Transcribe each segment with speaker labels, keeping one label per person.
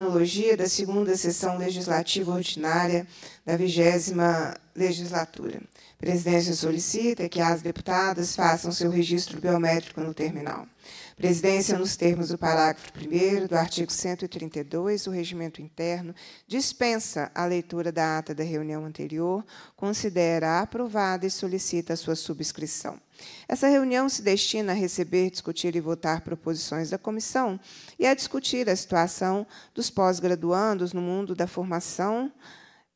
Speaker 1: analogia da segunda sessão legislativa ordinária da vigésima legislatura. A presidência solicita que as deputadas façam seu registro biométrico no terminal. A presidência, nos termos do parágrafo 1 do artigo 132 do Regimento Interno, dispensa a leitura da ata da reunião anterior, considera aprovada e solicita a sua subscrição. Essa reunião se destina a receber, discutir e votar proposições da comissão e a discutir a situação dos pós-graduandos no mundo da formação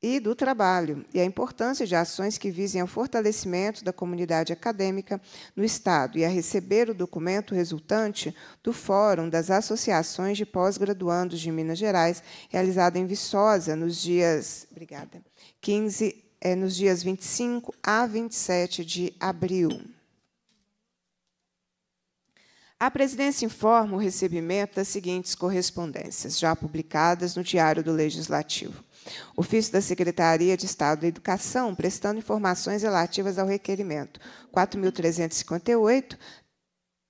Speaker 1: e do trabalho e a importância de ações que visem ao fortalecimento da comunidade acadêmica no Estado e a receber o documento resultante do Fórum das Associações de Pós-Graduandos de Minas Gerais, realizado em Viçosa nos dias obrigada, 15, eh, nos dias 25 a 27 de abril. A presidência informa o recebimento das seguintes correspondências, já publicadas no Diário do Legislativo. Ofício da Secretaria de Estado da Educação, prestando informações relativas ao requerimento 4.358,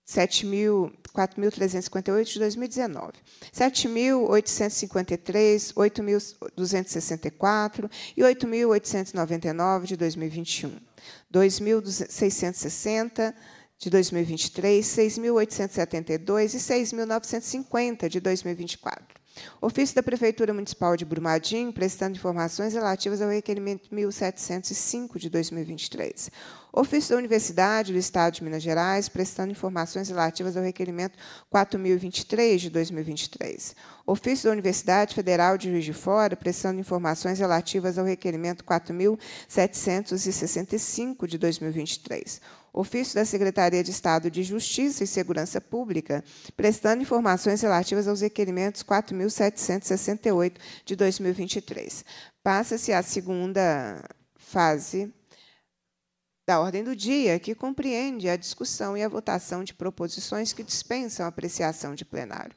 Speaker 1: 4.358 de 2019, 7.853, 8.264 e 8.899 de 2021, 2.660, de 2023, 6.872 e 6.950 de 2024. Ofício da Prefeitura Municipal de Brumadinho, prestando informações relativas ao requerimento 1705 de 2023. Ofício da Universidade do Estado de Minas Gerais, prestando informações relativas ao requerimento 4023 de 2023. Ofício da Universidade Federal de Juiz de Fora, prestando informações relativas ao requerimento 4765 de 2023 ofício da Secretaria de Estado de Justiça e Segurança Pública, prestando informações relativas aos requerimentos 4.768 de 2023. Passa-se à segunda fase da ordem do dia, que compreende a discussão e a votação de proposições que dispensam apreciação de plenário.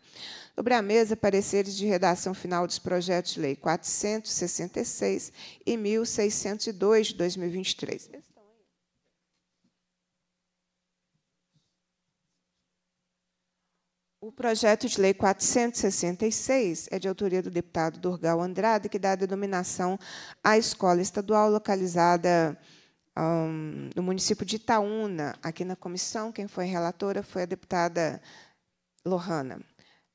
Speaker 1: Sobre a mesa, pareceres de redação final dos projetos de lei 466 e 1602 de 2023. O projeto de lei 466 é de autoria do deputado Durgal Andrade, que dá a denominação à escola estadual localizada um, no município de Itaúna. Aqui na comissão, quem foi relatora foi a deputada Lohana.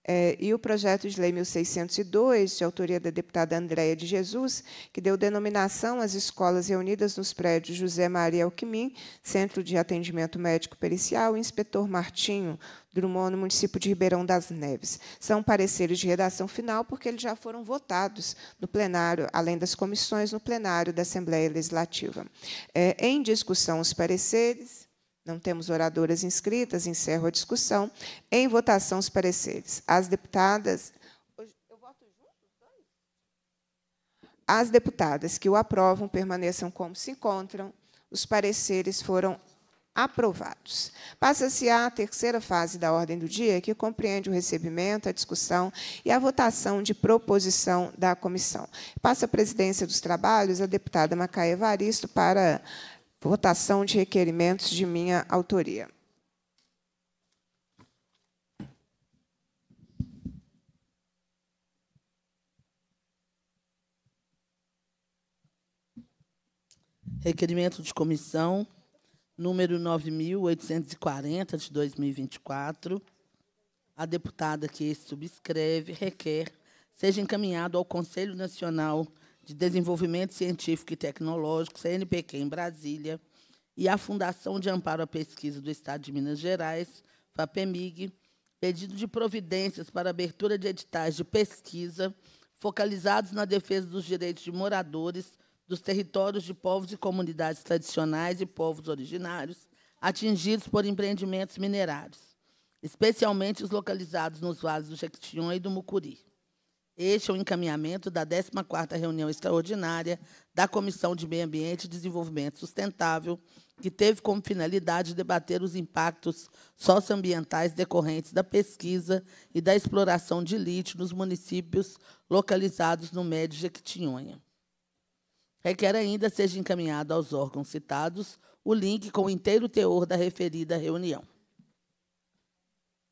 Speaker 1: É, e o projeto de lei 1602, de autoria da deputada Andréia de Jesus, que deu denominação às escolas reunidas nos prédios José Maria Alquimim, Centro de Atendimento Médico Pericial, e Inspetor Martinho, Drummond, no município de Ribeirão das Neves. São pareceres de redação final, porque eles já foram votados no plenário, além das comissões, no plenário da Assembleia Legislativa. É, em discussão, os pareceres. Não temos oradoras inscritas, encerro a discussão. Em votação, os pareceres. As deputadas. Eu voto junto? As deputadas que o aprovam permaneçam como se encontram. Os pareceres foram aprovados. Passa-se à terceira fase da ordem do dia, que compreende o recebimento, a discussão e a votação de proposição da comissão. Passa a presidência dos trabalhos a deputada Macaia Varisto para votação de requerimentos de minha autoria.
Speaker 2: Requerimento de comissão número 9840 de 2024. A deputada que subscreve requer seja encaminhado ao Conselho Nacional de Desenvolvimento Científico e Tecnológico, CNPq, em Brasília, e a Fundação de Amparo à Pesquisa do Estado de Minas Gerais, FAPEMIG, pedido de providências para abertura de editais de pesquisa focalizados na defesa dos direitos de moradores dos territórios de povos e comunidades tradicionais e povos originários atingidos por empreendimentos minerários, especialmente os localizados nos vales do Jequitinhonha e do Mucuri. Este é o encaminhamento da 14ª reunião extraordinária da Comissão de Meio Ambiente e Desenvolvimento Sustentável, que teve como finalidade debater os impactos socioambientais decorrentes da pesquisa e da exploração de lítio nos municípios localizados no Médio Jequitinhonha. Requer ainda seja encaminhado aos órgãos citados o link com o inteiro teor da referida reunião.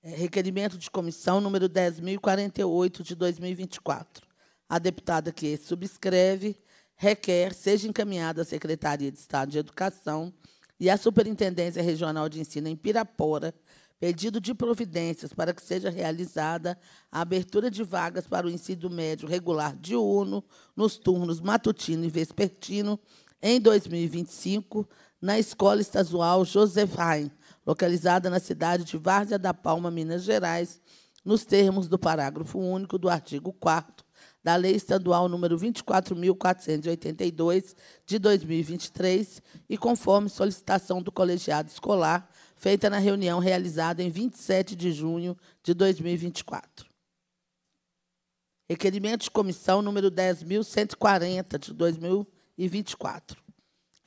Speaker 2: É, requerimento de comissão número 10.048 de 2024. A deputada que subscreve requer seja encaminhada à Secretaria de Estado de Educação e à Superintendência Regional de Ensino em Pirapora pedido de providências para que seja realizada a abertura de vagas para o ensino médio regular diurno nos turnos matutino e vespertino em 2025 na Escola Estadual Joseph Hein, localizada na cidade de Várzea da Palma, Minas Gerais, nos termos do parágrafo único do artigo 4 da Lei Estadual nº 24.482, de 2023, e conforme solicitação do colegiado escolar, feita na reunião realizada em 27 de junho de 2024. Requerimento de comissão número 10.140, de 2024.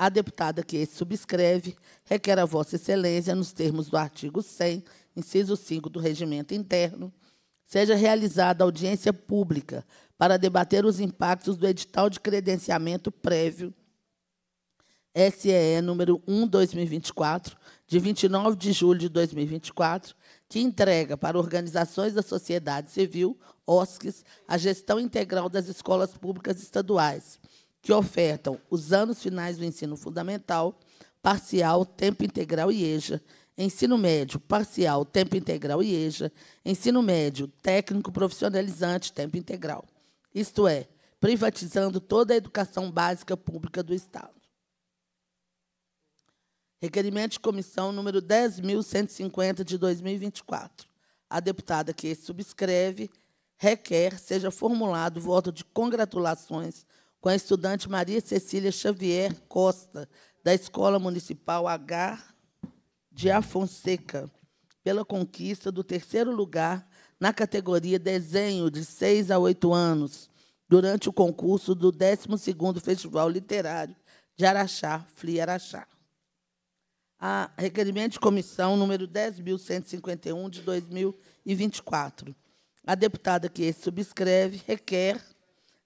Speaker 2: A deputada que esse subscreve requer a Vossa Excelência, nos termos do artigo 100, inciso 5 do Regimento Interno, seja realizada audiência pública para debater os impactos do edital de credenciamento prévio SEE número 1/2024, de 29 de julho de 2024, que entrega para organizações da sociedade civil, OSCs, a gestão integral das escolas públicas estaduais que ofertam os anos finais do ensino fundamental, parcial, tempo integral e EJA, ensino médio, parcial, tempo integral e EJA, ensino médio, técnico profissionalizante, tempo integral. Isto é, privatizando toda a educação básica pública do Estado. Requerimento de comissão número 10.150 de 2024. A deputada que subscreve requer seja formulado voto de congratulações com a estudante Maria Cecília Xavier Costa, da Escola Municipal H de Afonseca, pela conquista do terceiro lugar na categoria Desenho de 6 a 8 anos, durante o concurso do 12º Festival Literário de Araxá, FLI Araxá. A requerimento de comissão número 10.151, de 2024. A deputada que esse subscreve requer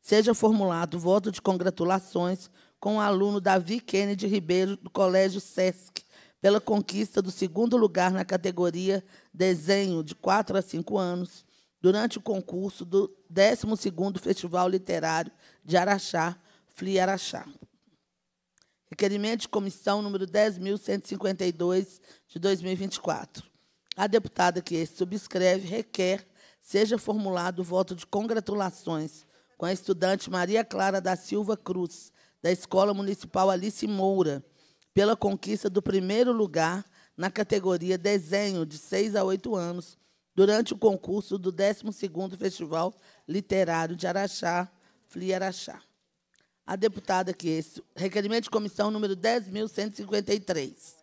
Speaker 2: seja formulado voto de congratulações com o aluno Davi Kennedy Ribeiro, do Colégio SESC, pela conquista do segundo lugar na categoria Desenho de 4 a 5 anos, durante o concurso do 12º Festival Literário de Araxá, FLI Araxá. Requerimento de comissão número 10.152, de 2024. A deputada que subscreve requer seja formulado o voto de congratulações com a estudante Maria Clara da Silva Cruz, da Escola Municipal Alice Moura, pela conquista do primeiro lugar na categoria Desenho de 6 a 8 anos, durante o concurso do 12º Festival Literário de Araxá, FLI Araxá. A deputada que esse requerimento de comissão número 10153.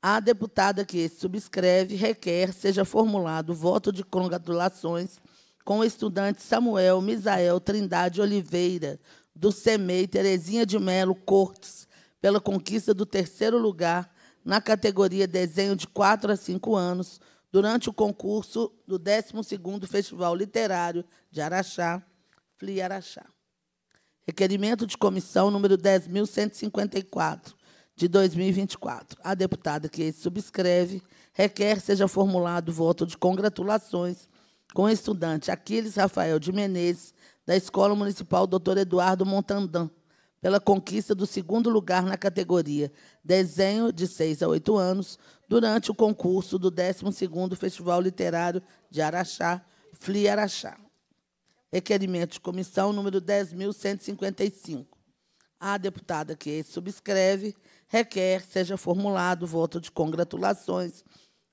Speaker 2: A deputada que esse subscreve requer seja formulado voto de congratulações com o estudante Samuel Misael Trindade Oliveira, do CEMEI Terezinha de Melo Cortes, pela conquista do terceiro lugar na categoria Desenho de 4 a 5 anos, durante o concurso do 12º Festival Literário de Araxá, FLI Araxá. Requerimento de comissão número 10.154, de 2024. A deputada que subscreve requer seja formulado voto de congratulações com o estudante Aquiles Rafael de Menezes, da Escola Municipal Dr. Eduardo Montandão pela conquista do segundo lugar na categoria Desenho de 6 a 8 anos, durante o concurso do 12º Festival Literário de Araxá, FLI Araxá. Requerimento de comissão número 10.155. A deputada que subscreve requer seja formulado voto de congratulações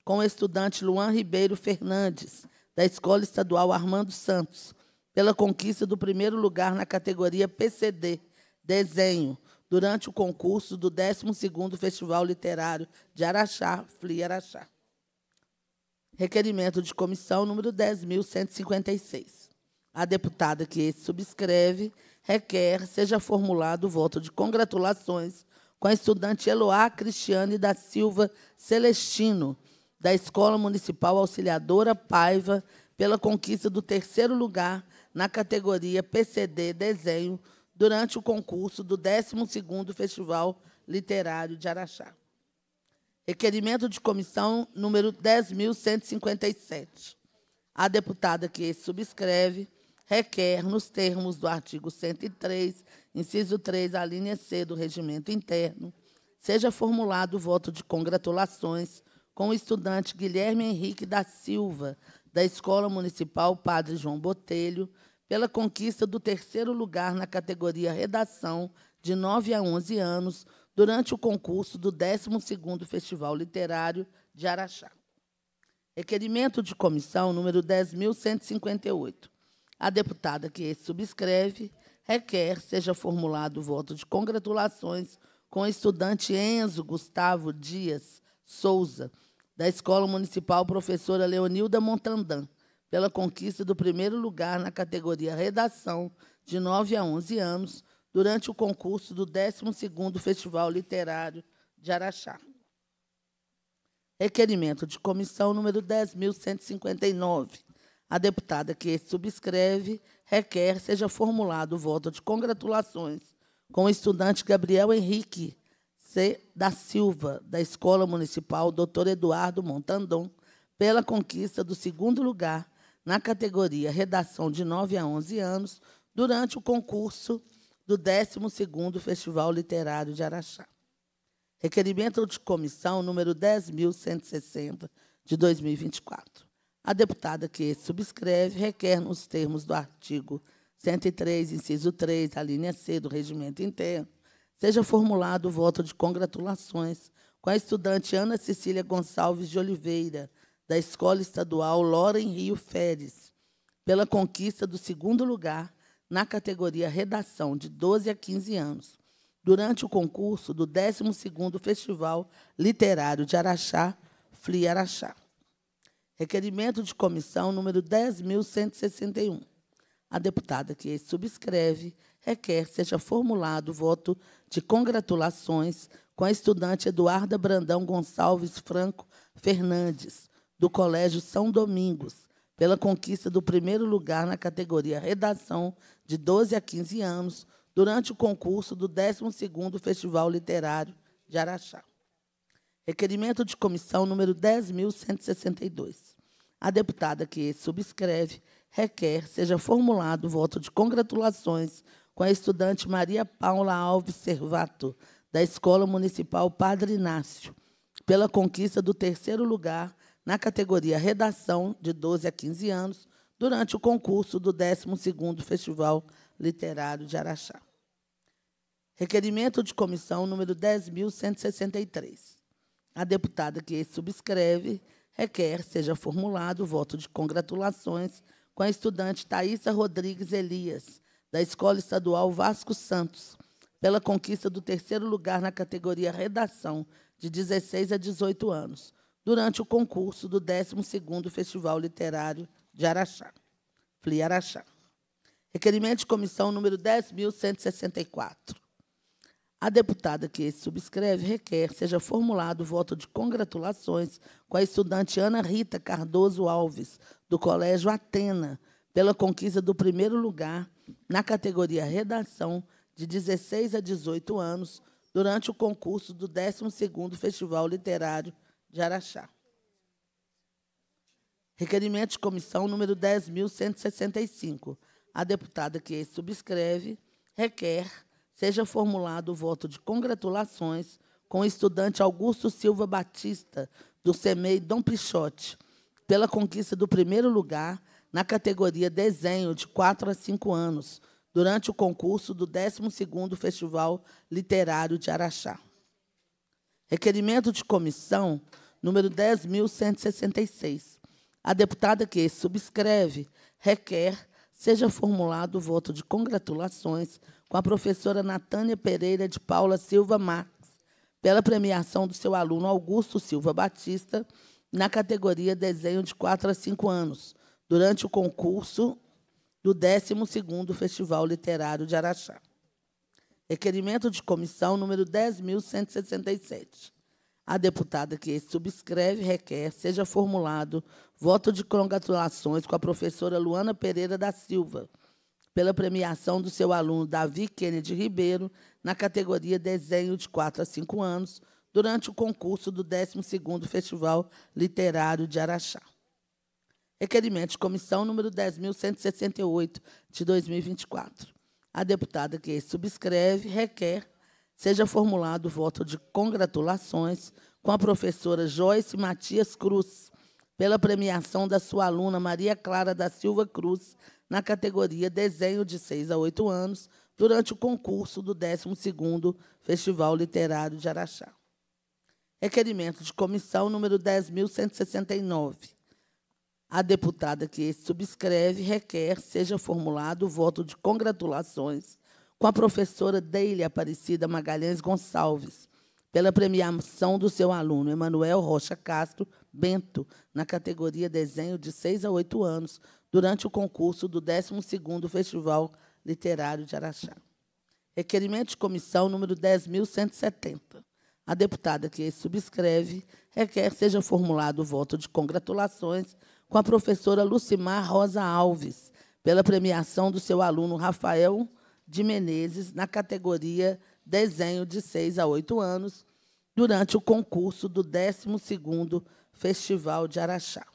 Speaker 2: com o estudante Luan Ribeiro Fernandes, da Escola Estadual Armando Santos, pela conquista do primeiro lugar na categoria PCD, desenho, durante o concurso do 12º Festival Literário de Araxá, FLI Araxá. Requerimento de comissão número 10.156. A deputada que esse subscreve requer seja formulado o voto de congratulações com a estudante Eloá Cristiane da Silva Celestino, da Escola Municipal Auxiliadora Paiva pela conquista do terceiro lugar na categoria PCD Desenho durante o concurso do 12º Festival Literário de Araxá. Requerimento de comissão número 10.157. A deputada que subscreve requer, nos termos do artigo 103, inciso 3, a linha C do Regimento Interno, seja formulado o voto de congratulações com o estudante Guilherme Henrique da Silva, da Escola Municipal Padre João Botelho, pela conquista do terceiro lugar na categoria Redação de 9 a 11 anos, durante o concurso do 12º Festival Literário de Araxá. Requerimento de comissão número 10.158. A deputada que esse subscreve requer seja formulado o voto de congratulações com o estudante Enzo Gustavo Dias Souza, da Escola Municipal Professora Leonilda Montandan, pela conquista do primeiro lugar na categoria Redação de 9 a 11 anos, durante o concurso do 12º Festival Literário de Araxá. Requerimento de comissão número 10.159. A deputada que subscreve requer seja formulado o voto de congratulações com o estudante Gabriel Henrique, C. da Silva, da Escola Municipal Dr. Eduardo Montandon, pela conquista do segundo lugar na categoria Redação de 9 a 11 anos, durante o concurso do 12º Festival Literário de Araxá. Requerimento de comissão número 10.160, de 2024. A deputada que esse subscreve requer, nos termos do artigo 103, inciso 3, a linha C do regimento interno, seja formulado o voto de congratulações com a estudante Ana Cecília Gonçalves de Oliveira, da Escola Estadual Lora em Rio Feres, pela conquista do segundo lugar na categoria Redação de 12 a 15 anos, durante o concurso do 12º Festival Literário de Araxá, FLI Araxá. Requerimento de comissão número 10.161. A deputada que subscreve requer seja formulado voto de congratulações com a estudante Eduarda Brandão Gonçalves Franco Fernandes, do Colégio São Domingos, pela conquista do primeiro lugar na categoria Redação de 12 a 15 anos, durante o concurso do 12º Festival Literário de Araxá. Requerimento de comissão número 10.162. A deputada que subscreve requer seja formulado voto de congratulações com a estudante Maria Paula Alves Servato, da Escola Municipal Padre Inácio, pela conquista do terceiro lugar na categoria Redação, de 12 a 15 anos, durante o concurso do 12º Festival Literário de Araxá. Requerimento de comissão número 10.163. A deputada que subscreve requer seja formulado o voto de congratulações com a estudante Thaisa Rodrigues Elias, da Escola Estadual Vasco Santos, pela conquista do terceiro lugar na categoria Redação, de 16 a 18 anos, durante o concurso do 12º Festival Literário de Araxá, FLI Araxá. Requerimento de comissão número 10.164. A deputada que esse subscreve requer seja formulado o voto de congratulações com a estudante Ana Rita Cardoso Alves, do Colégio Atena, pela conquista do primeiro lugar na categoria Redação de 16 a 18 anos durante o concurso do 12º Festival Literário de Araxá. Requerimento de comissão número 10.165. A deputada que subscreve requer seja formulado o voto de congratulações com o estudante Augusto Silva Batista, do CEMEI Dom Pichote, pela conquista do primeiro lugar na categoria Desenho de 4 a 5 anos, durante o concurso do 12º Festival Literário de Araxá. Requerimento de comissão número 10.166. A deputada que subscreve requer seja formulado o voto de congratulações com a professora Natânia Pereira de Paula Silva Marques pela premiação do seu aluno Augusto Silva Batista na categoria Desenho de 4 a 5 anos, durante o concurso do 12º Festival Literário de Araxá. Requerimento de comissão número 10.167. A deputada que subscreve requer seja formulado voto de congratulações com a professora Luana Pereira da Silva pela premiação do seu aluno Davi Kennedy Ribeiro na categoria Desenho de 4 a 5 anos durante o concurso do 12º Festival Literário de Araxá. Requerimento de comissão número 10.168, de 2024. A deputada que subscreve requer seja formulado o voto de congratulações com a professora Joyce Matias Cruz pela premiação da sua aluna Maria Clara da Silva Cruz na categoria Desenho de 6 a 8 anos durante o concurso do 12º Festival Literário de Araxá. Requerimento de comissão número 10.169. A deputada que subscreve requer seja formulado o voto de congratulações com a professora Deile Aparecida Magalhães Gonçalves pela premiação do seu aluno Emanuel Rocha Castro Bento na categoria desenho de 6 a 8 anos durante o concurso do 12º Festival Literário de Araxá. Requerimento de comissão número 10.170. A deputada que subscreve requer seja formulado o voto de congratulações com a professora Lucimar Rosa Alves, pela premiação do seu aluno Rafael de Menezes na categoria Desenho de 6 a 8 anos, durante o concurso do 12º Festival de Araxá.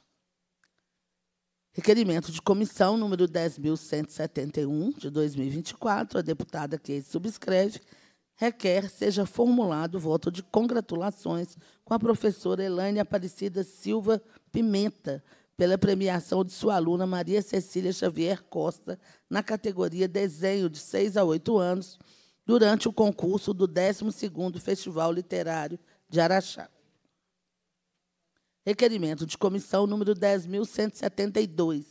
Speaker 2: Requerimento de comissão número 10.171, de 2024, a deputada que subscreve, requer seja formulado voto de congratulações com a professora Elaine Aparecida Silva Pimenta pela premiação de sua aluna Maria Cecília Xavier Costa na categoria Desenho de 6 a 8 anos, durante o concurso do 12º Festival Literário de Araxá. Requerimento de comissão número 10.172.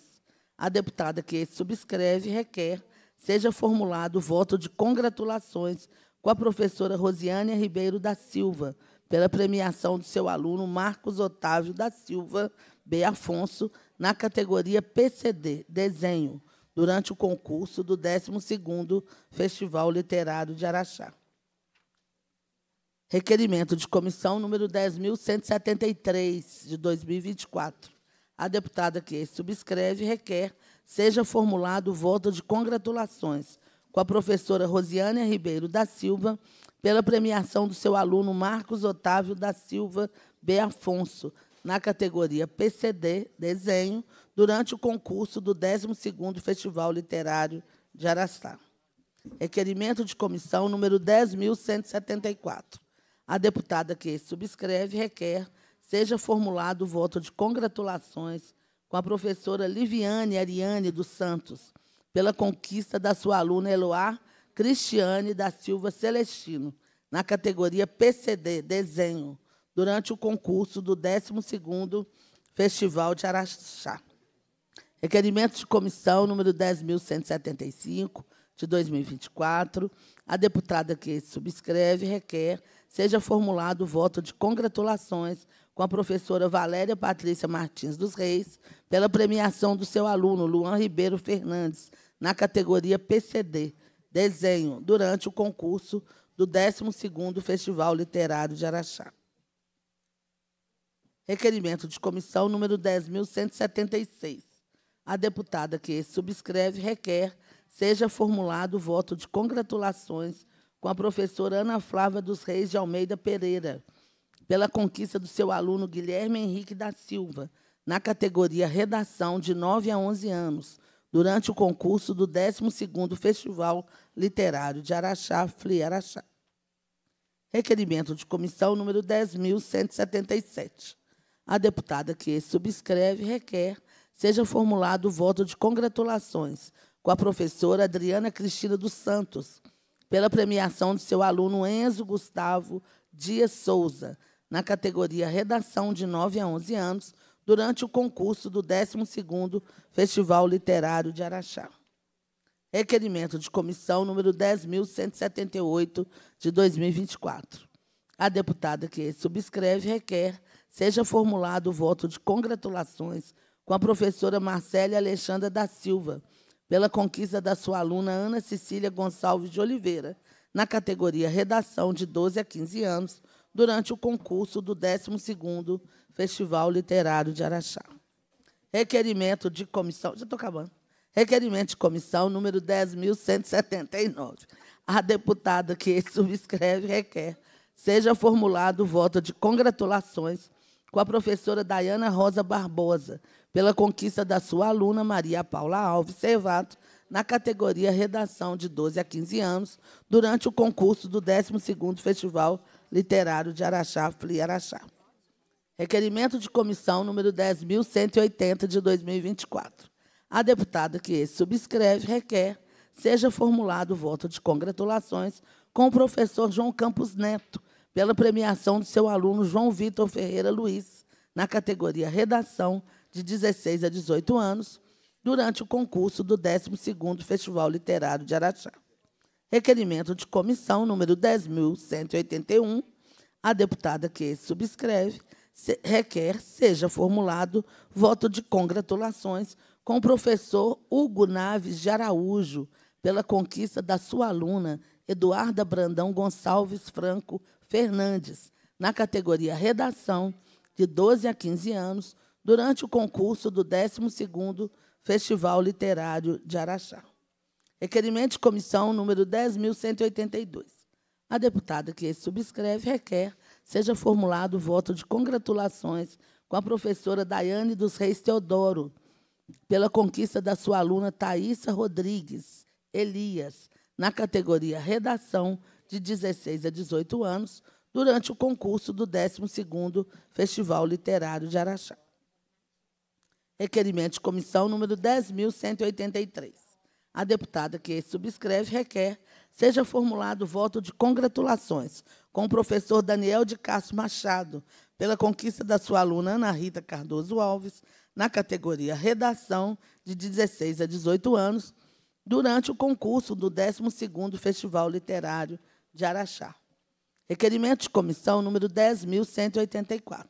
Speaker 2: A deputada que subscreve requer seja formulado o voto de congratulações com a professora Rosiane Ribeiro da Silva pela premiação do seu aluno Marcos Otávio da Silva B. Afonso, na categoria PCD, desenho, durante o concurso do 12º Festival Literário de Araxá. Requerimento de comissão número 10.173, de 2024. A deputada que subscreve requer seja formulado o voto de congratulações com a professora Rosiane Ribeiro da Silva pela premiação do seu aluno Marcos Otávio da Silva B. Afonso, na categoria PCD Desenho durante o concurso do 12º Festival Literário de Araçá. Requerimento de comissão número 10.174. A deputada que subscreve requer seja formulado o voto de congratulações com a professora Liviane Ariane dos Santos pela conquista da sua aluna Eloá Cristiane da Silva Celestino na categoria PCD Desenho durante o concurso do 12º Festival de Araxá. Requerimento de comissão número 10.175, de 2024, a deputada que subscreve requer seja formulado o voto de congratulações com a professora Valéria Patrícia Martins dos Reis pela premiação do seu aluno Luan Ribeiro Fernandes na categoria PCD, desenho, durante o concurso do 12º Festival Literário de Araxá. Requerimento de comissão número 10.176. A deputada que subscreve requer seja formulado o voto de congratulações com a professora Ana Flávia dos Reis de Almeida Pereira pela conquista do seu aluno Guilherme Henrique da Silva na categoria Redação de 9 a 11 anos, durante o concurso do 12º Festival Literário de Araxá, FLI Araxá. Requerimento de comissão número 10.177. A deputada que subscreve requer seja formulado o voto de congratulações com a professora Adriana Cristina dos Santos pela premiação de seu aluno Enzo Gustavo Dias Souza na categoria Redação de 9 a 11 anos durante o concurso do 12º Festival Literário de Araxá. Requerimento de comissão número 10.178, de 2024. A deputada que subscreve requer seja formulado o voto de congratulações com a professora Marcélia Alexandra da Silva, pela conquista da sua aluna Ana Cecília Gonçalves de Oliveira, na categoria Redação de 12 a 15 anos, durante o concurso do 12º Festival Literário de Araxá. Requerimento de comissão... Já estou acabando. Requerimento de comissão número 10.179. A deputada que subscreve requer seja formulado o voto de congratulações com a professora Dayana Rosa Barbosa, pela conquista da sua aluna Maria Paula Alves Servato na categoria Redação de 12 a 15 anos, durante o concurso do 12º Festival Literário de Araxá, Fli Araxá. Requerimento de comissão número 10.180 de 2024. A deputada que esse subscreve requer seja formulado o voto de congratulações com o professor João Campos Neto, pela premiação do seu aluno João Vitor Ferreira Luiz, na categoria Redação, de 16 a 18 anos, durante o concurso do 12º Festival Literário de Araxá. Requerimento de comissão número 10.181, a deputada que subscreve requer seja formulado voto de congratulações com o professor Hugo Naves de Araújo pela conquista da sua aluna Eduarda Brandão Gonçalves Franco Fernandes, na categoria Redação, de 12 a 15 anos, durante o concurso do 12º Festival Literário de Araxá. Requerimento de comissão número 10.182. A deputada que subscreve requer seja formulado o voto de congratulações com a professora Daiane dos Reis Teodoro pela conquista da sua aluna Thaisa Rodrigues Elias na categoria Redação de 16 a 18 anos, durante o concurso do 12º Festival Literário de Araxá. Requerimento de comissão número 10.183. A deputada que subscreve requer seja formulado voto de congratulações com o professor Daniel de Castro Machado pela conquista da sua aluna Ana Rita Cardoso Alves na categoria Redação de 16 a 18 anos durante o concurso do 12º Festival Literário de Araxá. Requerimento de comissão número 10.184.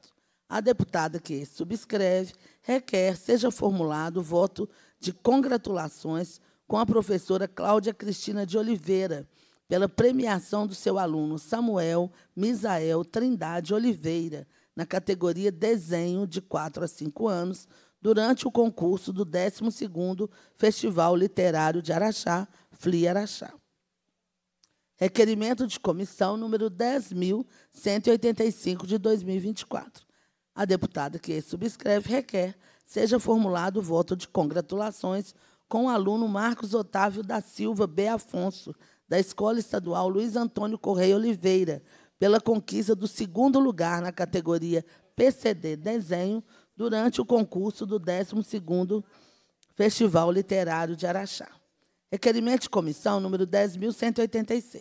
Speaker 2: A deputada que subscreve requer seja formulado o voto de congratulações com a professora Cláudia Cristina de Oliveira pela premiação do seu aluno Samuel Misael Trindade Oliveira na categoria Desenho de 4 a 5 anos durante o concurso do 12º Festival Literário de Araxá, FLI Araxá. Requerimento de comissão número 10.185 de 2024. A deputada que subscreve requer seja formulado o voto de congratulações com o aluno Marcos Otávio da Silva B. Afonso, da Escola Estadual Luiz Antônio Correia Oliveira, pela conquista do segundo lugar na categoria PCD Desenho durante o concurso do 12º Festival Literário de Araxá. Requerimento de comissão número 10.186.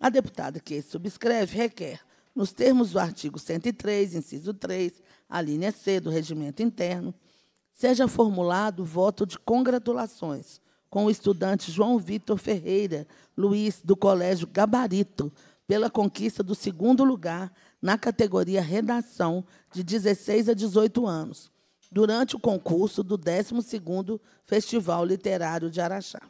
Speaker 2: A deputada que subscreve requer, nos termos do artigo 103, inciso 3, a linha C do regimento interno, seja formulado voto de congratulações com o estudante João Vitor Ferreira Luiz, do Colégio Gabarito, pela conquista do segundo lugar na categoria Redação de 16 a 18 anos, durante o concurso do 12º Festival Literário de Araxá.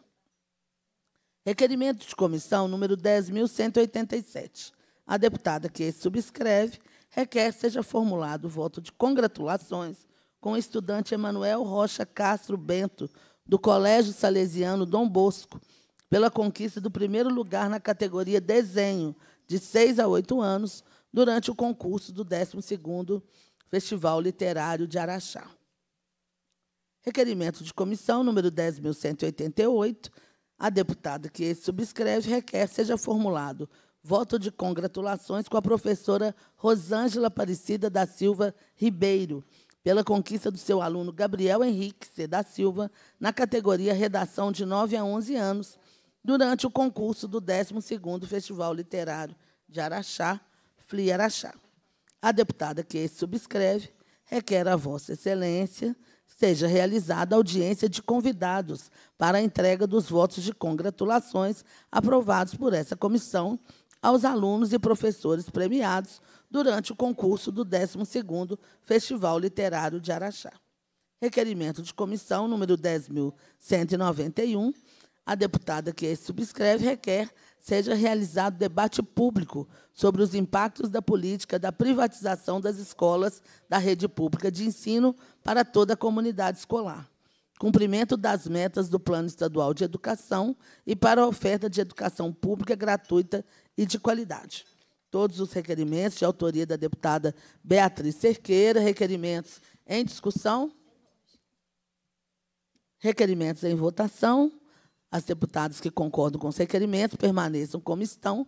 Speaker 2: Requerimento de comissão número 10.187. A deputada que subscreve requer seja formulado o voto de congratulações com o estudante Emanuel Rocha Castro Bento, do Colégio Salesiano Dom Bosco, pela conquista do primeiro lugar na categoria Desenho, de 6 a 8 anos, durante o concurso do 12º Festival Literário de Araxá. Requerimento de comissão número 10.188, a deputada que esse subscreve requer seja formulado voto de congratulações com a professora Rosângela Aparecida da Silva Ribeiro, pela conquista do seu aluno Gabriel Henrique C. da Silva na categoria Redação de 9 a 11 anos, durante o concurso do 12º Festival Literário de Araxá, FLI Araxá. A deputada que esse subscreve requer a Vossa Excelência seja realizada audiência de convidados para a entrega dos votos de congratulações aprovados por essa comissão aos alunos e professores premiados durante o concurso do 12º Festival Literário de Araxá. Requerimento de comissão número 10.191. A deputada que subscreve requer seja realizado debate público sobre os impactos da política da privatização das escolas da rede pública de ensino para toda a comunidade escolar. Cumprimento das metas do Plano Estadual de Educação e para a oferta de educação pública gratuita e de qualidade. Todos os requerimentos de autoria da deputada Beatriz Cerqueira, requerimentos em discussão. Requerimentos em votação. As deputadas que concordam com os requerimentos permaneçam como estão.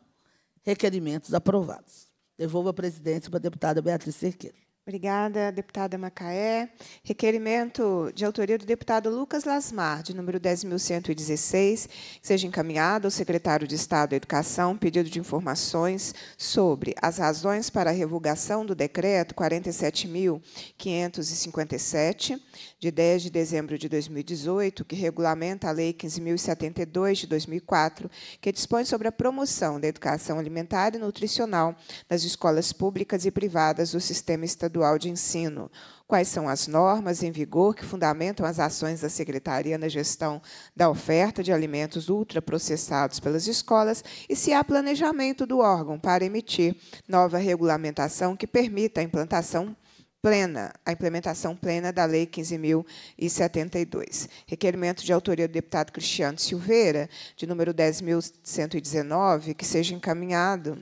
Speaker 2: Requerimentos aprovados. Devolvo a presidência para a deputada Beatriz Cerqueira.
Speaker 1: Obrigada, deputada Macaé. Requerimento de autoria do deputado Lucas Lasmar, de número 10.116, que seja encaminhado ao secretário de Estado da Educação pedido de informações sobre as razões para a revogação do decreto 47.557, de 10 de dezembro de 2018, que regulamenta a Lei 15.072, de 2004, que dispõe sobre a promoção da educação alimentar e nutricional nas escolas públicas e privadas do sistema estadual Estadual de Ensino. Quais são as normas em vigor que fundamentam as ações da Secretaria na gestão da oferta de alimentos ultraprocessados pelas escolas e se há planejamento do órgão para emitir nova regulamentação que permita a implantação plena, a implementação plena da Lei 15.072. Requerimento de autoria do deputado Cristiano Silveira, de número 10.119, que seja encaminhado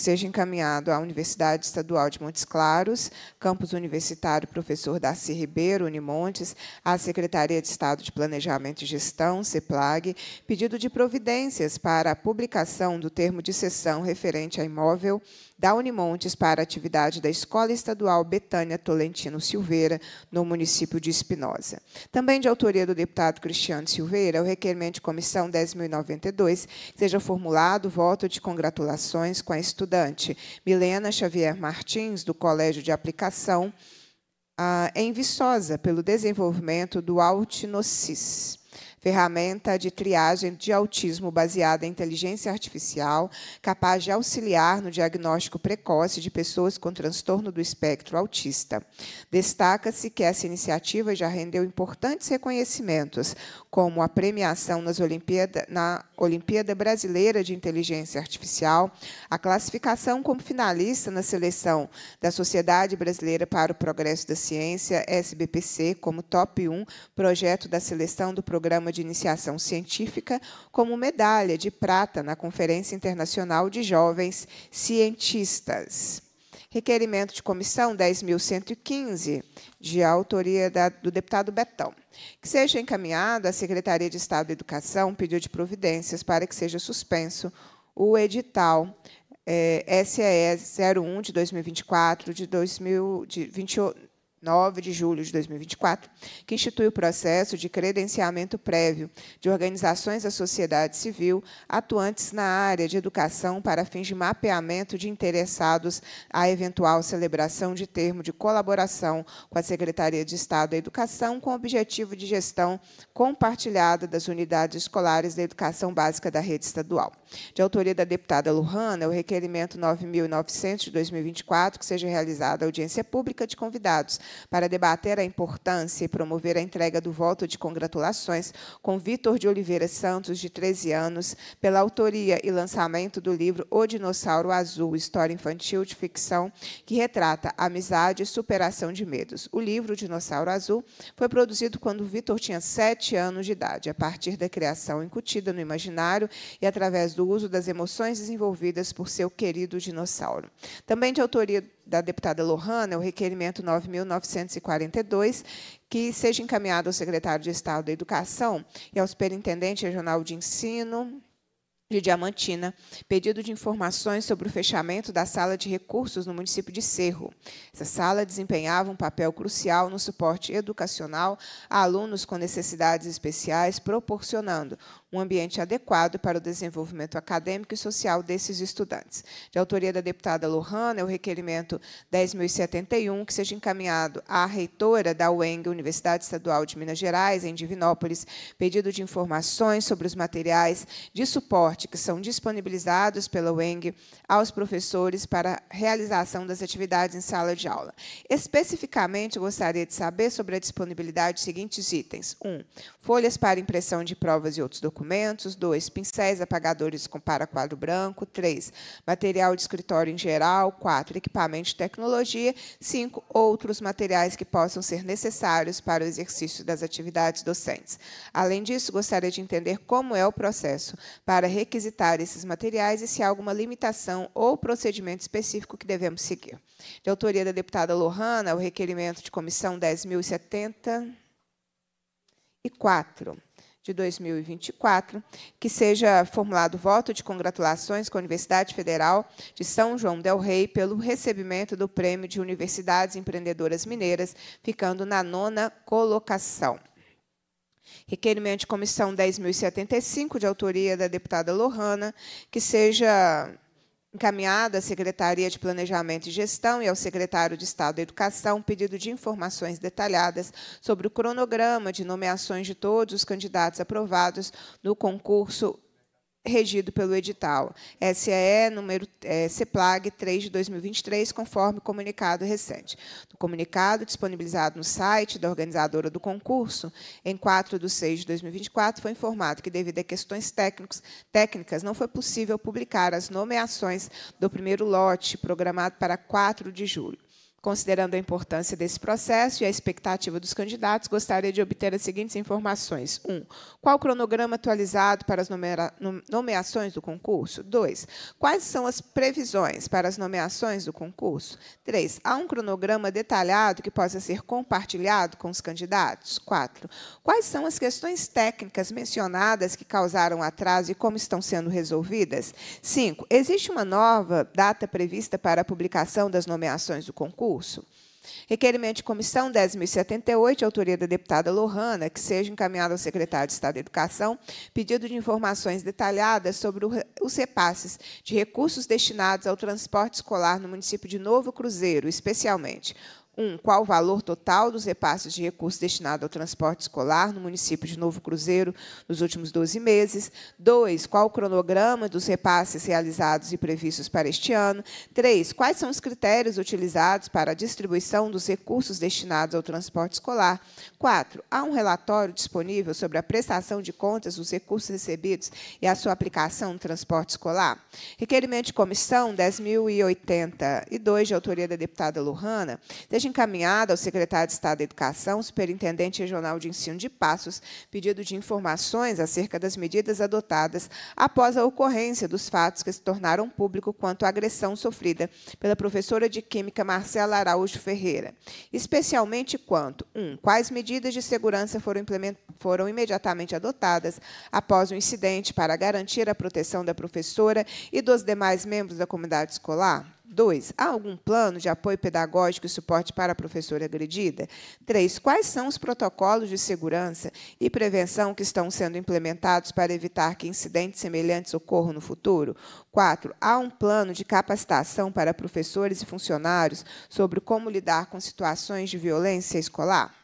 Speaker 1: que seja encaminhado à Universidade Estadual de Montes Claros, Campus Universitário Professor Darcy Ribeiro, Unimontes, à Secretaria de Estado de Planejamento e Gestão, CEPLAG, pedido de providências para a publicação do termo de sessão referente a imóvel da Unimontes para a atividade da Escola Estadual Betânia Tolentino Silveira, no município de Espinosa. Também de autoria do deputado Cristiano Silveira, o requerimento de comissão 10.092 seja formulado voto de congratulações com a estudante Milena Xavier Martins, do Colégio de Aplicação, ah, em Viçosa, pelo desenvolvimento do Altinocis ferramenta de triagem de autismo baseada em inteligência artificial, capaz de auxiliar no diagnóstico precoce de pessoas com transtorno do espectro autista. Destaca-se que essa iniciativa já rendeu importantes reconhecimentos, como a premiação nas Olimpíada, na Olimpíada Brasileira de Inteligência Artificial, a classificação como finalista na seleção da Sociedade Brasileira para o Progresso da Ciência, SBPC, como top 1 projeto da seleção do Programa de Iniciação Científica, como medalha de prata na Conferência Internacional de Jovens Cientistas. Requerimento de comissão 10.115, de autoria da, do deputado Betão. Que seja encaminhado à Secretaria de Estado da Educação pedido de providências para que seja suspenso o edital é, SEE 01 de 2024, de, 2000, de 20, 9 de julho de 2024, que institui o processo de credenciamento prévio de organizações da sociedade civil atuantes na área de educação para fins de mapeamento de interessados à eventual celebração de termo de colaboração com a Secretaria de Estado da Educação, com o objetivo de gestão compartilhada das unidades escolares da educação básica da rede estadual de autoria da deputada Lujana, o requerimento 9.900 de 2024, que seja realizada audiência pública de convidados para debater a importância e promover a entrega do voto de congratulações com Vitor de Oliveira Santos, de 13 anos, pela autoria e lançamento do livro O Dinossauro Azul, História Infantil de Ficção, que retrata amizade e superação de medos. O livro O Dinossauro Azul foi produzido quando Vitor tinha 7 anos de idade, a partir da criação incutida no imaginário e através do do uso das emoções desenvolvidas por seu querido dinossauro. Também de autoria da deputada Lohana, o requerimento 9.942, que seja encaminhado ao secretário de Estado da Educação e ao superintendente regional de ensino, de Diamantina, pedido de informações sobre o fechamento da sala de recursos no município de Cerro. Essa sala desempenhava um papel crucial no suporte educacional a alunos com necessidades especiais, proporcionando um ambiente adequado para o desenvolvimento acadêmico e social desses estudantes. De autoria da deputada Lohana, é o requerimento 10.071, que seja encaminhado à reitora da UENG, Universidade Estadual de Minas Gerais, em Divinópolis, pedido de informações sobre os materiais de suporte que são disponibilizados pela UENG aos professores para realização das atividades em sala de aula. Especificamente, gostaria de saber sobre a disponibilidade dos seguintes itens. 1. Um, folhas para impressão de provas e outros documentos documentos. 2. Pincéis, apagadores com paraquadro branco. 3. Material de escritório em geral. 4. Equipamento de tecnologia. 5. Outros materiais que possam ser necessários para o exercício das atividades docentes. Além disso, gostaria de entender como é o processo para requisitar esses materiais e se há alguma limitação ou procedimento específico que devemos seguir. De autoria da deputada Lohana, o requerimento de comissão 10.074 de 2024, que seja formulado voto de congratulações com a Universidade Federal de São João del Rei pelo recebimento do Prêmio de Universidades Empreendedoras Mineiras, ficando na nona colocação. Requerimento de comissão 10.075, de autoria da deputada Lohana, que seja encaminhada à Secretaria de Planejamento e Gestão e ao secretário de Estado da Educação um pedido de informações detalhadas sobre o cronograma de nomeações de todos os candidatos aprovados no concurso regido pelo edital SAE número é, CEPLAG 3 de 2023, conforme comunicado recente. No comunicado disponibilizado no site da organizadora do concurso, em 4 de 6 de 2024, foi informado que, devido a questões técnicos, técnicas, não foi possível publicar as nomeações do primeiro lote, programado para 4 de julho. Considerando a importância desse processo e a expectativa dos candidatos, gostaria de obter as seguintes informações: 1. Um, qual o cronograma atualizado para as nomeações do concurso? 2. Quais são as previsões para as nomeações do concurso? 3. Há um cronograma detalhado que possa ser compartilhado com os candidatos? 4. Quais são as questões técnicas mencionadas que causaram atraso e como estão sendo resolvidas? 5. Existe uma nova data prevista para a publicação das nomeações do concurso? Requerimento de comissão 10.078, autoria da deputada Lohana, que seja encaminhado ao secretário de Estado da Educação, pedido de informações detalhadas sobre os repasses de recursos destinados ao transporte escolar no município de Novo Cruzeiro, especialmente 1. Um, qual o valor total dos repasses de recursos destinados ao transporte escolar no município de Novo Cruzeiro nos últimos 12 meses? 2. Qual o cronograma dos repasses realizados e previstos para este ano? 3. Quais são os critérios utilizados para a distribuição dos recursos destinados ao transporte escolar? 4. Há um relatório disponível sobre a prestação de contas dos recursos recebidos e a sua aplicação no transporte escolar? Requerimento de comissão 10.082, de autoria da deputada Lohana. Seja encaminhado ao secretário de Estado da Educação, superintendente regional de ensino de Passos, pedido de informações acerca das medidas adotadas após a ocorrência dos fatos que se tornaram público quanto à agressão sofrida pela professora de Química Marcela Araújo Ferreira, especialmente quanto 1. Um, quais medidas de segurança foram, foram imediatamente adotadas após o incidente para garantir a proteção da professora e dos demais membros da comunidade escolar? 2. Há algum plano de apoio pedagógico e suporte para a professora agredida? 3. Quais são os protocolos de segurança e prevenção que estão sendo implementados para evitar que incidentes semelhantes ocorram no futuro? 4. Há um plano de capacitação para professores e funcionários sobre como lidar com situações de violência escolar?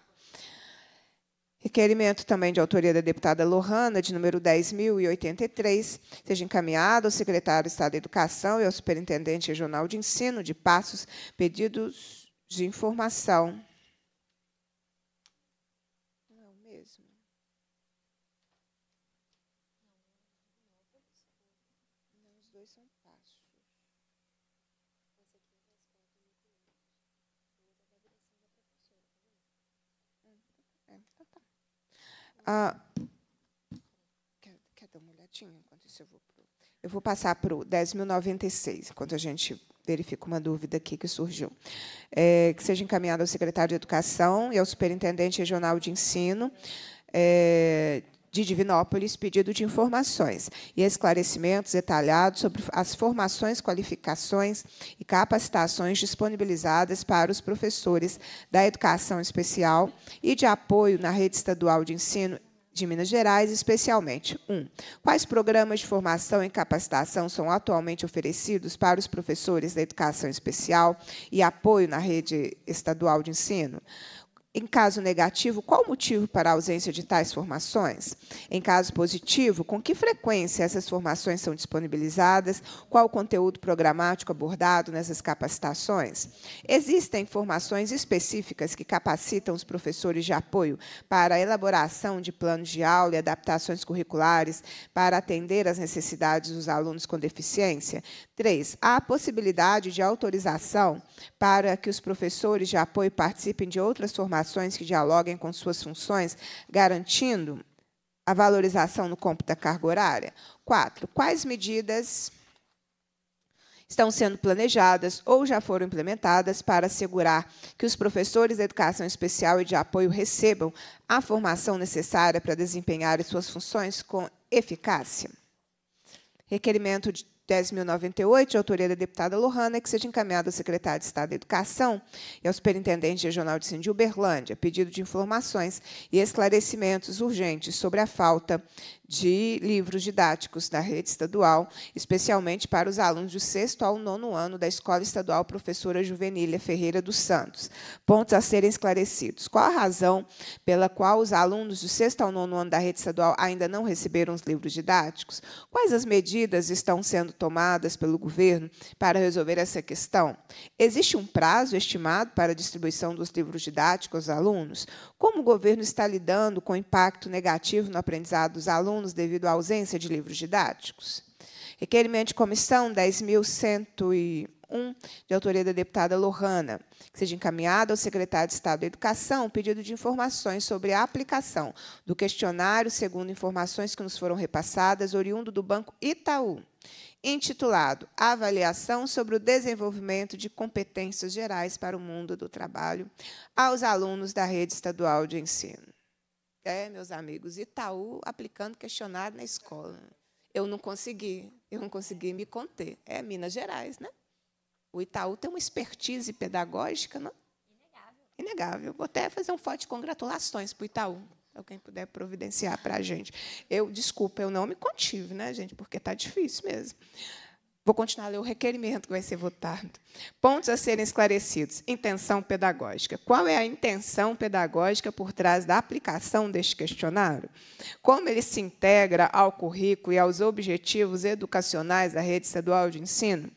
Speaker 1: Requerimento é também de autoria da deputada Lohana, de número 10.083, seja encaminhado ao secretário de Estado da Educação e ao superintendente regional de ensino de Passos, pedidos de informação. Ah, quer, quer, dar uma olhadinha enquanto isso eu vou pro, Eu vou passar para o 10.096, enquanto a gente verifica uma dúvida aqui que surgiu. É, que seja encaminhado ao secretário de Educação e ao superintendente regional de ensino. É, de Divinópolis pedido de informações e esclarecimentos detalhados sobre as formações, qualificações e capacitações disponibilizadas para os professores da educação especial e de apoio na rede estadual de ensino de Minas Gerais, especialmente: 1. Um, quais programas de formação e capacitação são atualmente oferecidos para os professores da educação especial e apoio na rede estadual de ensino? Em caso negativo, qual o motivo para a ausência de tais formações? Em caso positivo, com que frequência essas formações são disponibilizadas? Qual o conteúdo programático abordado nessas capacitações? Existem formações específicas que capacitam os professores de apoio para a elaboração de planos de aula e adaptações curriculares para atender às necessidades dos alunos com deficiência? Três, há a possibilidade de autorização para que os professores de apoio participem de outras formações que dialoguem com suas funções, garantindo a valorização no cômputo da carga horária? Quatro, quais medidas estão sendo planejadas ou já foram implementadas para assegurar que os professores da educação especial e de apoio recebam a formação necessária para desempenhar suas funções com eficácia? Requerimento de 10.098, autoria da deputada Lohana, que seja encaminhado ao secretário de Estado da Educação e ao superintendente regional de Cindy Uberlândia, pedido de informações e esclarecimentos urgentes sobre a falta de livros didáticos da rede estadual, especialmente para os alunos do sexto ao nono ano da Escola Estadual Professora Juvenília Ferreira dos Santos. Pontos a serem esclarecidos. Qual a razão pela qual os alunos do sexto ao nono ano da rede estadual ainda não receberam os livros didáticos? Quais as medidas estão sendo tomadas pelo governo para resolver essa questão? Existe um prazo estimado para a distribuição dos livros didáticos aos alunos? Como o governo está lidando com o impacto negativo no aprendizado dos alunos? alunos devido à ausência de livros didáticos. Requerimento de comissão 10.101, de autoria da deputada Lohana, que seja encaminhado ao secretário de Estado da Educação pedido de informações sobre a aplicação do questionário, segundo informações que nos foram repassadas, oriundo do Banco Itaú, intitulado Avaliação sobre o Desenvolvimento de Competências Gerais para o Mundo do Trabalho aos alunos da rede estadual de ensino. É, meus amigos, Itaú tá aplicando questionário na escola. Eu não consegui, eu não consegui me conter. É Minas Gerais, né? O Itaú tem uma expertise pedagógica, não? Né? Inegável. Inegável. Vou até fazer um forte congratulações para o Itaú. Alguém puder providenciar para a gente. Eu, desculpa, eu não me contive, né, gente? Porque está difícil mesmo. Vou continuar a ler o requerimento que vai ser votado. Pontos a serem esclarecidos. Intenção pedagógica. Qual é a intenção pedagógica por trás da aplicação deste questionário? Como ele se integra ao currículo e aos objetivos educacionais da rede estadual de ensino?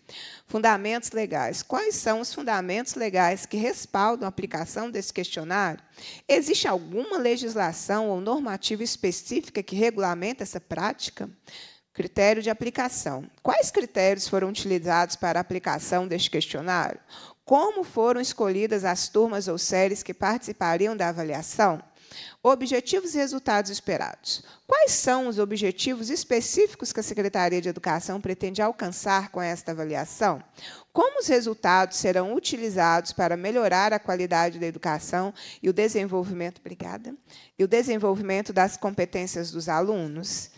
Speaker 1: Fundamentos legais. Quais são os fundamentos legais que respaldam a aplicação desse questionário? Existe alguma legislação ou normativa específica que regulamenta essa prática? Critério de aplicação. Quais critérios foram utilizados para a aplicação deste questionário? Como foram escolhidas as turmas ou séries que participariam da avaliação? Objetivos e resultados esperados. Quais são os objetivos específicos que a Secretaria de Educação pretende alcançar com esta avaliação? Como os resultados serão utilizados para melhorar a qualidade da educação e o desenvolvimento, obrigada, e o desenvolvimento das competências dos alunos?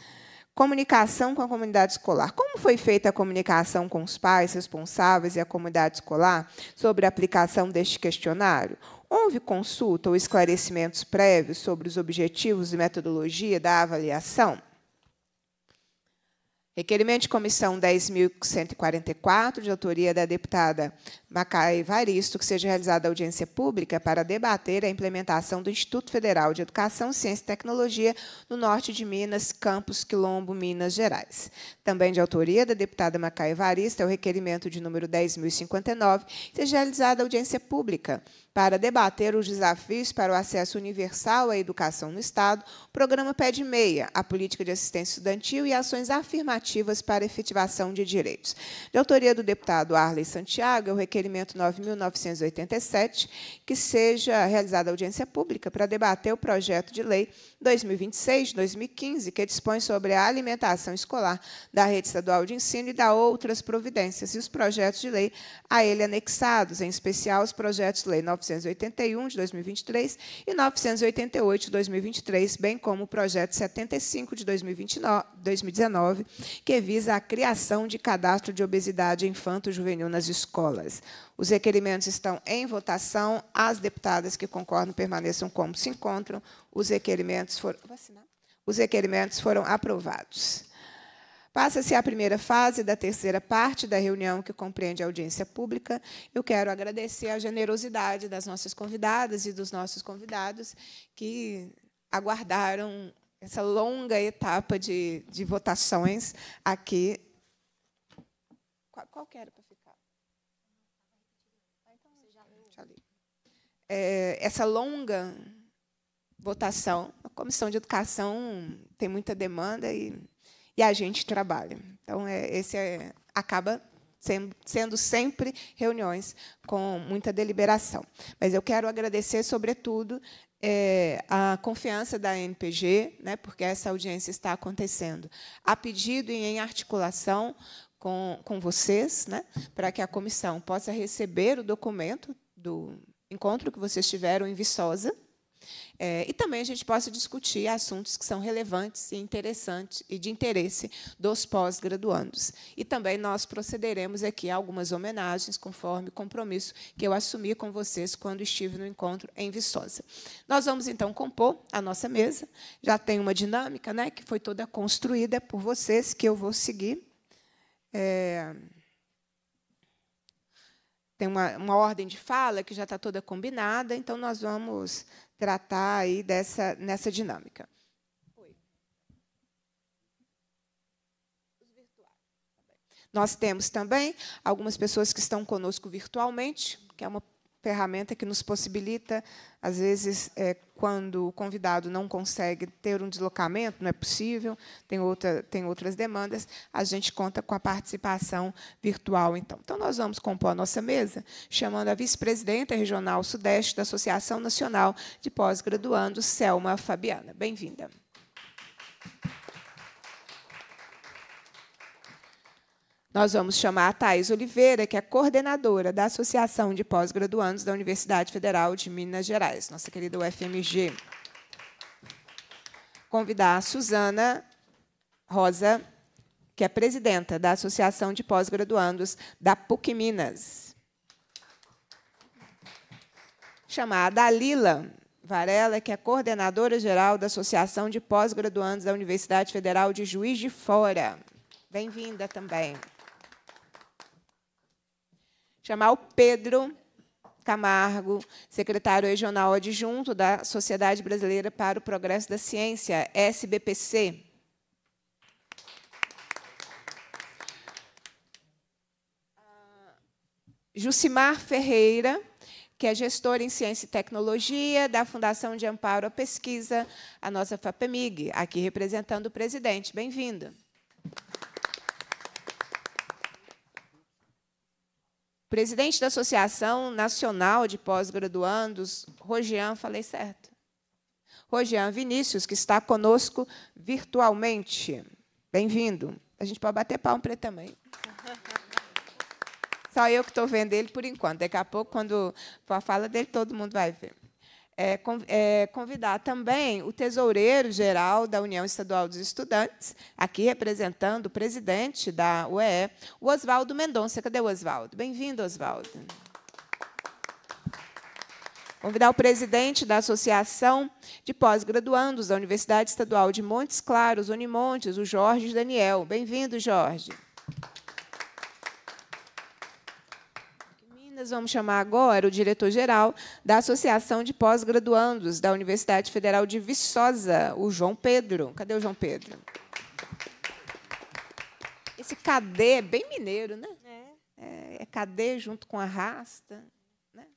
Speaker 1: Comunicação com a comunidade escolar. Como foi feita a comunicação com os pais responsáveis e a comunidade escolar sobre a aplicação deste questionário? Houve consulta ou esclarecimentos prévios sobre os objetivos e metodologia da avaliação? Requerimento de comissão 10.144, de autoria da deputada Macaia Evaristo, que seja realizada audiência pública para debater a implementação do Instituto Federal de Educação, Ciência e Tecnologia no norte de Minas, Campos Quilombo, Minas Gerais. Também de autoria da deputada Macaia Evaristo, é o requerimento de número 10.059, que seja realizada audiência pública para debater os desafios para o acesso universal à educação no Estado, o programa pede meia, a política de assistência estudantil e ações afirmativas para efetivação de direitos. De autoria do deputado Arley Santiago, é o requerimento 9.987, que seja realizada audiência pública para debater o projeto de lei 2026-2015, que dispõe sobre a alimentação escolar da rede estadual de ensino e da outras providências, e os projetos de lei a ele anexados, em especial os projetos de lei 9 981 de 2023 e 988 de 2023, bem como o projeto 75 de 2019, que visa a criação de cadastro de obesidade infanto-juvenil nas escolas. Os requerimentos estão em votação. As deputadas que concordam permaneçam como se encontram. Os requerimentos foram, os requerimentos foram aprovados. Passa-se a primeira fase da terceira parte da reunião, que compreende a audiência pública. Eu quero agradecer a generosidade das nossas convidadas e dos nossos convidados que aguardaram essa longa etapa de, de votações aqui. Qual, qual que era para ficar? É, essa longa votação, a Comissão de Educação tem muita demanda e e a gente trabalha. Então, é, esse é, acaba sendo sempre reuniões com muita deliberação. Mas eu quero agradecer, sobretudo, é, a confiança da NPG, né, porque essa audiência está acontecendo a pedido e em articulação com, com vocês, né, para que a comissão possa receber o documento do encontro que vocês tiveram em Viçosa, é, e também a gente possa discutir assuntos que são relevantes e interessantes e de interesse dos pós-graduandos. E também nós procederemos aqui a algumas homenagens, conforme o compromisso que eu assumi com vocês quando estive no encontro em Viçosa. Nós vamos, então, compor a nossa mesa. Já tem uma dinâmica né, que foi toda construída por vocês, que eu vou seguir. É tem uma, uma ordem de fala que já está toda combinada, então nós vamos tratar aí dessa, nessa dinâmica. Nós temos também algumas pessoas que estão conosco virtualmente, que é uma ferramenta que nos possibilita, às vezes, é, quando o convidado não consegue ter um deslocamento, não é possível, tem, outra, tem outras demandas, a gente conta com a participação virtual. Então, então nós vamos compor a nossa mesa, chamando a vice-presidenta regional sudeste da Associação Nacional de pós graduando Selma Fabiana. Bem-vinda. Nós vamos chamar a Thais Oliveira, que é coordenadora da Associação de Pós-Graduandos da Universidade Federal de Minas Gerais, nossa querida UFMG. Convidar a Suzana Rosa, que é presidenta da Associação de Pós-Graduandos da PUC Minas. Chamar a Dalila Varela, que é coordenadora geral da Associação de Pós-Graduandos da Universidade Federal de Juiz de Fora. Bem-vinda também chamar o Pedro Camargo, secretário regional adjunto da Sociedade Brasileira para o Progresso da Ciência, SBPC. Jucimar Ferreira, que é gestora em Ciência e Tecnologia da Fundação de Amparo à Pesquisa, a nossa FAPEMIG, aqui representando o presidente. Bem-vinda. presidente da Associação Nacional de Pós-Graduandos, Rogian, falei certo. Rogian Vinícius, que está conosco virtualmente. Bem-vindo. A gente pode bater palma para ele também. Só eu que estou vendo ele por enquanto. Daqui a pouco, quando for a fala dele, todo mundo vai ver. É, é, convidar também o tesoureiro geral da União Estadual dos Estudantes, aqui representando o presidente da UE, o Oswaldo Mendonça. Cadê o Oswaldo? Bem-vindo, Oswaldo. Convidar o presidente da Associação de Pós-Graduandos da Universidade Estadual de Montes Claros, Unimontes, o Jorge Daniel. Bem-vindo, Jorge. nós vamos chamar agora o diretor-geral da Associação de Pós-Graduandos da Universidade Federal de Viçosa, o João Pedro. Cadê o João Pedro? Esse cadê é bem mineiro, né? É, é, é cadê junto com a Né?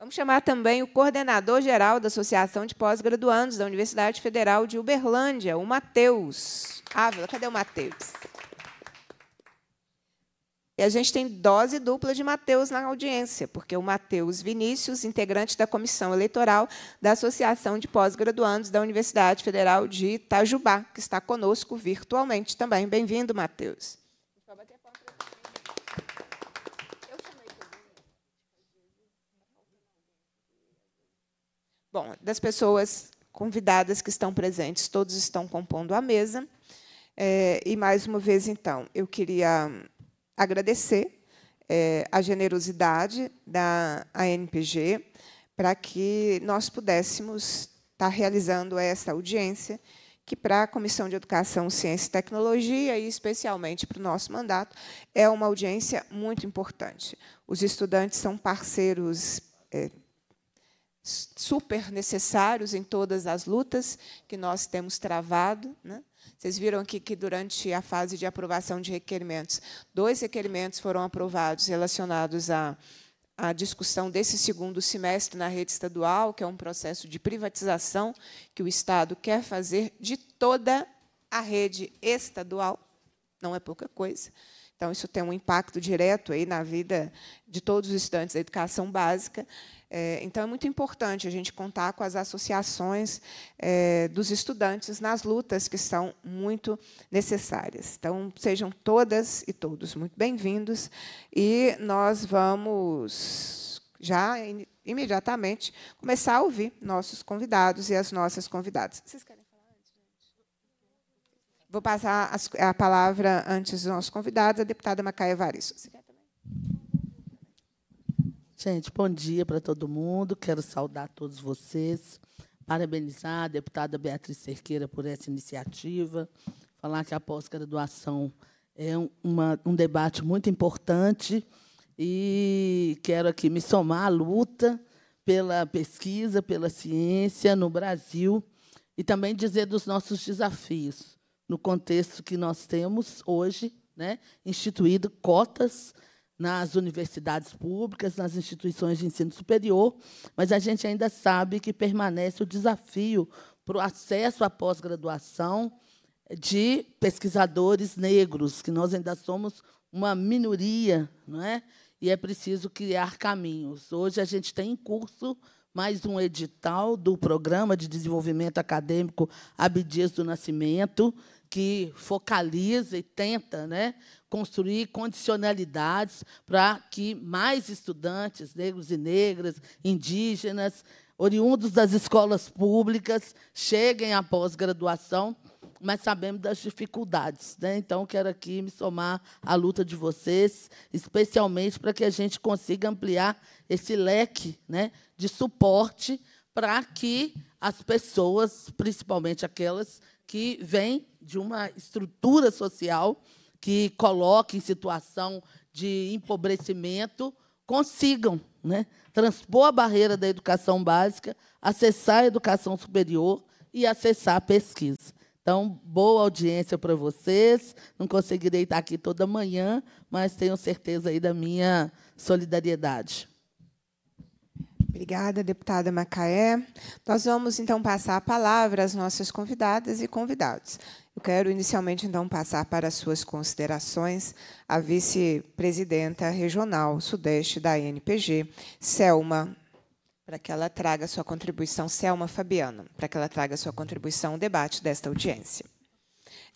Speaker 1: Vamos chamar também o coordenador-geral da Associação de Pós-Graduandos da Universidade Federal de Uberlândia, o Matheus. Ávila, cadê o Matheus? E a gente tem dose dupla de Mateus na audiência, porque o Mateus Vinícius, integrante da comissão eleitoral da Associação de Pós-Graduandos da Universidade Federal de Itajubá, que está conosco virtualmente também. Bem-vindo, Mateus. Bom, das pessoas convidadas que estão presentes, todos estão compondo a mesa. É, e mais uma vez, então, eu queria agradecer é, a generosidade da ANPG para que nós pudéssemos estar tá realizando esta audiência, que para a Comissão de Educação, Ciência e Tecnologia, e especialmente para o nosso mandato, é uma audiência muito importante. Os estudantes são parceiros é, super necessários em todas as lutas que nós temos travado, né? Vocês viram aqui que, durante a fase de aprovação de requerimentos, dois requerimentos foram aprovados relacionados à, à discussão desse segundo semestre na rede estadual, que é um processo de privatização que o Estado quer fazer de toda a rede estadual. Não é pouca coisa. Então, isso tem um impacto direto aí na vida de todos os estudantes da educação básica. É, então, é muito importante a gente contar com as associações é, dos estudantes nas lutas que são muito necessárias. Então, sejam todas e todos muito bem-vindos e nós vamos já in, imediatamente começar a ouvir nossos convidados e as nossas convidadas. Vocês querem falar antes? Vou passar a, a palavra antes dos nossos convidados, a deputada Macaia Varisso. Você quer também?
Speaker 2: Gente, bom dia para todo mundo. Quero saudar todos vocês. Parabenizar a deputada Beatriz Cerqueira por essa iniciativa. Falar que a pós-graduação é um, uma, um debate muito importante. E quero aqui me somar à luta pela pesquisa, pela ciência no Brasil. E também dizer dos nossos desafios no contexto que nós temos hoje, né, instituído cotas nas universidades públicas, nas instituições de ensino superior, mas a gente ainda sabe que permanece o desafio para o acesso à pós-graduação de pesquisadores negros, que nós ainda somos uma minoria, não é? e é preciso criar caminhos. Hoje a gente tem em curso mais um edital do Programa de Desenvolvimento Acadêmico Abdias do Nascimento, que focaliza e tenta né, construir condicionalidades para que mais estudantes negros e negras, indígenas, oriundos das escolas públicas, cheguem à pós-graduação, mas sabemos das dificuldades. Né? Então, quero aqui me somar à luta de vocês, especialmente para que a gente consiga ampliar esse leque né, de suporte para que as pessoas, principalmente aquelas que vêm de uma estrutura social que coloque em situação de empobrecimento consigam né, transpor a barreira da educação básica, acessar a educação superior e acessar a pesquisa. Então, boa audiência para vocês. Não conseguirei estar aqui toda manhã, mas tenho certeza aí da minha solidariedade. Obrigada, deputada
Speaker 1: Macaé. Nós vamos, então, passar a palavra às nossas convidadas e convidados. Eu quero inicialmente então passar para suas considerações a vice-presidenta regional Sudeste da INPG, Selma, para que ela traga sua contribuição, Selma Fabiano, para que ela traga sua contribuição ao debate desta audiência.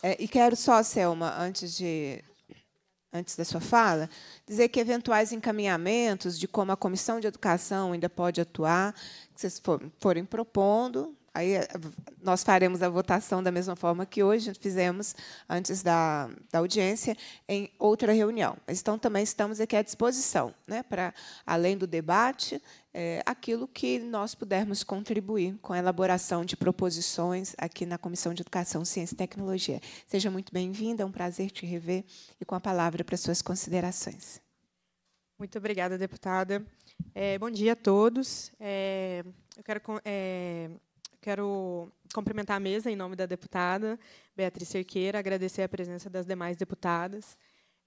Speaker 1: É, e quero só, Selma, antes de antes da sua fala, dizer que eventuais encaminhamentos de como a Comissão de Educação ainda pode atuar, que vocês forem propondo, Aí eh, nós faremos a votação da mesma forma que hoje fizemos antes da, da audiência em outra reunião. Então também estamos aqui à disposição, né, para além do debate, é, aquilo que nós pudermos contribuir com a elaboração de proposições aqui na Comissão de Educação, Ciência e Tecnologia. Seja muito bem-vinda, é um prazer te rever e com a palavra para suas considerações.
Speaker 3: Muito obrigada, deputada. É, bom dia a todos. É, eu quero Quero cumprimentar a mesa em nome da deputada Beatriz Cerqueira, agradecer a presença das demais deputadas.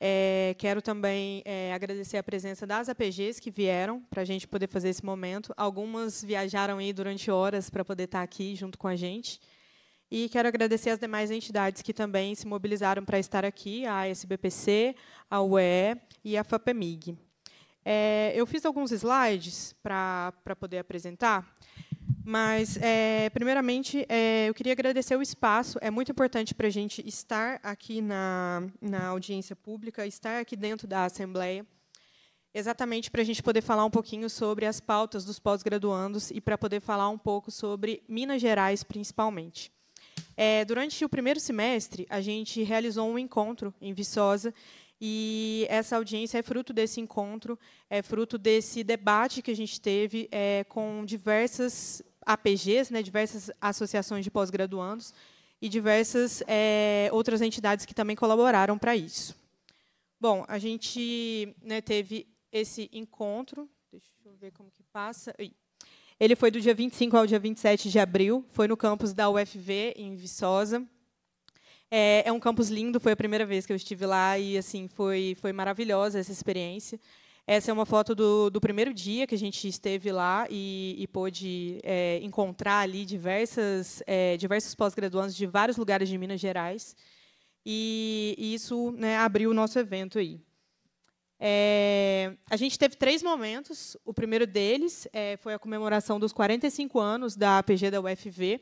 Speaker 3: É, quero também é, agradecer a presença das APGs que vieram para a gente poder fazer esse momento. Algumas viajaram aí durante horas para poder estar tá aqui junto com a gente. E quero agradecer as demais entidades que também se mobilizaram para estar aqui, a SBPC, a UE e a FAPEMIG. É, eu fiz alguns slides para poder apresentar, mas, é, primeiramente, é, eu queria agradecer o espaço. É muito importante para a gente estar aqui na, na audiência pública, estar aqui dentro da Assembleia, exatamente para a gente poder falar um pouquinho sobre as pautas dos pós-graduandos e para poder falar um pouco sobre Minas Gerais, principalmente. É, durante o primeiro semestre, a gente realizou um encontro em Viçosa e essa audiência é fruto desse encontro, é fruto desse debate que a gente teve é, com diversas APGs, né, diversas associações de pós-graduandos e diversas é, outras entidades que também colaboraram para isso. Bom, a gente né, teve esse encontro, deixa eu ver como que passa. Ele foi do dia 25 ao dia 27 de abril, foi no campus da UFV, em Viçosa. É, é, um campus lindo, foi a primeira vez que eu estive lá e assim foi, foi maravilhosa essa experiência. Essa é uma foto do, do primeiro dia que a gente esteve lá e, e pôde é, encontrar ali diversas, é, diversos pós-graduandos de vários lugares de Minas Gerais. E, e isso né, abriu o nosso evento aí. É, a gente teve três momentos. O primeiro deles é, foi a comemoração dos 45 anos da APG da UFV.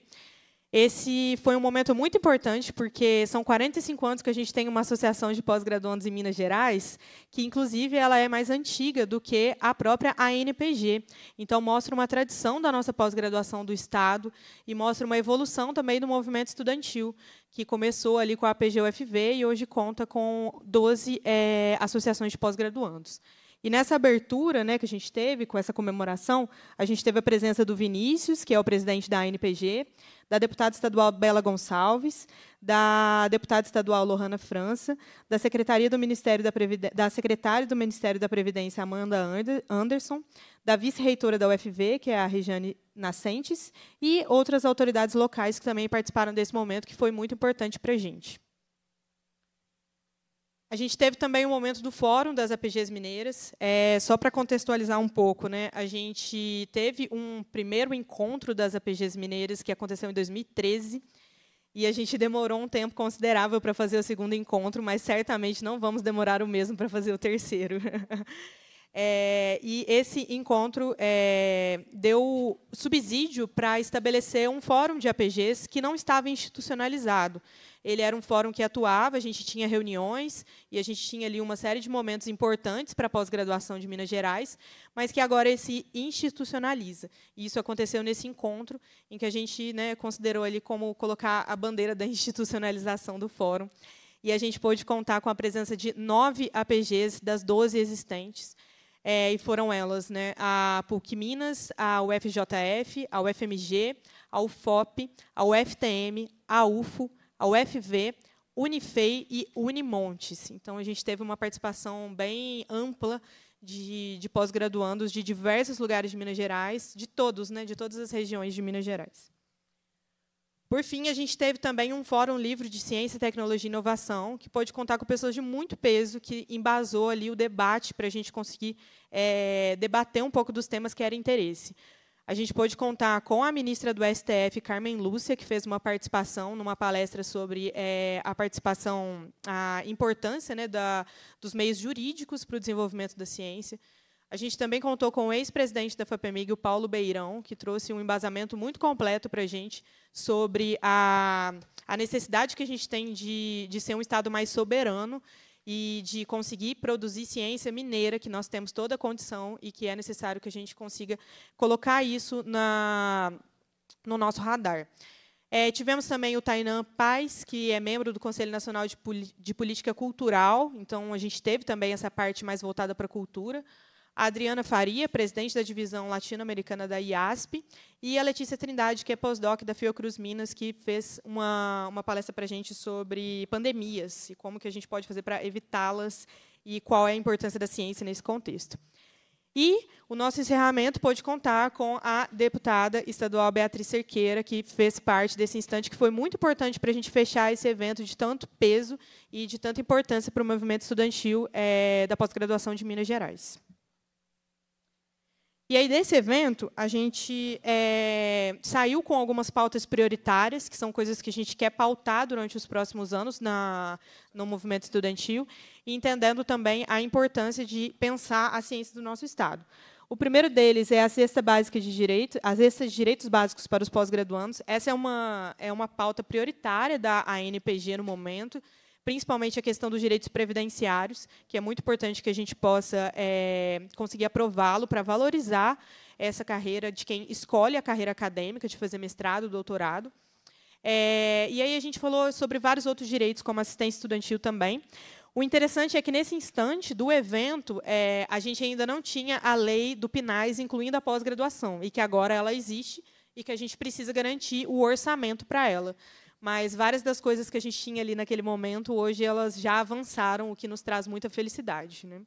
Speaker 3: Esse foi um momento muito importante, porque são 45 anos que a gente tem uma associação de pós-graduandos em Minas Gerais, que, inclusive, ela é mais antiga do que a própria ANPG. Então, mostra uma tradição da nossa pós-graduação do Estado e mostra uma evolução também do movimento estudantil, que começou ali com a APG-UFV e hoje conta com 12 é, eh, associações de pós-graduandos. E nessa abertura né, que a gente teve, com essa comemoração, a gente teve a presença do Vinícius, que é o presidente da ANPG, da deputada estadual Bela Gonçalves, da deputada estadual Lohana França, da secretaria do Ministério da, da secretária do Ministério da Previdência Amanda Anderson, da vice-reitora da UFV, que é a Regiane Nascentes, e outras autoridades locais que também participaram desse momento, que foi muito importante para a gente. A gente teve também o um momento do Fórum das APGs Mineiras. É, só para contextualizar um pouco, né, a gente teve um primeiro encontro das APGs Mineiras que aconteceu em 2013. E a gente demorou um tempo considerável para fazer o segundo encontro, mas certamente não vamos demorar o mesmo para fazer o terceiro. É, e esse encontro é, deu subsídio para estabelecer um fórum de APGs que não estava institucionalizado. Ele era um fórum que atuava, a gente tinha reuniões e a gente tinha ali uma série de momentos importantes para a pós-graduação de Minas Gerais, mas que agora se institucionaliza. E isso aconteceu nesse encontro em que a gente né, considerou ali como colocar a bandeira da institucionalização do fórum. E a gente pôde contar com a presença de nove APGs das 12 existentes. É, e foram elas, né, a PUC Minas, a UFJF, a UFMG, a UFOP, a UFTM, a UFO, a UFV, Unifei e Unimontes. Então, a gente teve uma participação bem ampla de, de pós-graduandos de diversos lugares de Minas Gerais, de todos, né, de todas as regiões de Minas Gerais. Por fim, a gente teve também um fórum livre de ciência, tecnologia e inovação, que pôde contar com pessoas de muito peso, que embasou ali o debate para a gente conseguir é, debater um pouco dos temas que era interesse. A gente pôde contar com a ministra do STF, Carmen Lúcia, que fez uma participação numa palestra sobre é, a participação, a importância né, da, dos meios jurídicos para o desenvolvimento da ciência. A gente também contou com o ex-presidente da FAPEMIG, o Paulo Beirão, que trouxe um embasamento muito completo para a gente sobre a, a necessidade que a gente tem de, de ser um Estado mais soberano e de conseguir produzir ciência mineira, que nós temos toda a condição e que é necessário que a gente consiga colocar isso na, no nosso radar. É, tivemos também o Tainan Paz, que é membro do Conselho Nacional de, Poli de Política Cultural, então a gente teve também essa parte mais voltada para a cultura a Adriana Faria, presidente da divisão latino-americana da IASP, e a Letícia Trindade, que é pós-doc da Fiocruz Minas, que fez uma, uma palestra para a gente sobre pandemias e como que a gente pode fazer para evitá-las e qual é a importância da ciência nesse contexto. E o nosso encerramento pode contar com a deputada estadual Beatriz Cerqueira, que fez parte desse instante, que foi muito importante para a gente fechar esse evento de tanto peso e de tanta importância para o movimento estudantil é, da pós-graduação de Minas Gerais. E aí, desse evento, a gente é, saiu com algumas pautas prioritárias, que são coisas que a gente quer pautar durante os próximos anos na, no movimento estudantil, e entendendo também a importância de pensar a ciência do nosso Estado. O primeiro deles é a cesta básica de direito, as cestas de direitos básicos para os pós-graduandos. Essa é uma, é uma pauta prioritária da ANPG no momento, principalmente a questão dos direitos previdenciários, que é muito importante que a gente possa é, conseguir aprová-lo para valorizar essa carreira de quem escolhe a carreira acadêmica, de fazer mestrado, doutorado. É, e aí a gente falou sobre vários outros direitos, como assistência estudantil também. O interessante é que, nesse instante do evento, é, a gente ainda não tinha a lei do PINAIS, incluindo a pós-graduação, e que agora ela existe e que a gente precisa garantir o orçamento para ela mas várias das coisas que a gente tinha ali naquele momento, hoje elas já avançaram, o que nos traz muita felicidade. Né?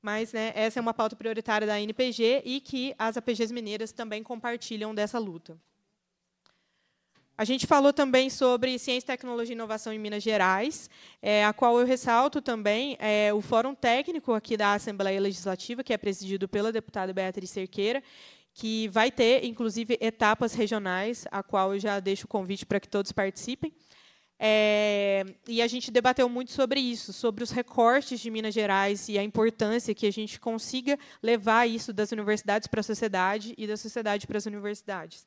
Speaker 3: Mas né, essa é uma pauta prioritária da NPG e que as APGs mineiras também compartilham dessa luta. A gente falou também sobre ciência, tecnologia e inovação em Minas Gerais, é, a qual eu ressalto também é, o Fórum Técnico aqui da Assembleia Legislativa, que é presidido pela deputada Beatriz Cerqueira, que vai ter, inclusive, etapas regionais, a qual eu já deixo o convite para que todos participem. É, e a gente debateu muito sobre isso, sobre os recortes de Minas Gerais e a importância que a gente consiga levar isso das universidades para a sociedade e da sociedade para as universidades.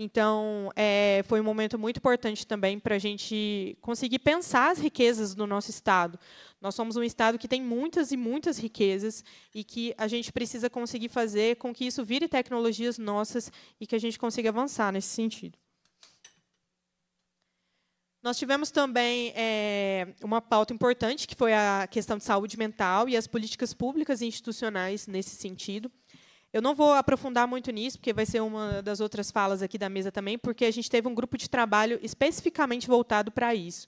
Speaker 3: Então, é, foi um momento muito importante também para a gente conseguir pensar as riquezas do nosso Estado. Nós somos um Estado que tem muitas e muitas riquezas e que a gente precisa conseguir fazer com que isso vire tecnologias nossas e que a gente consiga avançar nesse sentido. Nós tivemos também é, uma pauta importante, que foi a questão de saúde mental e as políticas públicas e institucionais nesse sentido. Eu não vou aprofundar muito nisso, porque vai ser uma das outras falas aqui da mesa também, porque a gente teve um grupo de trabalho especificamente voltado para isso.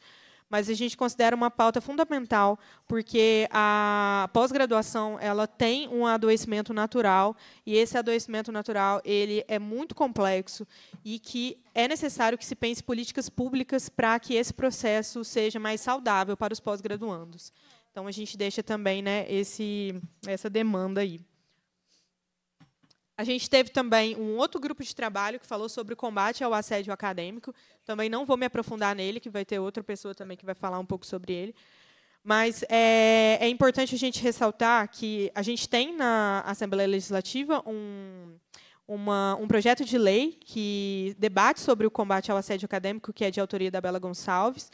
Speaker 3: Mas a gente considera uma pauta fundamental, porque a pós-graduação ela tem um adoecimento natural, e esse adoecimento natural ele é muito complexo e que é necessário que se pense políticas públicas para que esse processo seja mais saudável para os pós-graduandos. Então a gente deixa também né, esse, essa demanda aí. A gente teve também um outro grupo de trabalho que falou sobre o combate ao assédio acadêmico. Também não vou me aprofundar nele, que vai ter outra pessoa também que vai falar um pouco sobre ele. Mas é, é importante a gente ressaltar que a gente tem na Assembleia Legislativa um, uma, um projeto de lei que debate sobre o combate ao assédio acadêmico, que é de autoria da Bela Gonçalves.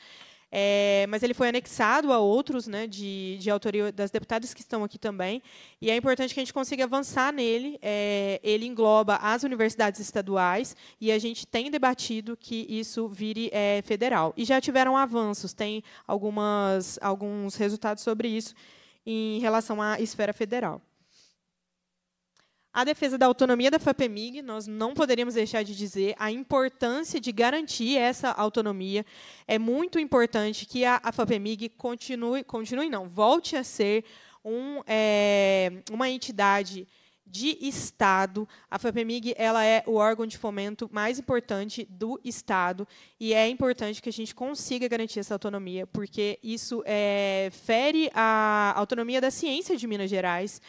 Speaker 3: É, mas ele foi anexado a outros, né, de, de autoria das deputadas que estão aqui também. E é importante que a gente consiga avançar nele. É, ele engloba as universidades estaduais e a gente tem debatido que isso vire é, federal. E já tiveram avanços, tem algumas, alguns resultados sobre isso em relação à esfera federal. A defesa da autonomia da FAPEMIG, nós não poderíamos deixar de dizer a importância de garantir essa autonomia. É muito importante que a, FAPEMIG continue, continue não, volte a ser um, é, uma entidade de Estado. A FAPEMIG ela é o órgão de fomento mais importante do Estado e é importante que a gente consiga garantir essa autonomia, porque isso é, fere a autonomia da ciência de Minas Gerais,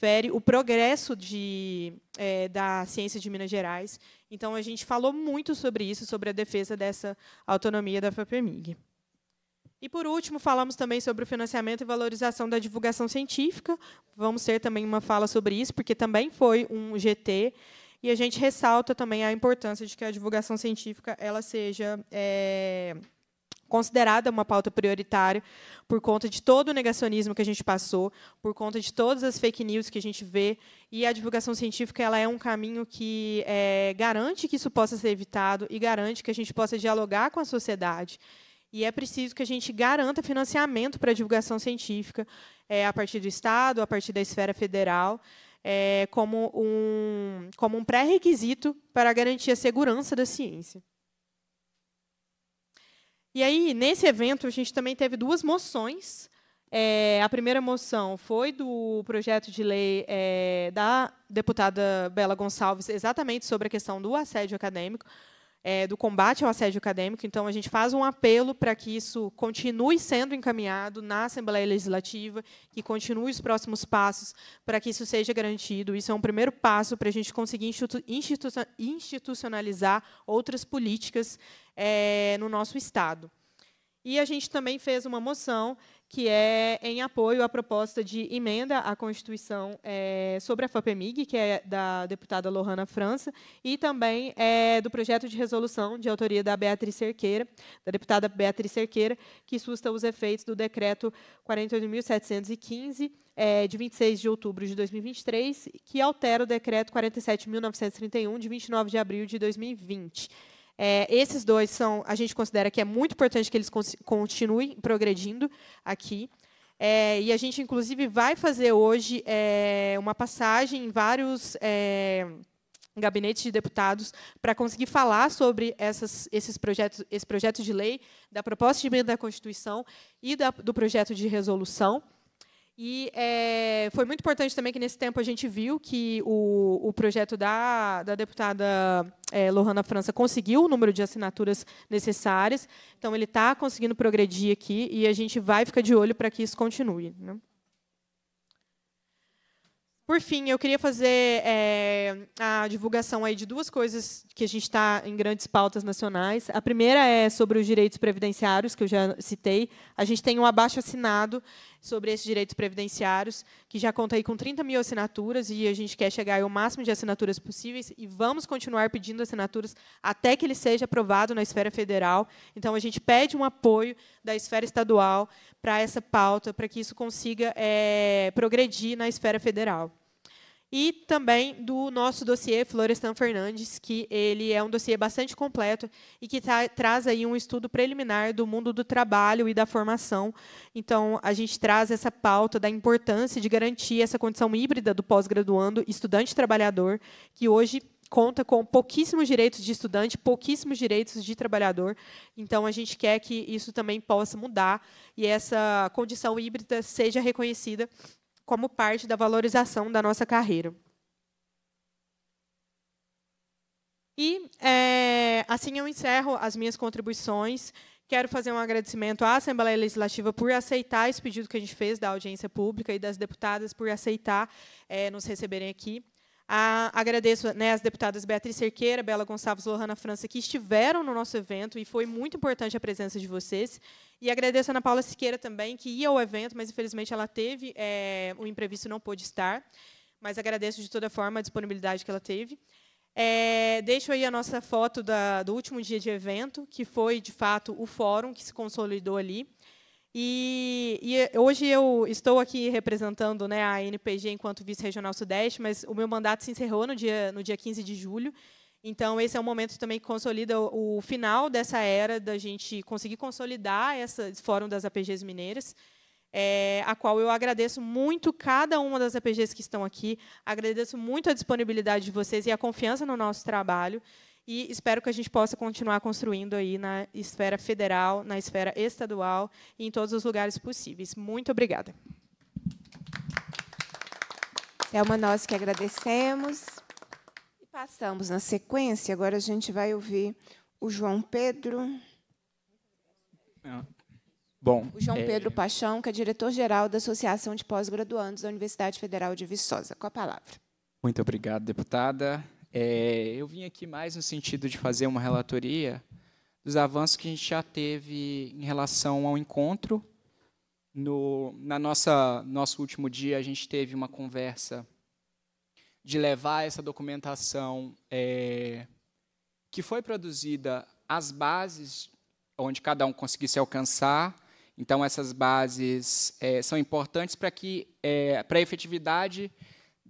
Speaker 3: fere o progresso de, é, da ciência de Minas Gerais. Então, a gente falou muito sobre isso, sobre a defesa dessa autonomia da FAPEMIG. E, por último, falamos também sobre o financiamento e valorização da divulgação científica. Vamos ter também uma fala sobre isso, porque também foi um GT. E a gente ressalta também a importância de que a divulgação científica ela seja é, considerada uma pauta prioritária por conta de todo o negacionismo que a gente passou, por conta de todas as fake news que a gente vê, e a divulgação científica ela é um caminho que é, garante que isso possa ser evitado e garante que a gente possa dialogar com a sociedade. E é preciso que a gente garanta financiamento para a divulgação científica é, a partir do Estado, a partir da esfera federal, é, como um, como um pré-requisito para garantir a segurança da ciência. E aí, nesse evento, a gente também teve duas moções. É, a primeira moção foi do projeto de lei é, da deputada Bela Gonçalves, exatamente sobre a questão do assédio acadêmico é, do combate ao assédio acadêmico. Então, a gente faz um apelo para que isso continue sendo encaminhado na Assembleia Legislativa, que continue os próximos passos para que isso seja garantido. Isso é um primeiro passo para a gente conseguir institu institu institucionalizar outras políticas é, no nosso Estado. E a gente também fez uma moção que é em apoio à proposta de emenda à Constituição é, sobre a FAPEMIG, que é da deputada Lohana França, e também é, do projeto de resolução de autoria da Beatriz Cerqueira, da deputada Beatriz Cerqueira, que susta os efeitos do decreto 48.715 é, de 26 de outubro de 2023, que altera o decreto 47.931 de 29 de abril de 2020. É, esses dois são, a gente considera que é muito importante que eles continuem progredindo aqui. É, e a gente, inclusive, vai fazer hoje é, uma passagem em vários é, gabinetes de deputados para conseguir falar sobre essas, esses projetos, esse projeto de lei, da proposta de emenda da Constituição e da, do projeto de resolução. E é, foi muito importante também que nesse tempo a gente viu que o, o projeto da, da deputada é, Lohana França conseguiu o número de assinaturas necessárias. Então, ele está conseguindo progredir aqui e a gente vai ficar de olho para que isso continue. Né? Por fim, eu queria fazer é, a divulgação aí de duas coisas que a gente está em grandes pautas nacionais. A primeira é sobre os direitos previdenciários, que eu já citei. A gente tem um abaixo assinado sobre esses direitos previdenciários, que já conta aí com 30 mil assinaturas e a gente quer chegar ao máximo de assinaturas possíveis e vamos continuar pedindo assinaturas até que ele seja aprovado na esfera federal. Então, a gente pede um apoio da esfera estadual para essa pauta, para que isso consiga é, progredir na esfera federal e também do nosso dossiê Florestan Fernandes, que ele é um dossiê bastante completo e que tra traz aí um estudo preliminar do mundo do trabalho e da formação. Então, a gente traz essa pauta da importância de garantir essa condição híbrida do pós-graduando, estudante trabalhador, que hoje conta com pouquíssimos direitos de estudante, pouquíssimos direitos de trabalhador. Então, a gente quer que isso também possa mudar e essa condição híbrida seja reconhecida como parte da valorização da nossa carreira. E, é, assim, eu encerro as minhas contribuições. Quero fazer um agradecimento à Assembleia Legislativa por aceitar esse pedido que a gente fez da audiência pública e das deputadas por aceitar é, nos receberem aqui. A, agradeço né, as deputadas Beatriz Cerqueira, Bela Gonçalves, Lohana França, que estiveram no nosso evento e foi muito importante a presença de vocês. E agradeço a Ana Paula Siqueira também, que ia ao evento, mas infelizmente ela teve é, um imprevisto não pôde estar. Mas agradeço de toda forma a disponibilidade que ela teve. É, deixo aí a nossa foto da, do último dia de evento, que foi, de fato, o fórum que se consolidou ali. E, e, eh, hoje eu estou aqui representando né, a NPG enquanto vice-regional sudeste, mas o meu mandato se encerrou no dia, no dia 15 de julho. Então, esse é um momento também que consolida o, o final dessa era da gente conseguir consolidar esse Fórum das APGs Mineiras, é, a qual eu agradeço muito cada uma das APGs que estão aqui, agradeço muito a disponibilidade de vocês e a confiança no nosso trabalho e espero que a gente possa continuar construindo aí na esfera federal, na esfera estadual e em todos os lugares possíveis. Muito obrigada.
Speaker 1: Selma, nós que agradecemos. E passamos na sequência, agora a gente vai ouvir o João Pedro.
Speaker 4: Ah, bom, o João é... Pedro
Speaker 1: Paixão, que é diretor-geral da Associação de Pós-Graduandos da Universidade
Speaker 4: Federal de Viçosa. Com a palavra. Muito obrigado, deputada. É, eu vim aqui mais no sentido de fazer uma relatoria dos avanços que a gente já teve em relação ao encontro. No na nossa nosso último dia, a gente teve uma conversa de levar essa documentação é, que foi produzida às bases onde cada um conseguisse alcançar. Então, essas bases é, são importantes para que é, para a efetividade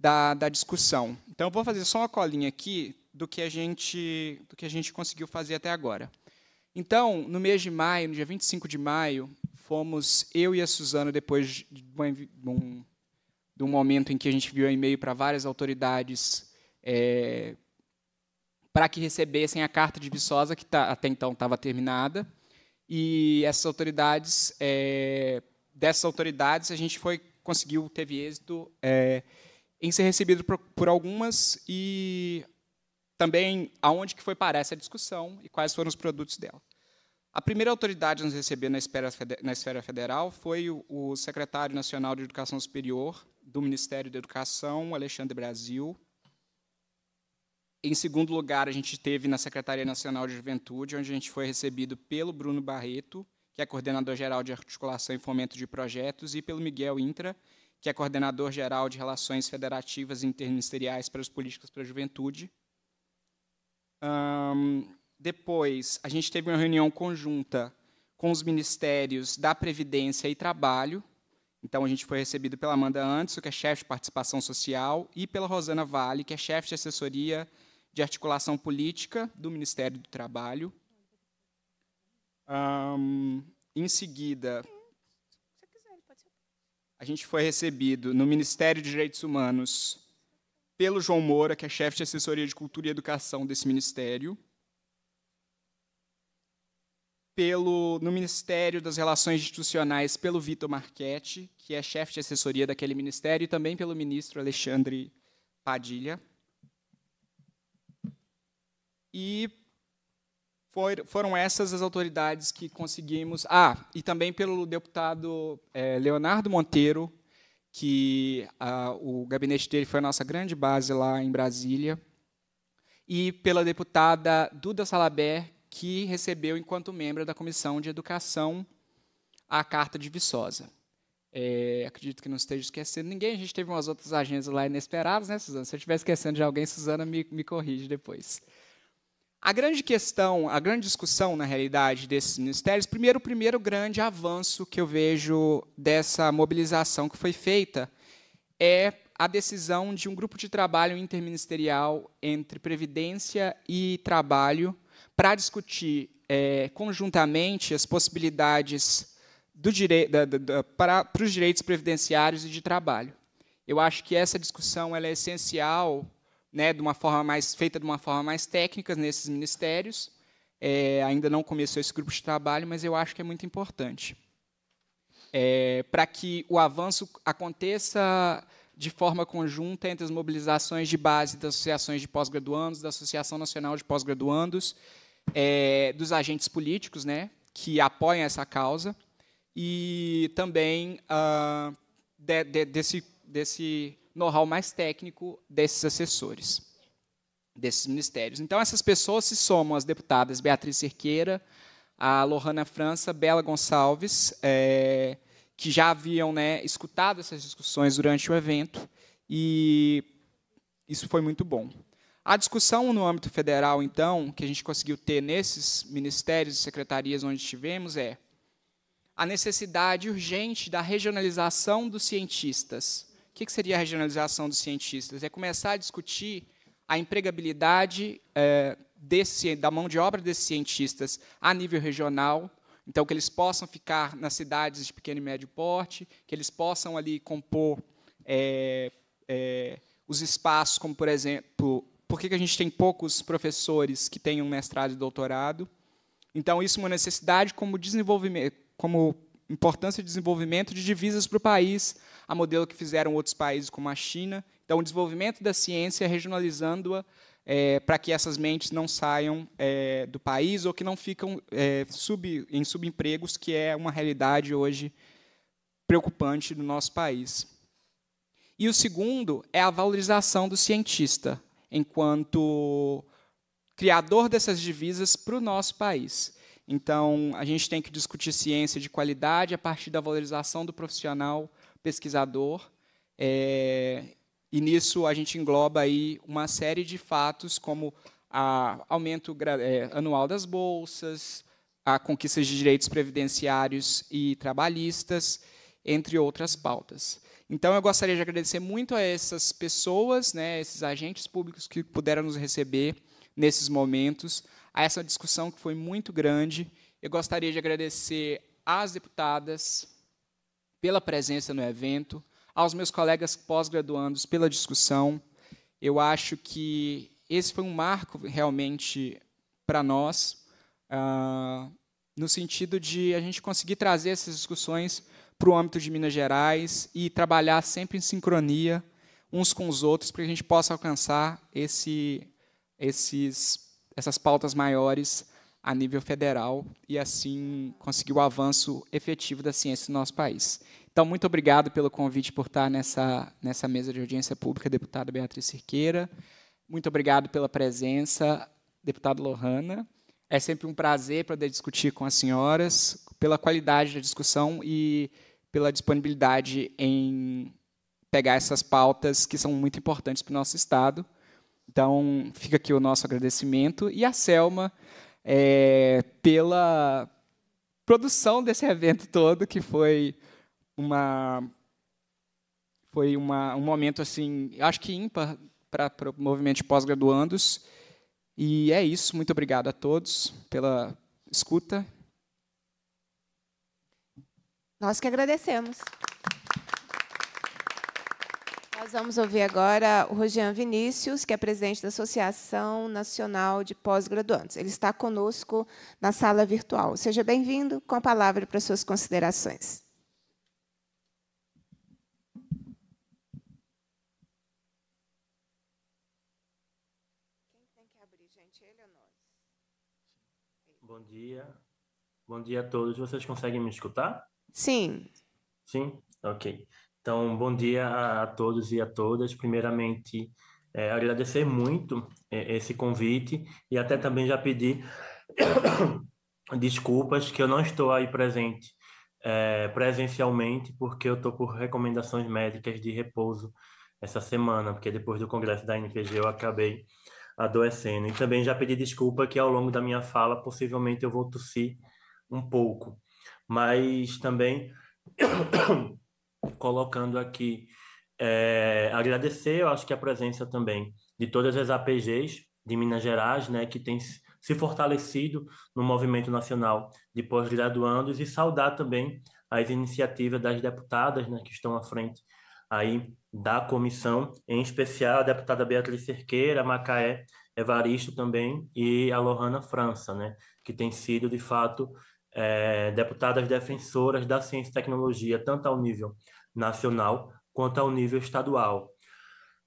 Speaker 4: da, da discussão. Então, eu vou fazer só uma colinha aqui do que, a gente, do que a gente conseguiu fazer até agora. Então, no mês de maio, no dia 25 de maio, fomos eu e a Suzana, depois de um, de um momento em que a gente viu um e-mail para várias autoridades é, para que recebessem a carta de Viçosa, que tá, até então estava terminada, e essas autoridades, é, dessas autoridades, a gente foi conseguiu, teve êxito. É, em ser recebido por, por algumas e também aonde que foi parar essa discussão e quais foram os produtos dela. A primeira autoridade a nos receber na esfera, na esfera federal foi o, o secretário nacional de Educação Superior do Ministério da Educação, Alexandre Brasil. Em segundo lugar, a gente teve na Secretaria Nacional de Juventude, onde a gente foi recebido pelo Bruno Barreto, que é coordenador geral de articulação e fomento de projetos, e pelo Miguel Intra, que é coordenador geral de Relações Federativas e Interministeriais para as Políticas para a Juventude. Um, depois, a gente teve uma reunião conjunta com os ministérios da Previdência e Trabalho. Então, a gente foi recebido pela Amanda Anderson, que é chefe de participação social, e pela Rosana Vale, que é chefe de assessoria de articulação política do Ministério do Trabalho. Um, em seguida, a gente foi recebido no Ministério de Direitos Humanos pelo João Moura, que é chefe de assessoria de cultura e educação desse ministério, pelo no Ministério das Relações Institucionais pelo Vitor Marchetti, que é chefe de assessoria daquele ministério, e também pelo ministro Alexandre Padilha. E foram essas as autoridades que conseguimos. Ah, e também pelo deputado é, Leonardo Monteiro, que a, ah, o gabinete dele foi a nossa grande base lá em Brasília, e pela deputada Duda Salaber, que recebeu, enquanto membro da Comissão de Educação, a carta de Viçosa. É, acredito que não esteja esquecendo ninguém. A gente teve umas outras agendas lá inesperadas, né, Suzana? Se eu estiver esquecendo de alguém, Suzana me, me corrige depois. A grande questão, a grande discussão, na realidade, desses ministérios, primeiro, o primeiro grande avanço que eu vejo dessa mobilização que foi feita é a decisão de um grupo de trabalho interministerial entre Previdência e Trabalho para discutir é, conjuntamente as possibilidades dire... da, da, da, para, para os direitos previdenciários e de trabalho. Eu acho que essa discussão é essencial né, de uma forma mais feita de uma forma mais técnica nesses ministérios. É, ainda não começou esse grupo de trabalho, mas eu acho que é muito importante. É, para que o avanço aconteça de forma conjunta entre as mobilizações de base das associações de pós-graduandos, da Associação Nacional de Pós-Graduandos, é, dos agentes políticos né, que apoiam essa causa, e também ah, de, de, desse, desse know-how mais técnico desses assessores, desses ministérios. Então, essas pessoas se somam às deputadas Beatriz Cerqueira, a Lohana França, Bela Gonçalves, é, que já haviam né, escutado essas discussões durante o evento, e isso foi muito bom. A discussão no âmbito federal, então, que a gente conseguiu ter nesses ministérios e secretarias onde estivemos é a necessidade urgente da regionalização dos cientistas que, que seria a regionalização dos cientistas? É começar a discutir a empregabilidade é, desse, da mão de obra desses cientistas a nível regional, então que eles possam ficar nas cidades de pequeno e médio porte, que eles possam ali compor é, é, os espaços, como por exemplo, por que, que a gente tem poucos professores que tenham mestrado e doutorado? Então isso é uma necessidade como desenvolvimento, como importância do desenvolvimento de divisas para o país, a modelo que fizeram outros países como a China. Então, o desenvolvimento da ciência, regionalizando-a é, para que essas mentes não saiam é, do país ou que não ficam é, sub, em subempregos, que é uma realidade hoje preocupante do nosso país. E o segundo é a valorização do cientista enquanto criador dessas divisas para o nosso país. Então, a gente tem que discutir ciência de qualidade a partir da valorização do profissional pesquisador. É, e nisso a gente engloba aí uma série de fatos, como o aumento é, anual das bolsas, a conquista de direitos previdenciários e trabalhistas, entre outras pautas. Então, eu gostaria de agradecer muito a essas pessoas, né, esses agentes públicos que puderam nos receber nesses momentos a essa discussão que foi muito grande. Eu gostaria de agradecer às deputadas pela presença no evento, aos meus colegas pós-graduandos pela discussão. Eu acho que esse foi um marco realmente para nós, uh, no sentido de a gente conseguir trazer essas discussões para o âmbito de Minas Gerais e trabalhar sempre em sincronia uns com os outros para que a gente possa alcançar esse, esses essas pautas maiores a nível federal e assim conseguir o avanço efetivo da ciência no nosso país. Então, muito obrigado pelo convite por estar nessa, nessa mesa de audiência pública, deputada Beatriz Cirqueira. Muito obrigado pela presença, deputado Lohana. É sempre um prazer poder discutir com as senhoras, pela qualidade da discussão e pela disponibilidade em pegar essas pautas que são muito importantes para o nosso Estado. Então, fica aqui o nosso agradecimento. E a Selma é, pela produção desse evento todo, que foi uma foi uma, um momento assim, acho que ímpar para o movimento de pós-graduandos. E é isso. Muito obrigado a todos pela escuta.
Speaker 1: Nós que agradecemos. Nós vamos ouvir agora o Rogério Vinícius, que é presidente da Associação Nacional de Pós-Graduantes. Ele está conosco na sala virtual. Seja bem-vindo, com a palavra para suas considerações.
Speaker 5: Bom dia. Bom dia a todos. Vocês conseguem me escutar? Sim. Sim? Ok. Então, bom dia a, todos e a todas. Primeiramente, é, agradecer muito é, esse convite e até também já pedir desculpas que eu não estou aí presente é, presencialmente, porque eu estou por recomendações médicas de repouso essa semana, porque depois do congresso da NPG eu acabei adoecendo. E também já pedi desculpa que ao longo da minha fala possivelmente eu vou tossir um pouco, mas também colocando aqui, é, agradecer, eu acho que a presença também de todas as APGs de Minas Gerais, né, que tem se fortalecido no movimento nacional de pós-graduandos e saudar também as iniciativas das deputadas né, que estão à frente aí da comissão, em especial a deputada Beatriz Cerqueira, Macaé Evaristo também e a Lohana França, né, que têm sido, de fato, é, deputadas defensoras da ciência e tecnologia, tanto ao nível nacional quanto ao nível estadual.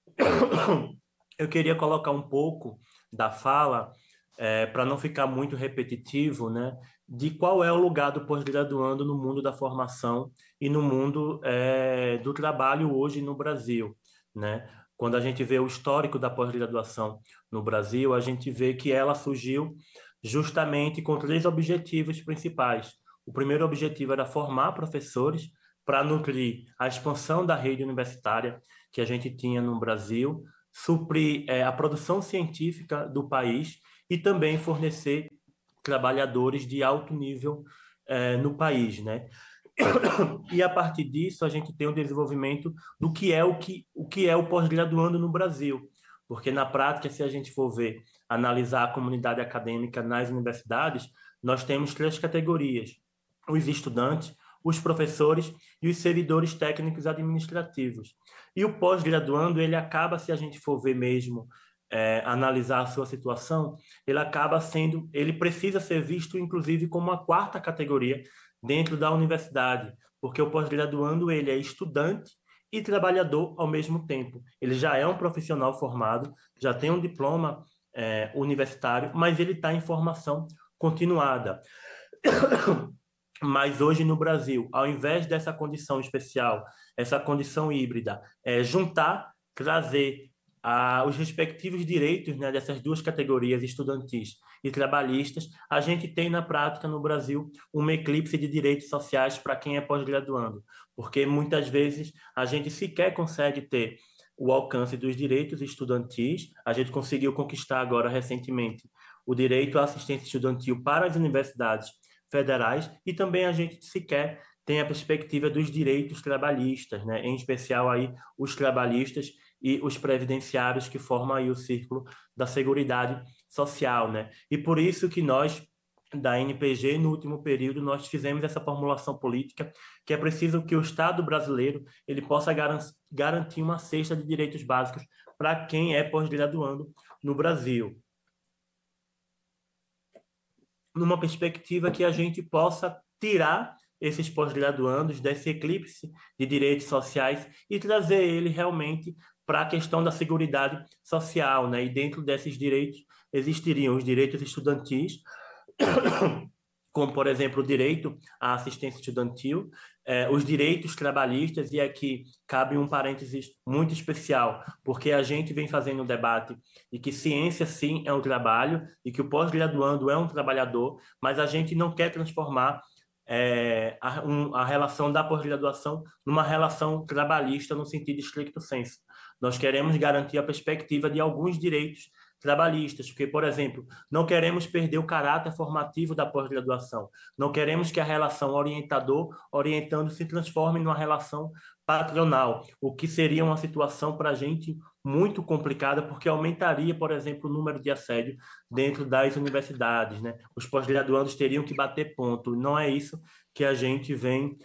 Speaker 5: Eu queria colocar um pouco da fala, é, para não ficar muito repetitivo, né, de qual é o lugar do pós-graduando no mundo da formação e no mundo é, do trabalho hoje no Brasil. Né? Quando a gente vê o histórico da pós-graduação no Brasil, a gente vê que ela surgiu justamente com três objetivos principais. O primeiro objetivo era formar professores para nutrir a expansão da rede universitária que a gente tinha no Brasil, suprir é, a produção científica do país e também fornecer trabalhadores de alto nível é, no país, né? E a partir disso a gente tem o desenvolvimento do que é o que o que é o pós-graduando no Brasil, porque na prática se a gente for ver analisar a comunidade acadêmica nas universidades nós temos três categorias: os estudantes, os professores e os servidores técnicos administrativos. E o pós-graduando, ele acaba, se a gente for ver mesmo, é, analisar a sua situação, ele acaba sendo, ele precisa ser visto, inclusive, como uma quarta categoria dentro da universidade, porque o pós-graduando, ele é estudante e trabalhador ao mesmo tempo. Ele já é um profissional formado, já tem um diploma é, universitário, mas ele está em formação continuada. Mas hoje no Brasil, ao invés dessa condição especial, essa condição híbrida, é juntar, trazer os respectivos direitos né, dessas duas categorias, estudantis e trabalhistas, a gente tem na prática no Brasil uma eclipse de direitos sociais para quem é pós-graduando, porque muitas vezes a gente sequer consegue ter o alcance dos direitos estudantis, a gente conseguiu conquistar agora recentemente o direito à assistência estudantil para as universidades federais e também a gente sequer tem a perspectiva dos direitos trabalhistas, né? em especial aí os trabalhistas e os previdenciários que formam aí o círculo da Seguridade Social. Né? E por isso que nós, da NPG, no último período, nós fizemos essa formulação política que é preciso que o Estado brasileiro ele possa garantir uma cesta de direitos básicos para quem é pós-graduando no Brasil numa perspectiva que a gente possa tirar esses pós-graduandos desse eclipse de direitos sociais e trazer ele realmente para a questão da segurança social, né? E dentro desses direitos existiriam os direitos estudantis, como por exemplo o direito à assistência estudantil, é, os direitos trabalhistas, e aqui cabe um parênteses muito especial, porque a gente vem fazendo um debate de que ciência, sim, é um trabalho, e que o pós-graduando é um trabalhador, mas a gente não quer transformar é, a, um, a, relação da pós-graduação numa relação trabalhista no sentido estricto senso. Nós queremos garantir a perspectiva de alguns direitos trabalhistas, porque, por exemplo, não queremos perder o caráter formativo da pós-graduação, não queremos que a relação orientador-orientando se transforme numa relação patronal, o que seria uma situação para a gente muito complicada, porque aumentaria, por exemplo, o número de assédio dentro das universidades. Né? Os pós-graduandos teriam que bater ponto. Não é isso que a gente vem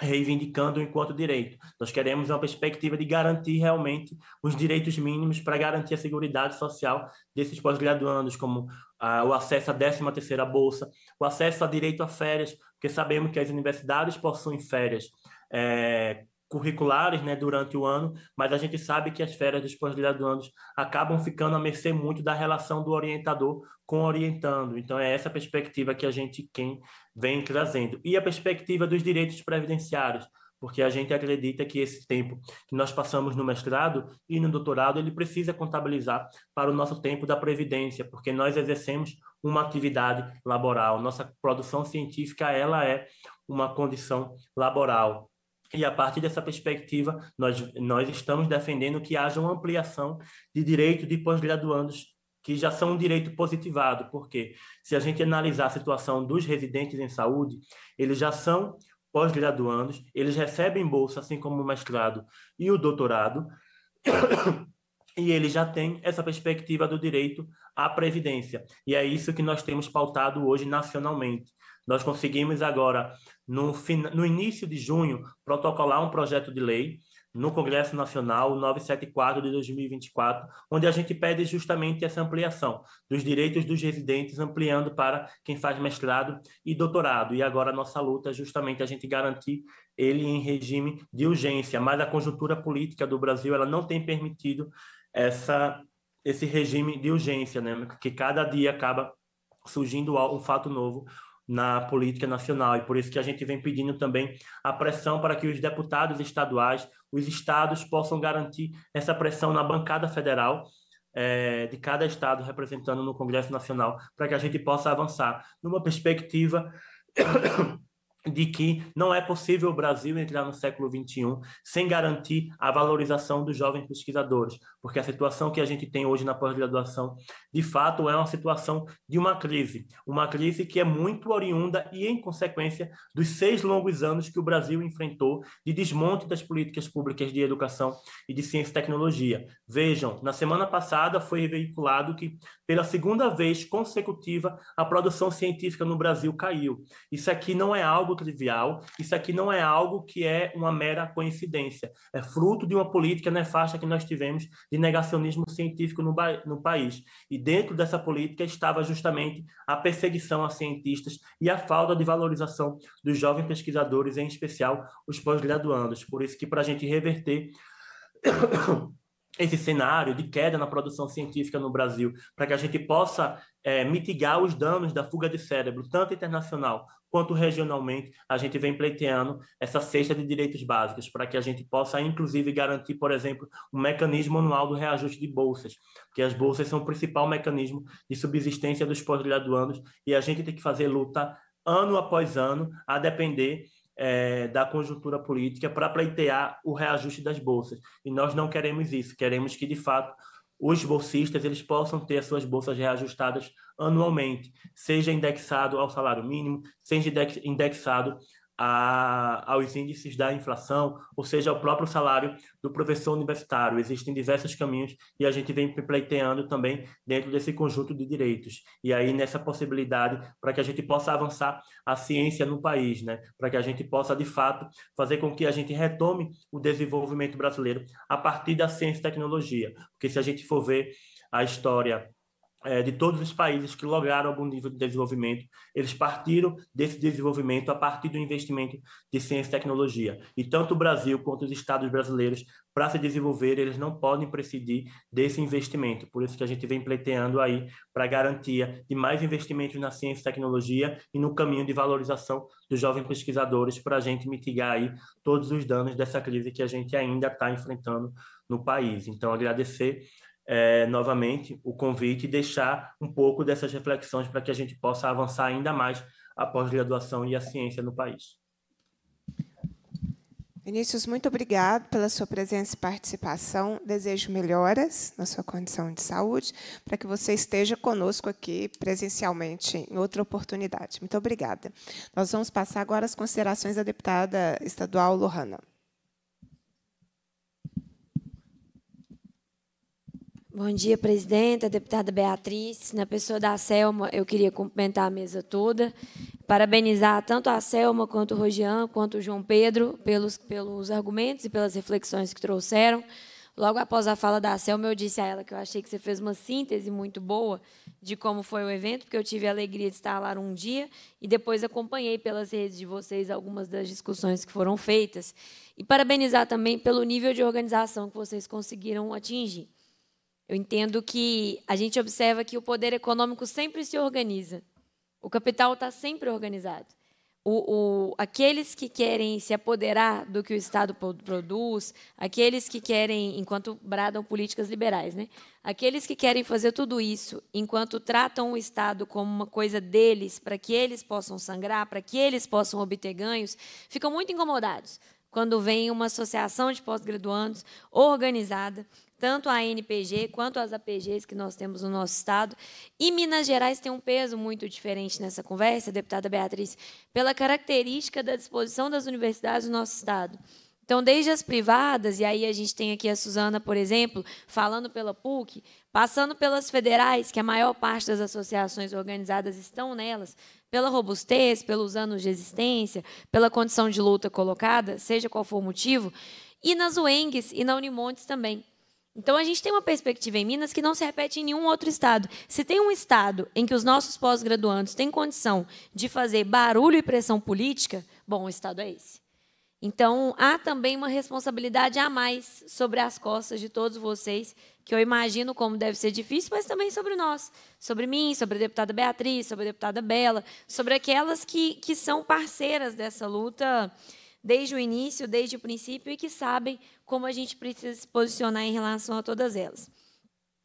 Speaker 5: reivindicando enquanto direito. Nós queremos uma perspectiva de garantir realmente os direitos mínimos para garantir a segurança social desses pós-graduandos, como ah, o acesso à 13ª bolsa, o acesso a direito a férias, porque sabemos que as universidades possuem férias é, curriculares né, durante o ano, mas a gente sabe que as férias dos pós-graduandos acabam ficando a mercê muito da relação do orientador com o orientando. Então, é essa perspectiva que a gente quem vem trazendo. E a perspectiva dos direitos previdenciários, porque a gente acredita que esse tempo que nós passamos no mestrado e no doutorado, ele precisa contabilizar para o nosso tempo da previdência, porque nós exercemos uma atividade laboral. Nossa produção científica, ela é uma condição laboral e a partir dessa perspectiva, nós, nós estamos defendendo que haja uma ampliação de direito de pós-graduandos que já são um direito positivado, porque se a gente analisar a situação dos residentes em saúde, eles já são pós-graduandos, eles recebem bolsa, assim como o mestrado e o doutorado, e ele já tem essa perspectiva do direito à previdência. E é isso que nós temos pautado hoje nacionalmente. Nós conseguimos agora, no, no início de junho, protocolar um projeto de lei no Congresso Nacional 974 de 2024, onde a gente pede justamente essa ampliação dos direitos dos residentes, ampliando para quem faz mestrado e doutorado. E agora a nossa luta é justamente a gente garantir ele em regime de urgência, mas a conjuntura política do Brasil ela não tem permitido essa esse regime de urgência, né? que cada dia acaba surgindo um fato novo na política nacional. E por isso que a gente vem pedindo também a pressão para que os deputados estaduais, os estados, possam garantir essa pressão na bancada federal é, de cada estado representando no Congresso Nacional, para que a gente possa avançar numa perspectiva de que não é possível o Brasil entrar no século XXI sem garantir a valorização dos jovens pesquisadores, porque a situação que a gente tem hoje na pós-graduação, de fato, é uma situação de uma crise, uma crise que é muito oriunda e em consequência dos seis longos anos que o Brasil enfrentou de desmonte das políticas públicas de educação e de ciência e tecnologia. Vejam, na semana passada foi veiculado que pela segunda vez consecutiva a produção científica no Brasil caiu. Isso aqui não é algo trivial. Isso aqui não é algo que é uma mera coincidência. É fruto de uma política nefasta que nós tivemos de negacionismo científico no, no país. E dentro dessa política estava justamente a perseguição a cientistas e a falta de valorização dos jovens pesquisadores, em especial os pós-graduandos. Por isso que para a gente reverter esse cenário de queda na produção científica no Brasil, para que a gente possa é, mitigar os danos da fuga de cérebro, tanto internacional quanto regionalmente, a gente vem pleiteando essa cesta de direitos básicos, para que a gente possa, inclusive, garantir, por exemplo, um mecanismo anual do reajuste de bolsas, porque as bolsas são o principal mecanismo de subsistência dos pós-graduandos e a gente tem que fazer luta ano após ano, a depender é, da conjuntura política para pleitear o reajuste das bolsas. E nós não queremos isso, queremos que, de fato, os bolsistas eles possam ter suas bolsas reajustadas anualmente, seja indexado ao salário mínimo, seja indexado a, aos índices da inflação, ou seja, ao próprio salário do professor universitário. Existem diversos caminhos e a gente vem pleiteando também dentro desse conjunto de direitos. E aí, nessa possibilidade, para que a gente possa avançar a ciência no país, né? para que a gente possa, de fato, fazer com que a gente retome o desenvolvimento brasileiro a partir da ciência e tecnologia. Porque se a gente for ver a história é, de todos os países que lograram algum nível de desenvolvimento, eles partiram desse desenvolvimento a partir do investimento de ciência e tecnologia. E tanto o Brasil quanto os estados brasileiros, para se desenvolver, eles não podem prescindir desse investimento. Por isso que a gente vem pleiteando aí para garantia de mais investimentos na ciência e tecnologia e no caminho de valorização dos jovens pesquisadores para a gente mitigar aí todos os danos dessa crise que a gente ainda está enfrentando no país. Então, agradecer é, novamente o convite e deixar um pouco dessas reflexões para que a gente possa avançar ainda mais a pós-graduação e a ciência no país.
Speaker 1: Vinícius, muito obrigado pela sua presença e participação. Desejo melhoras na sua condição de saúde, para que você esteja conosco aqui presencialmente em outra oportunidade. Muito obrigada. Nós vamos passar agora as
Speaker 6: considerações da deputada estadual Lohana. Bom dia, presidenta, deputada Beatriz. Na pessoa da Selma, eu queria cumprimentar a mesa toda, parabenizar tanto a Selma quanto o Rogian, quanto o João Pedro pelos, pelos argumentos e pelas reflexões que trouxeram. Logo após a fala da Selma, eu disse a ela que eu achei que você fez uma síntese muito boa de como foi o evento, porque eu tive a alegria de estar lá um dia e depois acompanhei pelas redes de vocês algumas das discussões que foram feitas. E parabenizar também pelo nível de organização que vocês conseguiram atingir. Eu entendo que a gente observa que o poder econômico sempre se organiza. O capital está sempre organizado. O, o, aqueles que querem se apoderar do que o Estado produz, aqueles que querem, enquanto bradam políticas liberais, né? aqueles que querem fazer tudo isso, enquanto tratam o Estado como uma coisa deles, para que eles possam sangrar, para que eles possam obter ganhos, ficam muito incomodados quando vem uma associação de pós-graduandos organizada tanto a NPG quanto as APGs que nós temos no nosso estado. E Minas Gerais tem um peso muito diferente nessa conversa, deputada Beatriz, pela característica da disposição das universidades do nosso estado. Então, desde as privadas, e aí a gente tem aqui a Suzana, por exemplo, falando pela PUC, passando pelas federais, que a maior parte das associações organizadas estão nelas, pela robustez, pelos anos de existência, pela condição de luta colocada, seja qual for o motivo, e nas UENGs e na Unimontes também. Então a gente tem uma perspectiva em Minas que não se repete em nenhum outro estado. Se tem um estado em que os nossos pós-graduandos têm condição de fazer barulho e pressão política, bom, o estado é esse. Então há também uma responsabilidade a mais sobre as costas de todos vocês, que eu imagino como deve ser difícil, mas também sobre nós, sobre mim, sobre a deputada Beatriz, sobre a deputada Bela, sobre aquelas que, que são parceiras dessa luta desde o início, desde o princípio e que sabem como a gente precisa se posicionar em relação a todas elas.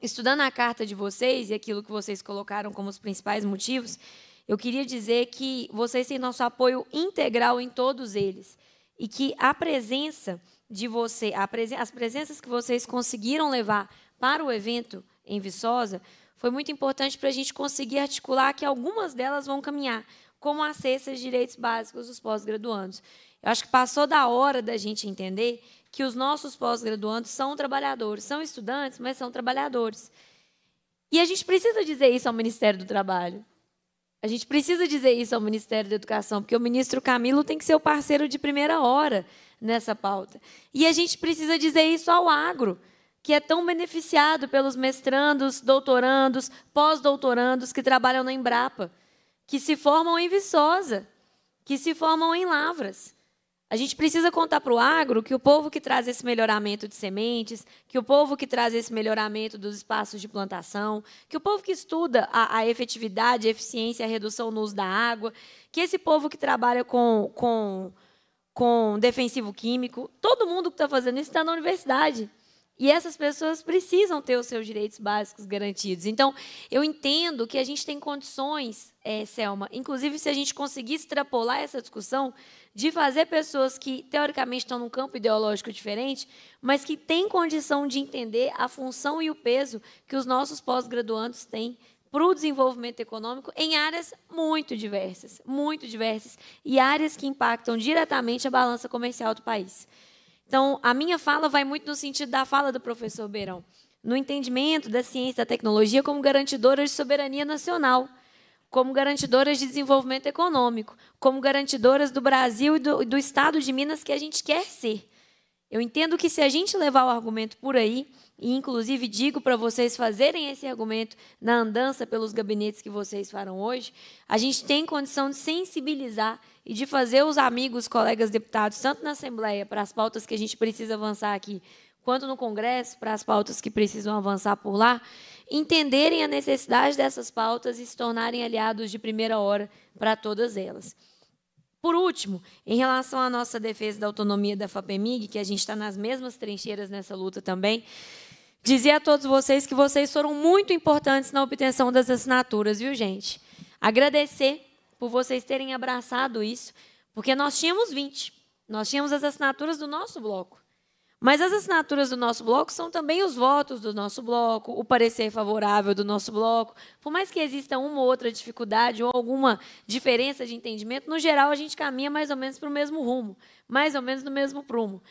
Speaker 6: Estudando a carta de vocês e aquilo que vocês colocaram como os principais motivos, eu queria dizer que vocês têm nosso apoio integral em todos eles e que a presença de você, presen as presenças que vocês conseguiram levar para o evento em Viçosa, foi muito importante para a gente conseguir articular que algumas delas vão caminhar, como a cesta direitos básicos dos pós-graduandos. Eu acho que passou da hora da gente entender que os nossos pós-graduandos são trabalhadores, são estudantes, mas são trabalhadores. E a gente precisa dizer isso ao Ministério do Trabalho. A gente precisa dizer isso ao Ministério da Educação, porque o ministro Camilo tem que ser o parceiro de primeira hora nessa pauta. E a gente precisa dizer isso ao agro, que é tão beneficiado pelos mestrandos, doutorandos, pós-doutorandos que trabalham na Embrapa, que se formam em Viçosa, que se formam em Lavras. A gente precisa contar para o agro que o povo que traz esse melhoramento de sementes, que o povo que traz esse melhoramento dos espaços de plantação, que o povo que estuda a, a efetividade, a eficiência, a redução no uso da água, que esse povo que trabalha com, com, com defensivo químico, todo mundo que está fazendo isso está na universidade. E essas pessoas precisam ter os seus direitos básicos garantidos. Então, eu entendo que a gente tem condições, é, Selma, inclusive se a gente conseguir extrapolar essa discussão, de fazer pessoas que, teoricamente, estão num campo ideológico diferente, mas que têm condição de entender a função e o peso que os nossos pós-graduandos têm para o desenvolvimento econômico em áreas muito diversas, muito diversas, e áreas que impactam diretamente a balança comercial do país. Então, a minha fala vai muito no sentido da fala do professor Beirão, no entendimento da ciência e da tecnologia como garantidoras de soberania nacional, como garantidoras de desenvolvimento econômico, como garantidoras do Brasil e do, do Estado de Minas que a gente quer ser. Eu entendo que se a gente levar o argumento por aí, e inclusive digo para vocês fazerem esse argumento na andança pelos gabinetes que vocês farão hoje, a gente tem condição de sensibilizar e de fazer os amigos, colegas deputados, tanto na Assembleia, para as pautas que a gente precisa avançar aqui, quanto no Congresso, para as pautas que precisam avançar por lá, entenderem a necessidade dessas pautas e se tornarem aliados de primeira hora para todas elas. Por último, em relação à nossa defesa da autonomia da FAPEMIG, que a gente está nas mesmas trincheiras nessa luta também, dizer a todos vocês que vocês foram muito importantes na obtenção das assinaturas, viu, gente? Agradecer por vocês terem abraçado isso, porque nós tínhamos 20. Nós tínhamos as assinaturas do nosso bloco. Mas as assinaturas do nosso bloco são também os votos do nosso bloco, o parecer favorável do nosso bloco. Por mais que exista uma ou outra dificuldade ou alguma diferença de entendimento, no geral a gente caminha mais ou menos para o mesmo rumo, mais ou menos no mesmo prumo.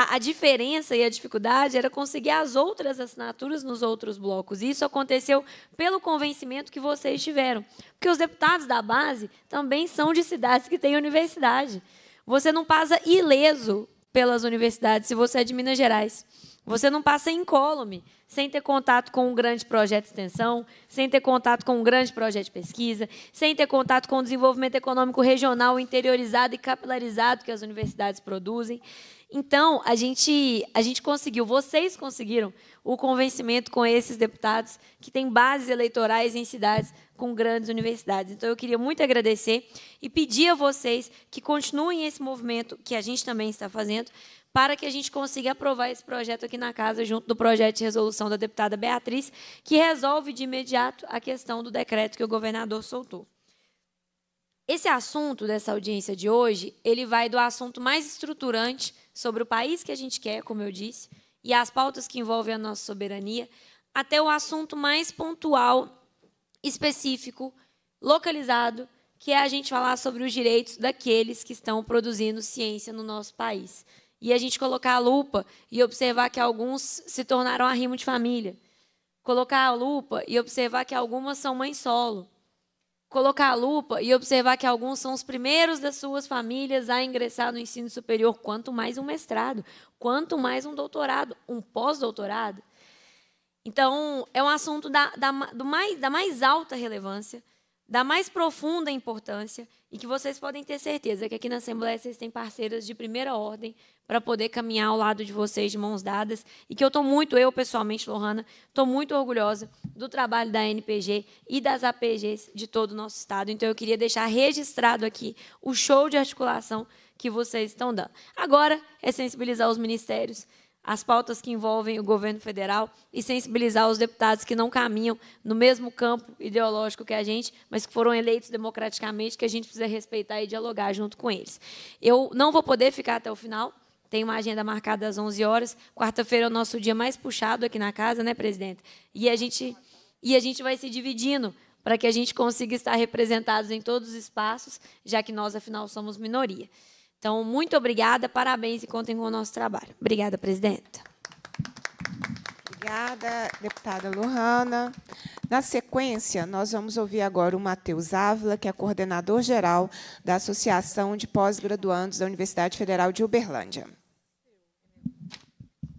Speaker 6: A, a, diferença e a dificuldade era conseguir as outras assinaturas nos outros blocos. E isso aconteceu pelo convencimento que vocês tiveram. Porque os deputados da base também são de cidades que têm universidade. Você não passa ileso pelas universidades se você é de Minas Gerais. Você não passa incólume, sem ter contato com um grande projeto de extensão, sem ter contato com um grande projeto de pesquisa, sem ter contato com o desenvolvimento econômico regional interiorizado e capilarizado que as universidades produzem. Então, a gente, a gente conseguiu, vocês conseguiram o convencimento com esses deputados que têm bases eleitorais em cidades com grandes universidades. Então, eu queria muito agradecer e pedir a vocês que continuem esse movimento que a gente também está fazendo para que a gente consiga aprovar esse projeto aqui na casa, junto do projeto de resolução da deputada Beatriz, que resolve de imediato a questão do decreto que o governador soltou. Esse assunto dessa audiência de hoje, ele vai do assunto mais estruturante sobre o país que a gente quer, como eu disse, e as pautas que envolvem a nossa soberania, até o assunto mais pontual, específico, localizado, que é a gente falar sobre os direitos daqueles que estão produzindo ciência no nosso país. E a gente colocar a lupa e observar que alguns se tornaram arrimo de família. Colocar a lupa e observar que algumas são mães solo colocar a lupa e observar que alguns são os primeiros das suas famílias a ingressar no ensino superior, quanto mais um mestrado, quanto mais um doutorado, um pós-doutorado. Então, é um assunto da, da, mais, da mais alta relevância da mais profunda importância e que vocês podem ter certeza que aqui na Assembleia vocês têm parceiras de primeira ordem para poder caminhar ao lado de vocês de mãos dadas e que eu estou muito, eu pessoalmente, Lohana, estou muito orgulhosa do trabalho da NPG e das APGs de todo o nosso Estado. Então, eu queria deixar registrado aqui o show de articulação que vocês estão dando. Agora é sensibilizar os ministérios as pautas que envolvem o governo federal e sensibilizar os deputados que não caminham no mesmo campo ideológico que a gente, mas que foram eleitos democraticamente, que a gente precisa respeitar e dialogar junto com eles. Eu não vou poder ficar até o final, tem uma agenda marcada às 11 horas. Quarta-feira é o nosso dia mais puxado aqui na casa, né, presidente? E a gente, e a gente vai se dividindo para que a gente consiga estar representados em todos os espaços, já que nós, afinal, somos minoria. Então, muito obrigada, parabéns e contem com o nosso trabalho. Obrigada, presidenta.
Speaker 1: Obrigada, deputada Lohana. Na sequência, nós vamos ouvir agora o Matheus Ávila, que é coordenador geral da Associação de Pós-Graduandos da Universidade Federal de Uberlândia.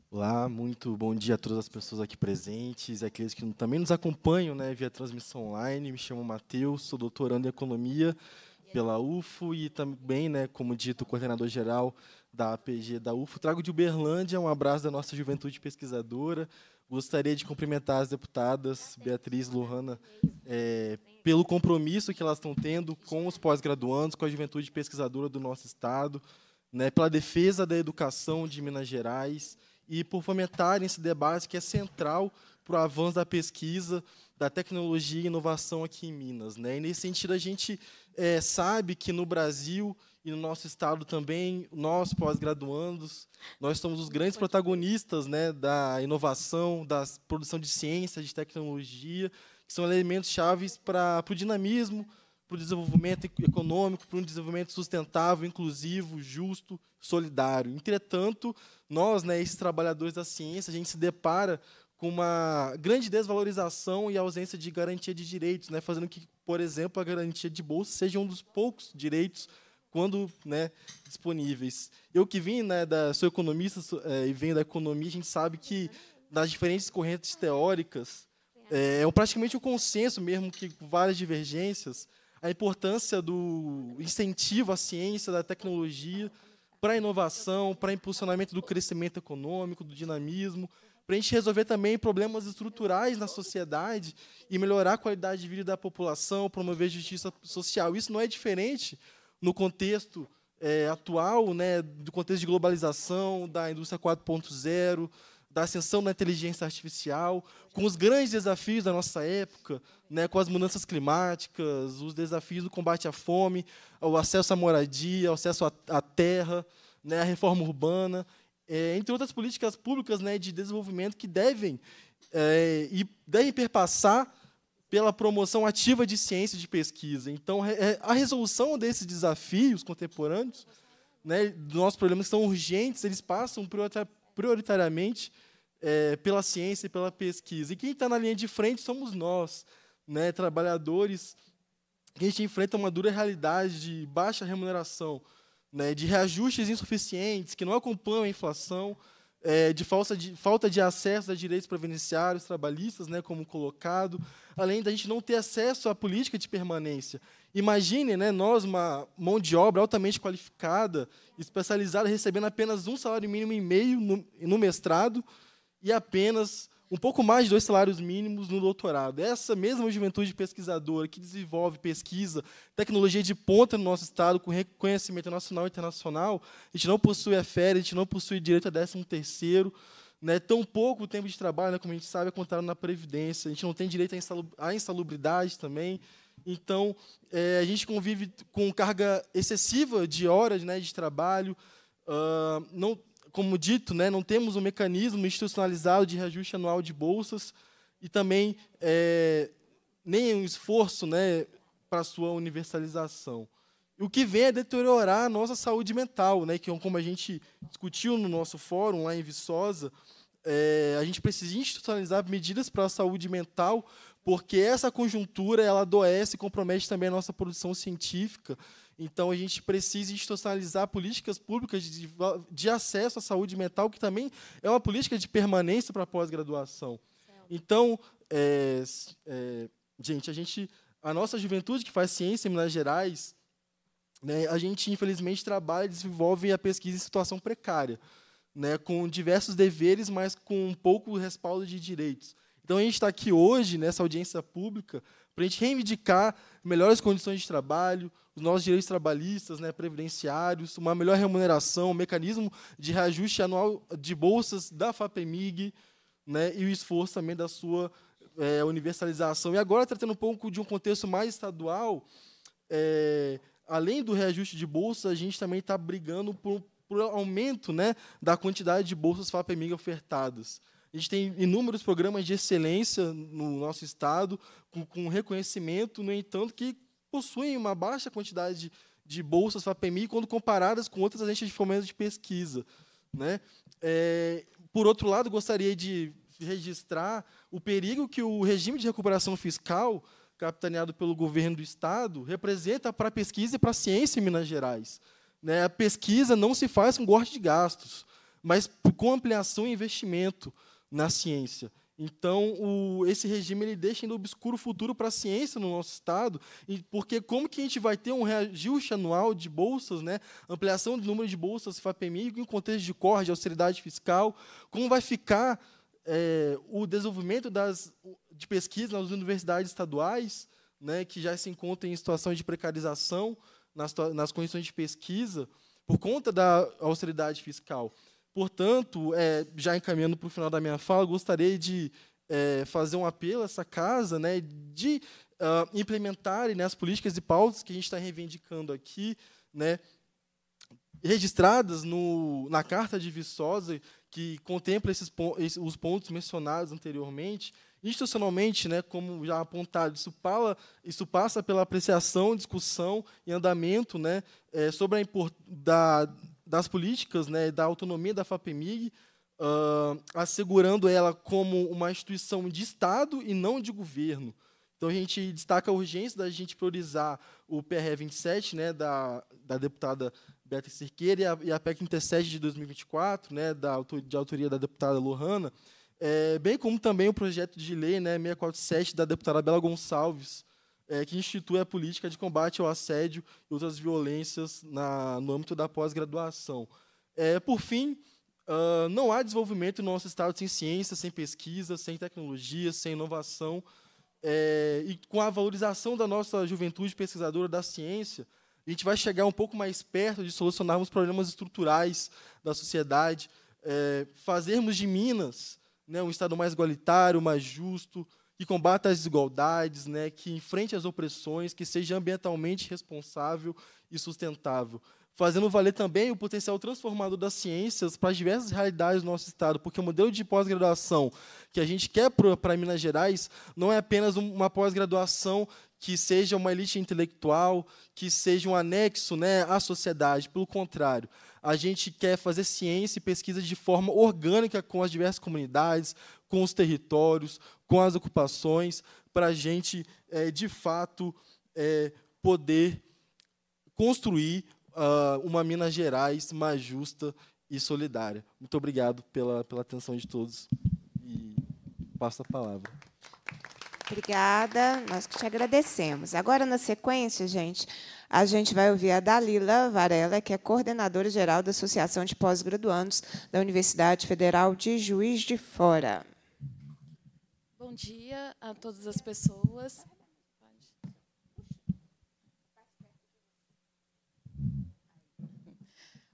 Speaker 7: Olá, muito bom dia a todas as pessoas aqui presentes e aqueles que também nos acompanham né, via transmissão online. Me chamo Matheus, sou doutorando em Economia pela UFO e também, né, como dito, coordenador-geral da APG da UFO. Trago de Uberlândia um abraço da nossa juventude pesquisadora. Gostaria de cumprimentar as deputadas Beatriz e Lohana é, pelo compromisso que elas estão tendo com os pós-graduandos, com a juventude pesquisadora do nosso Estado, né, pela defesa da educação de Minas Gerais e por fomentar esse debate que é central para o avanço da pesquisa da tecnologia e inovação aqui em Minas. Né? E, nesse sentido, a gente é, sabe que no Brasil e no nosso estado também, nós, pós-graduandos, nós somos os grandes protagonistas né, da inovação, da produção de ciência, de tecnologia, que são elementos chaves para o dinamismo, para o desenvolvimento econômico, para um desenvolvimento sustentável, inclusivo, justo, solidário. Entretanto, nós, né, esses trabalhadores da ciência, a gente se depara com uma grande desvalorização e ausência de garantia de direitos, né, fazendo que, por exemplo, a garantia de bolsa seja um dos poucos direitos quando né, disponíveis. Eu que vim, né, da, sou economista é, e venho da economia, a gente sabe que nas diferentes correntes teóricas é, é praticamente o um consenso mesmo que várias divergências a importância do incentivo à ciência, da tecnologia, para a inovação, para impulsionamento do crescimento econômico, do dinamismo, para a gente resolver também problemas estruturais na sociedade e melhorar a qualidade de vida da população, promover justiça social. Isso não é diferente no contexto é, atual, né, do contexto de globalização, da indústria 4.0, da ascensão da inteligência artificial, com os grandes desafios da nossa época, né, com as mudanças climáticas, os desafios do combate à fome, ao acesso à moradia, ao acesso à, à terra, né, à reforma urbana é, entre outras políticas públicas né, de desenvolvimento que devem é, e devem perpassar pela promoção ativa de ciência e de pesquisa. Então, é, a resolução desses desafios contemporâneos, né, dos nossos problemas que são urgentes, eles passam prioritariamente é, pela ciência e pela pesquisa. E quem está na linha de frente somos nós, né, trabalhadores que a gente enfrenta uma dura realidade de baixa remuneração, né, de reajustes insuficientes, que não acompanham a inflação, é, de, falsa de falta de acesso a direitos previdenciários, trabalhistas, né, como colocado, além da gente não ter acesso à política de permanência. Imagine né, nós, uma mão de obra altamente qualificada, especializada, recebendo apenas um salário mínimo e meio no, no mestrado e apenas um pouco mais de dois salários mínimos no doutorado. Essa mesma juventude pesquisadora que desenvolve pesquisa, tecnologia de ponta no nosso estado, com reconhecimento nacional e internacional, a gente não possui a férias, a gente não possui direito a 13 terceiro, né? tão pouco tempo de trabalho, né, como a gente sabe, é contado na Previdência, a gente não tem direito à insalubridade também, então, é, a gente convive com carga excessiva de horas né, de trabalho, uh, não como dito, né, não temos um mecanismo institucionalizado de reajuste anual de bolsas e também é, nem um esforço né, para sua universalização. O que vem é deteriorar a nossa saúde mental, né, que é como a gente discutiu no nosso fórum lá em Viçosa, é, a gente precisa institucionalizar medidas para a saúde mental, porque essa conjuntura ela adoece e compromete também a nossa produção científica então, a gente precisa institucionalizar políticas públicas de, de acesso à saúde mental, que também é uma política de permanência para a pós-graduação. Então, é, é, gente, a gente, a nossa juventude que faz ciência em Minas Gerais, né, a gente, infelizmente, trabalha e desenvolve a pesquisa em situação precária, né, com diversos deveres, mas com pouco respaldo de direitos. Então, a gente está aqui hoje, nessa audiência pública, para a gente reivindicar melhores condições de trabalho, os nossos direitos trabalhistas, né, previdenciários, uma melhor remuneração, um mecanismo de reajuste anual de bolsas da FAPEMIG né, e o esforço também da sua é, universalização. E agora, tratando um pouco de um contexto mais estadual, é, além do reajuste de bolsas a gente também está brigando por, por aumento né, da quantidade de bolsas FAPEMIG ofertadas. A gente tem inúmeros programas de excelência no nosso estado, com, com reconhecimento, no entanto, que possuem uma baixa quantidade de, de bolsas FAPEMI quando comparadas com outras agências de fomento de pesquisa. Né? É, por outro lado, gostaria de registrar o perigo que o regime de recuperação fiscal, capitaneado pelo governo do Estado, representa para a pesquisa e para a ciência em Minas Gerais. Né? A pesquisa não se faz com corte de gastos, mas com ampliação e investimento na ciência. Então, o, esse regime ele deixa ainda obscuro o futuro para a ciência no nosso estado, e, porque como que a gente vai ter um reajuste anual de bolsas, né, ampliação do número de bolsas FAPEMIG em contexto de corte, de austeridade fiscal, como vai ficar é, o desenvolvimento das, de pesquisa nas universidades estaduais, né, que já se encontram em situação de precarização nas, nas condições de pesquisa, por conta da austeridade fiscal. Portanto, é, já encaminhando para o final da minha fala, gostaria de é, fazer um apelo a essa casa, né, de uh, implementarem né, as políticas e pautas que a gente está reivindicando aqui, né, registradas no, na Carta de Viçosa, que contempla esses, os pontos mencionados anteriormente, Institucionalmente, né, como já apontado, isso, fala, isso passa pela apreciação, discussão e andamento né, é, sobre a da, das políticas, né, da autonomia da FAPEMIG, uh, assegurando ela como uma instituição de Estado e não de governo. Então, a gente destaca a urgência da gente priorizar o PRE 27, né, da, da deputada Beatriz Cerqueira, e a, e a PEC 37 de 2024, né, da, de autoria da deputada Lohana, é, bem como também o projeto de lei né, 647 da deputada Bela Gonçalves, é, que institui a política de combate ao assédio e outras violências na, no âmbito da pós-graduação. É, por fim, uh, não há desenvolvimento no nosso Estado sem ciência, sem pesquisa, sem tecnologia, sem inovação. É, e com a valorização da nossa juventude pesquisadora da ciência, a gente vai chegar um pouco mais perto de solucionarmos problemas estruturais da sociedade, é, fazermos de Minas né, um Estado mais igualitário, mais justo, que combata as desigualdades, né, que enfrente as opressões, que seja ambientalmente responsável e sustentável, fazendo valer também o potencial transformador das ciências para as diversas realidades do nosso estado, porque o modelo de pós-graduação que a gente quer para Minas Gerais não é apenas uma pós-graduação que seja uma elite intelectual, que seja um anexo, né, à sociedade, pelo contrário, a gente quer fazer ciência e pesquisa de forma orgânica com as diversas comunidades, com os territórios, com as ocupações, para a gente, é, de fato, é, poder construir uh, uma Minas Gerais mais justa e solidária. Muito obrigado pela, pela atenção de todos e passo a palavra.
Speaker 1: Obrigada, nós que te agradecemos. Agora, na sequência, gente, a gente vai ouvir a Dalila Varela, que é coordenadora geral da Associação de Pós-Graduandos da Universidade Federal de Juiz de Fora
Speaker 8: bom dia a todas as pessoas.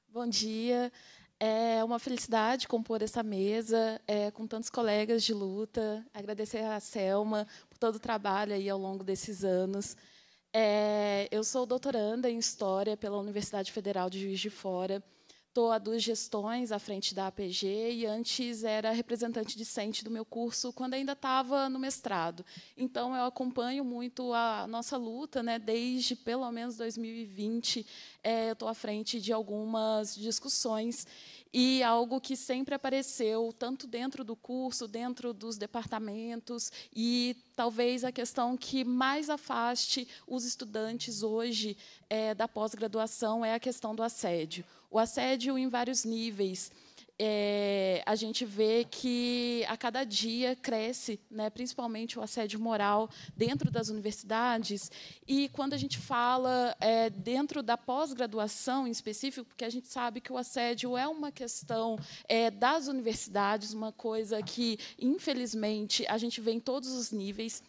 Speaker 8: Bom dia. É uma felicidade compor essa mesa é, com tantos colegas de luta. Agradecer a Selma por todo o trabalho aí ao longo desses anos. É, eu sou doutoranda em História pela Universidade Federal de Juiz de Fora. Estou há duas gestões à frente da APG e antes era representante discente do meu curso quando ainda estava no mestrado. Então, eu acompanho muito a nossa luta, né? desde pelo menos 2020, é, eh, eu estou à frente de algumas discussões e algo que sempre apareceu, tanto dentro do curso, dentro dos departamentos, e talvez a questão que mais afaste os estudantes hoje é, da pós-graduação é a questão do assédio. O assédio em vários níveis. É, a gente vê que a cada dia cresce, né, principalmente o assédio moral dentro das universidades. E quando a gente fala é, dentro da pós-graduação em específico, porque a gente sabe que o assédio é uma questão é, das universidades, uma coisa que, infelizmente, a gente vê em todos os níveis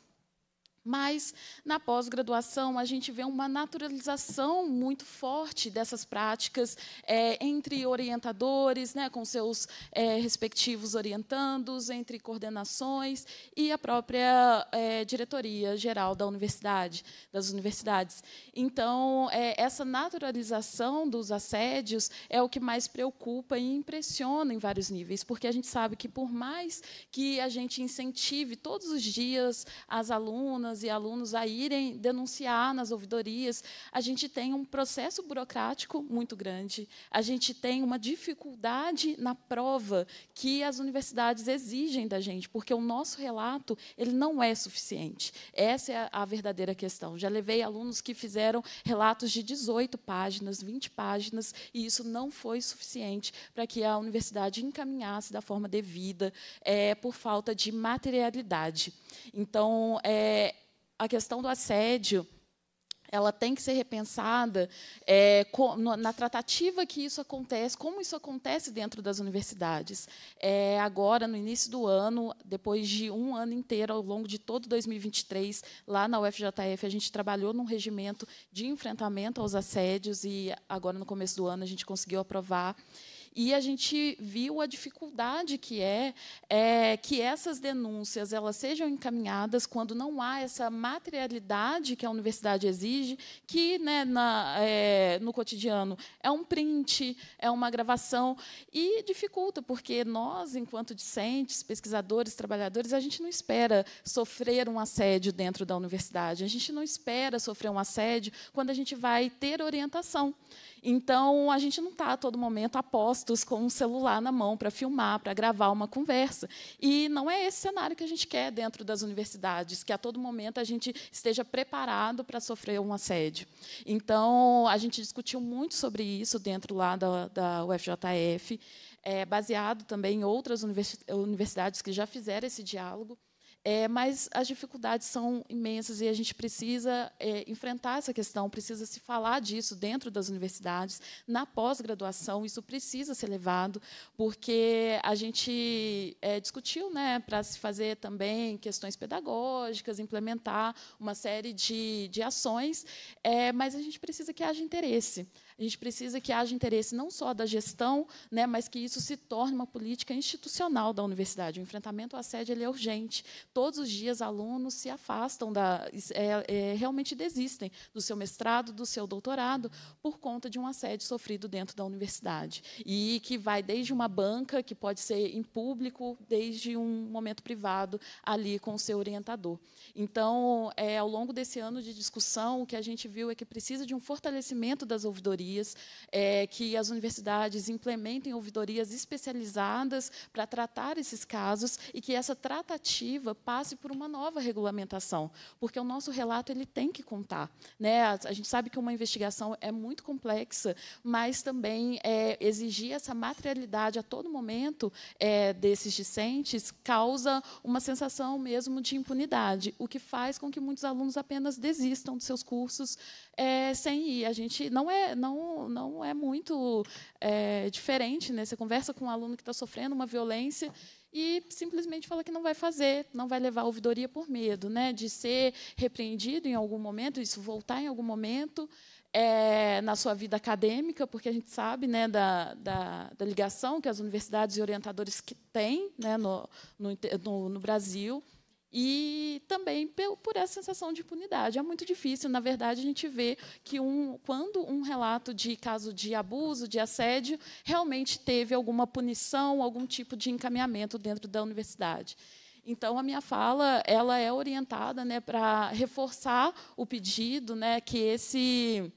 Speaker 8: mas na pós-graduação a gente vê uma naturalização muito forte dessas práticas é, entre orientadores, né, com seus é, respectivos orientandos, entre coordenações e a própria é, diretoria geral da universidade, das universidades. Então é, essa naturalização dos assédios é o que mais preocupa e impressiona em vários níveis, porque a gente sabe que por mais que a gente incentive todos os dias as alunas alunas e alunos a irem denunciar nas ouvidorias. A gente tem um processo burocrático muito grande, a gente tem uma dificuldade na prova que as universidades exigem da gente, porque o nosso relato ele não é suficiente. Essa é a verdadeira questão. Já levei alunos que fizeram relatos de 18 páginas, 20 páginas, e isso não foi suficiente para que a universidade encaminhasse da forma devida, é, por falta de materialidade. Então, é, a questão do assédio ela tem que ser repensada é, na tratativa que isso acontece, como isso acontece dentro das universidades. É, agora, no início do ano, depois de um ano inteiro, ao longo de todo 2023, lá na UFJF, a gente trabalhou num regimento de enfrentamento aos assédios e agora, no começo do ano, a gente conseguiu aprovar e a gente viu a dificuldade que é, é que essas denúncias elas sejam encaminhadas quando não há essa materialidade que a universidade exige, que né, na, é, no cotidiano é um print, é uma gravação, e dificulta, porque nós, enquanto discentes, pesquisadores, trabalhadores, a gente não espera sofrer um assédio dentro da universidade, a gente não espera sofrer um assédio quando a gente vai ter orientação. Então, a gente não está a todo momento a postos com um celular na mão para filmar, para gravar uma conversa. E não é esse cenário que a gente quer dentro das universidades, que a todo momento a gente esteja preparado para sofrer um assédio. Então, a gente discutiu muito sobre isso dentro lá da, da UFJF, é, eh, baseado também em outras universidades que já fizeram esse diálogo. É, mas as dificuldades são imensas e a gente precisa é, enfrentar essa questão, precisa se falar disso dentro das universidades, na pós-graduação, isso precisa ser levado, porque a gente é, discutiu né, para se fazer também questões pedagógicas, implementar uma série de, de ações, é, mas a gente precisa que haja interesse. A gente precisa que haja interesse não só da gestão, né, mas que isso se torne uma política institucional da universidade. O enfrentamento ao assédio ele é urgente. Todos os dias, alunos se afastam, da, é, é, realmente desistem do seu mestrado, do seu doutorado, por conta de um assédio sofrido dentro da universidade. E que vai desde uma banca, que pode ser em público, desde um momento privado, ali com o seu orientador. Então, é, ao longo desse ano de discussão, o que a gente viu é que precisa de um fortalecimento das ouvidorias ouvidorias, é, que as universidades implementem ouvidorias especializadas para tratar esses casos e que essa tratativa passe por uma nova regulamentação, porque o nosso relato ele tem que contar. Né? A, gente sabe que uma investigação é muito complexa, mas também é, exigir essa materialidade a todo momento é, desses discentes causa uma sensação mesmo de impunidade, o que faz com que muitos alunos apenas desistam dos seus cursos é, sem ir. A gente não é, não não, não é muito é, diferente. Né? Você conversa com um aluno que está sofrendo uma violência e simplesmente fala que não vai fazer, não vai levar a ouvidoria por medo né? de ser repreendido em algum momento, isso voltar em algum momento. É, na sua vida acadêmica, porque a gente sabe né, da, da, da ligação que as universidades e orientadores que têm né, no, no, no, no Brasil e também por essa sensação de impunidade. É muito difícil, na verdade, a gente vê que um, quando um relato de caso de abuso, de assédio, realmente teve alguma punição, algum tipo de encaminhamento dentro da universidade. Então a minha fala ela é orientada né, para reforçar o pedido né, que esse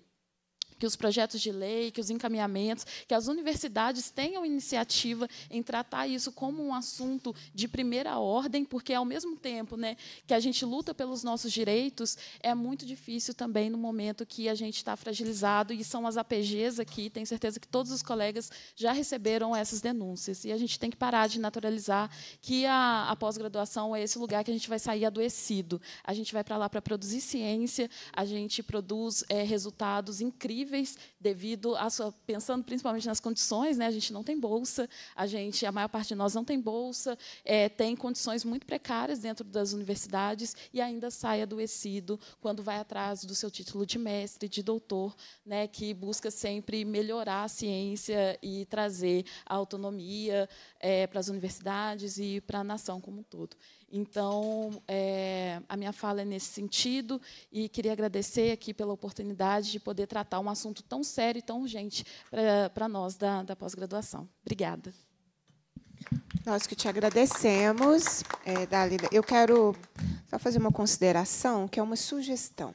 Speaker 8: que os projetos de lei, que os encaminhamentos, que as universidades tenham iniciativa em tratar isso como um assunto de primeira ordem, porque, ao mesmo tempo né, que a gente luta pelos nossos direitos, é muito difícil também no momento que a gente está fragilizado, e são as APGs aqui, tenho certeza que todos os colegas já receberam essas denúncias. E a gente tem que parar de naturalizar que a, a pós-graduação é esse lugar que a gente vai sair adoecido. A gente vai para lá para produzir ciência, a gente produz é, resultados incríveis devido a sua, pensando principalmente nas condições, né? A gente não tem bolsa, a gente, a maior parte de nós não tem bolsa, é, tem condições muito precárias dentro das universidades e ainda sai adoecido quando vai atrás do seu título de mestre, de doutor, né? Que busca sempre melhorar a ciência e trazer a autonomia é, para as universidades e para a nação como um todo. Então, é, a minha fala é nesse sentido e queria agradecer aqui pela oportunidade de poder tratar um assunto tão sério e tão urgente para nós da, da pós-graduação.
Speaker 1: Obrigada. Nós que te agradecemos, é, Dalida. Eu quero só fazer uma consideração, que é uma sugestão.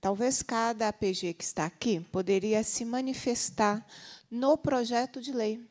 Speaker 1: Talvez cada APG que está aqui poderia se manifestar no projeto de lei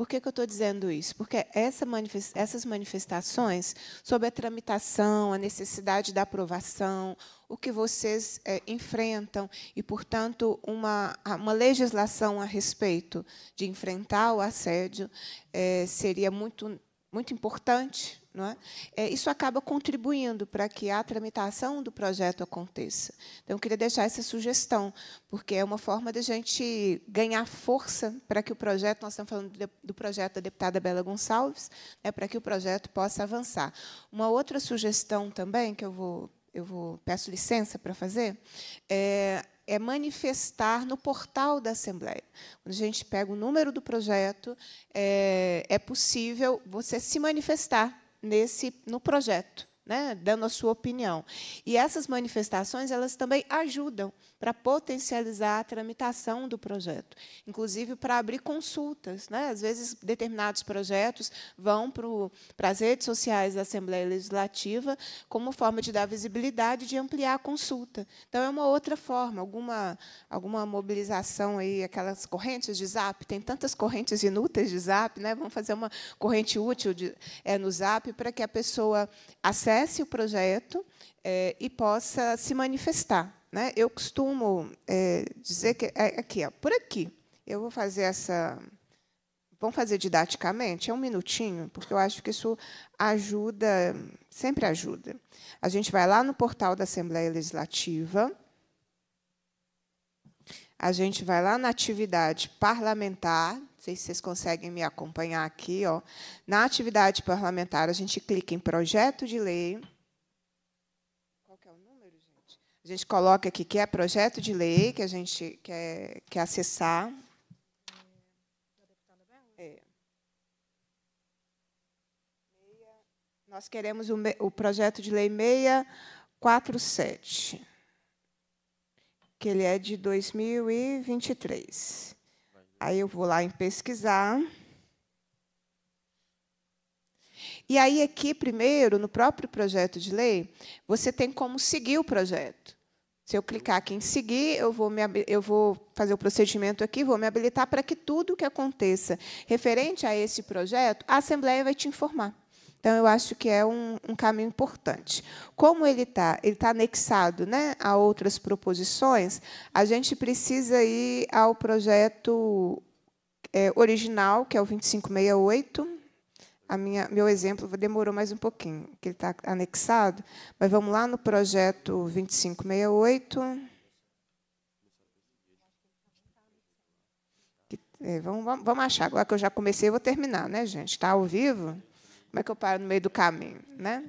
Speaker 1: por que, que eu estou dizendo isso? Porque essa manifest, essas manifestações sobre a tramitação, a necessidade da aprovação, o que vocês é, enfrentam, e, portanto, uma, uma legislação a respeito de enfrentar o assédio é, seria muito, muito importante não é? É, isso acaba contribuindo para que a tramitação do projeto aconteça. Então, eu queria deixar essa sugestão, porque é uma forma a gente ganhar força para que o projeto, nós estamos falando do projeto da deputada Bela Gonçalves, né, para que o projeto possa avançar. Uma outra sugestão também, que eu vou, eu vou peço licença para fazer, é é manifestar no portal da Assembleia. Quando a gente pega o número do projeto, é, é possível você se manifestar nesse no projeto, né, dando a sua opinião. E essas manifestações elas também ajudam para potencializar a tramitação do projeto, inclusive para abrir consultas. Né? Às vezes, determinados projetos vão para as redes sociais da Assembleia Legislativa como forma de dar visibilidade e de ampliar a consulta. Então, é uma outra forma, alguma, alguma mobilização, aí, aquelas correntes de zap, tem tantas correntes inúteis de zap, né? vamos fazer uma corrente útil de, é, no zap para que a pessoa acesse o projeto é, e possa se manifestar. Né? Eu costumo é, dizer que. É, aqui, ó, por aqui. Eu vou fazer essa. Vamos fazer didaticamente? É um minutinho, porque eu acho que isso ajuda, sempre ajuda. A gente vai lá no portal da Assembleia Legislativa, a gente vai lá na atividade parlamentar, não sei se vocês conseguem me acompanhar aqui. Ó. Na atividade parlamentar, a gente clica em projeto de lei, gente coloca aqui que é projeto de lei que a gente quer, quer acessar. É. Nós queremos o, o projeto de lei 647, que ele é de 2023. Aí eu vou lá em pesquisar. E aí, aqui, primeiro, no próprio projeto de lei, você tem como seguir o projeto. Se eu clicar aqui em seguir, eu vou, me, eu vou fazer o procedimento aqui, vou me habilitar para que tudo que aconteça referente a esse projeto, a Assembleia vai te informar. Então, eu acho que é um, um caminho importante. Como ele está ele tá anexado né, a outras proposições, a gente precisa ir ao projeto é, original, que é o 2568, a minha, meu exemplo demorou mais um pouquinho, que ele está anexado, mas vamos lá no projeto 2568. Que, é, vamos, vamos, achar. Agora que eu já comecei, eu vou terminar, né, gente? Está ao vivo? Como é que eu paro no meio do caminho? Né?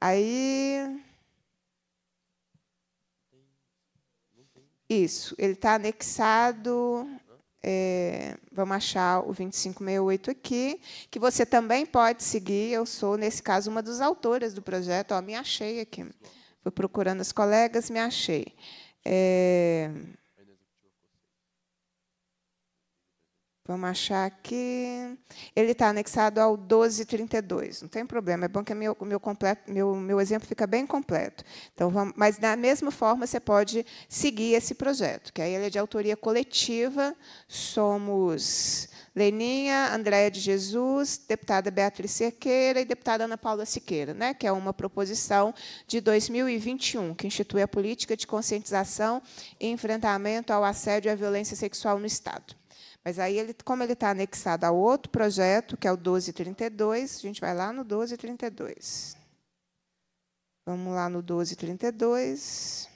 Speaker 1: Aí. Isso, ele está anexado é, vamos achar o 2568 aqui, que você também pode seguir. Eu sou, nesse caso, uma das autoras do projeto. Ó, me achei aqui. Fui procurando as colegas, me achei. É, Vamos achar aqui. Ele está anexado ao 1232. Não tem problema, é bom que é meu, meu, completo, meu, meu exemplo fica bem completo. Então, vamos, mas, da mesma forma, você pode seguir esse projeto, que aí ele é de autoria coletiva. Somos Leninha, Andréia de Jesus, deputada Beatriz Cerqueira e deputada Ana Paula Siqueira, né, que é uma proposição de 2021, que institui a política de conscientização e enfrentamento ao assédio e à violência sexual no Estado. Mas aí, ele, como ele está anexado a outro projeto, que é o 1232, a gente vai lá no 1232. Vamos lá no 1232.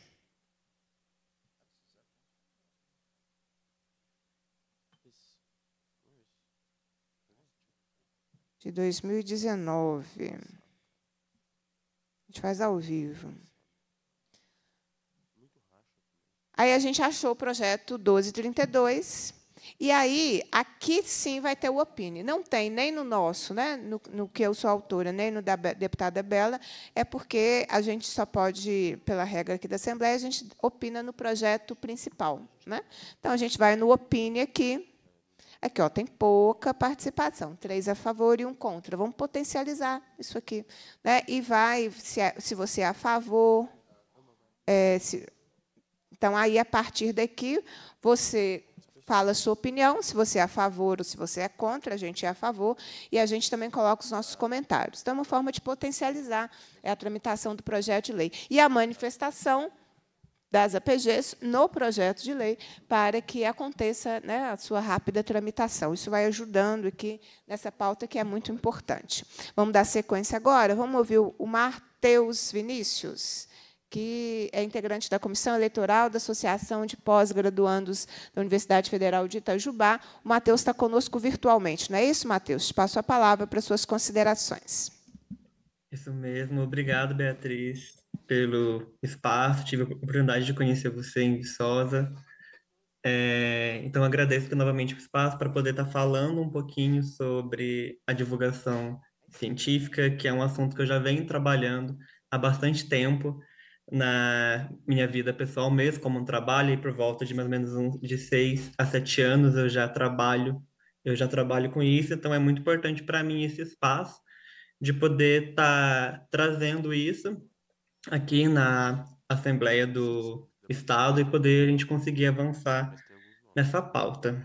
Speaker 1: De 2019. A gente faz ao vivo. Aí a gente achou o projeto 1232 e aí, aqui sim vai ter o opine. Não tem nem no nosso, né? no, no que eu sou autora, nem no da deputada Bela, é porque a gente só pode, pela regra aqui da Assembleia, a gente opina no projeto principal. Né? Então, a gente vai no opine aqui. Aqui ó, tem pouca participação, três a favor e um contra. Vamos potencializar isso aqui. Né? E vai, se, é, se você é a favor. É, se, então, aí, a partir daqui, você fala a sua opinião, se você é a favor ou se você é contra, a gente é a favor, e a gente também coloca os nossos comentários. Então, é uma forma de potencializar é a tramitação do projeto de lei. E a manifestação das APGs no projeto de lei para que aconteça né, a sua rápida tramitação. Isso vai ajudando aqui nessa pauta que é muito importante. Vamos dar sequência agora? Vamos ouvir o Matheus Vinícius que é integrante da Comissão Eleitoral da Associação de Pós-Graduandos da Universidade Federal de Itajubá. O Matheus está conosco virtualmente, não é isso, Matheus? Te passo a palavra para suas considerações.
Speaker 9: Isso mesmo. Obrigado, Beatriz, pelo espaço. Tive a oportunidade de conhecer você em Viçosa. É, então, agradeço novamente o espaço para poder estar falando um pouquinho sobre a divulgação científica, que é um assunto que eu já venho trabalhando há bastante tempo na minha vida pessoal mesmo, como um trabalho, e por volta de mais ou menos um, de seis a sete anos eu já trabalho, eu já trabalho com isso, então é muito importante para mim esse espaço de poder estar tá trazendo isso aqui na Assembleia do Estado e poder a gente conseguir avançar nessa pauta.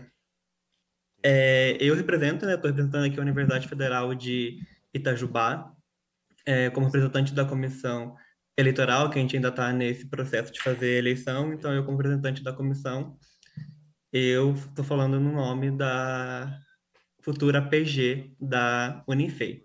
Speaker 9: É, eu represento, né, estou representando aqui a Universidade Federal de Itajubá, é, como representante da comissão eleitoral, que a gente ainda está nesse processo de fazer eleição, então eu, como representante da comissão, eu estou falando no nome da futura PG da Unifei.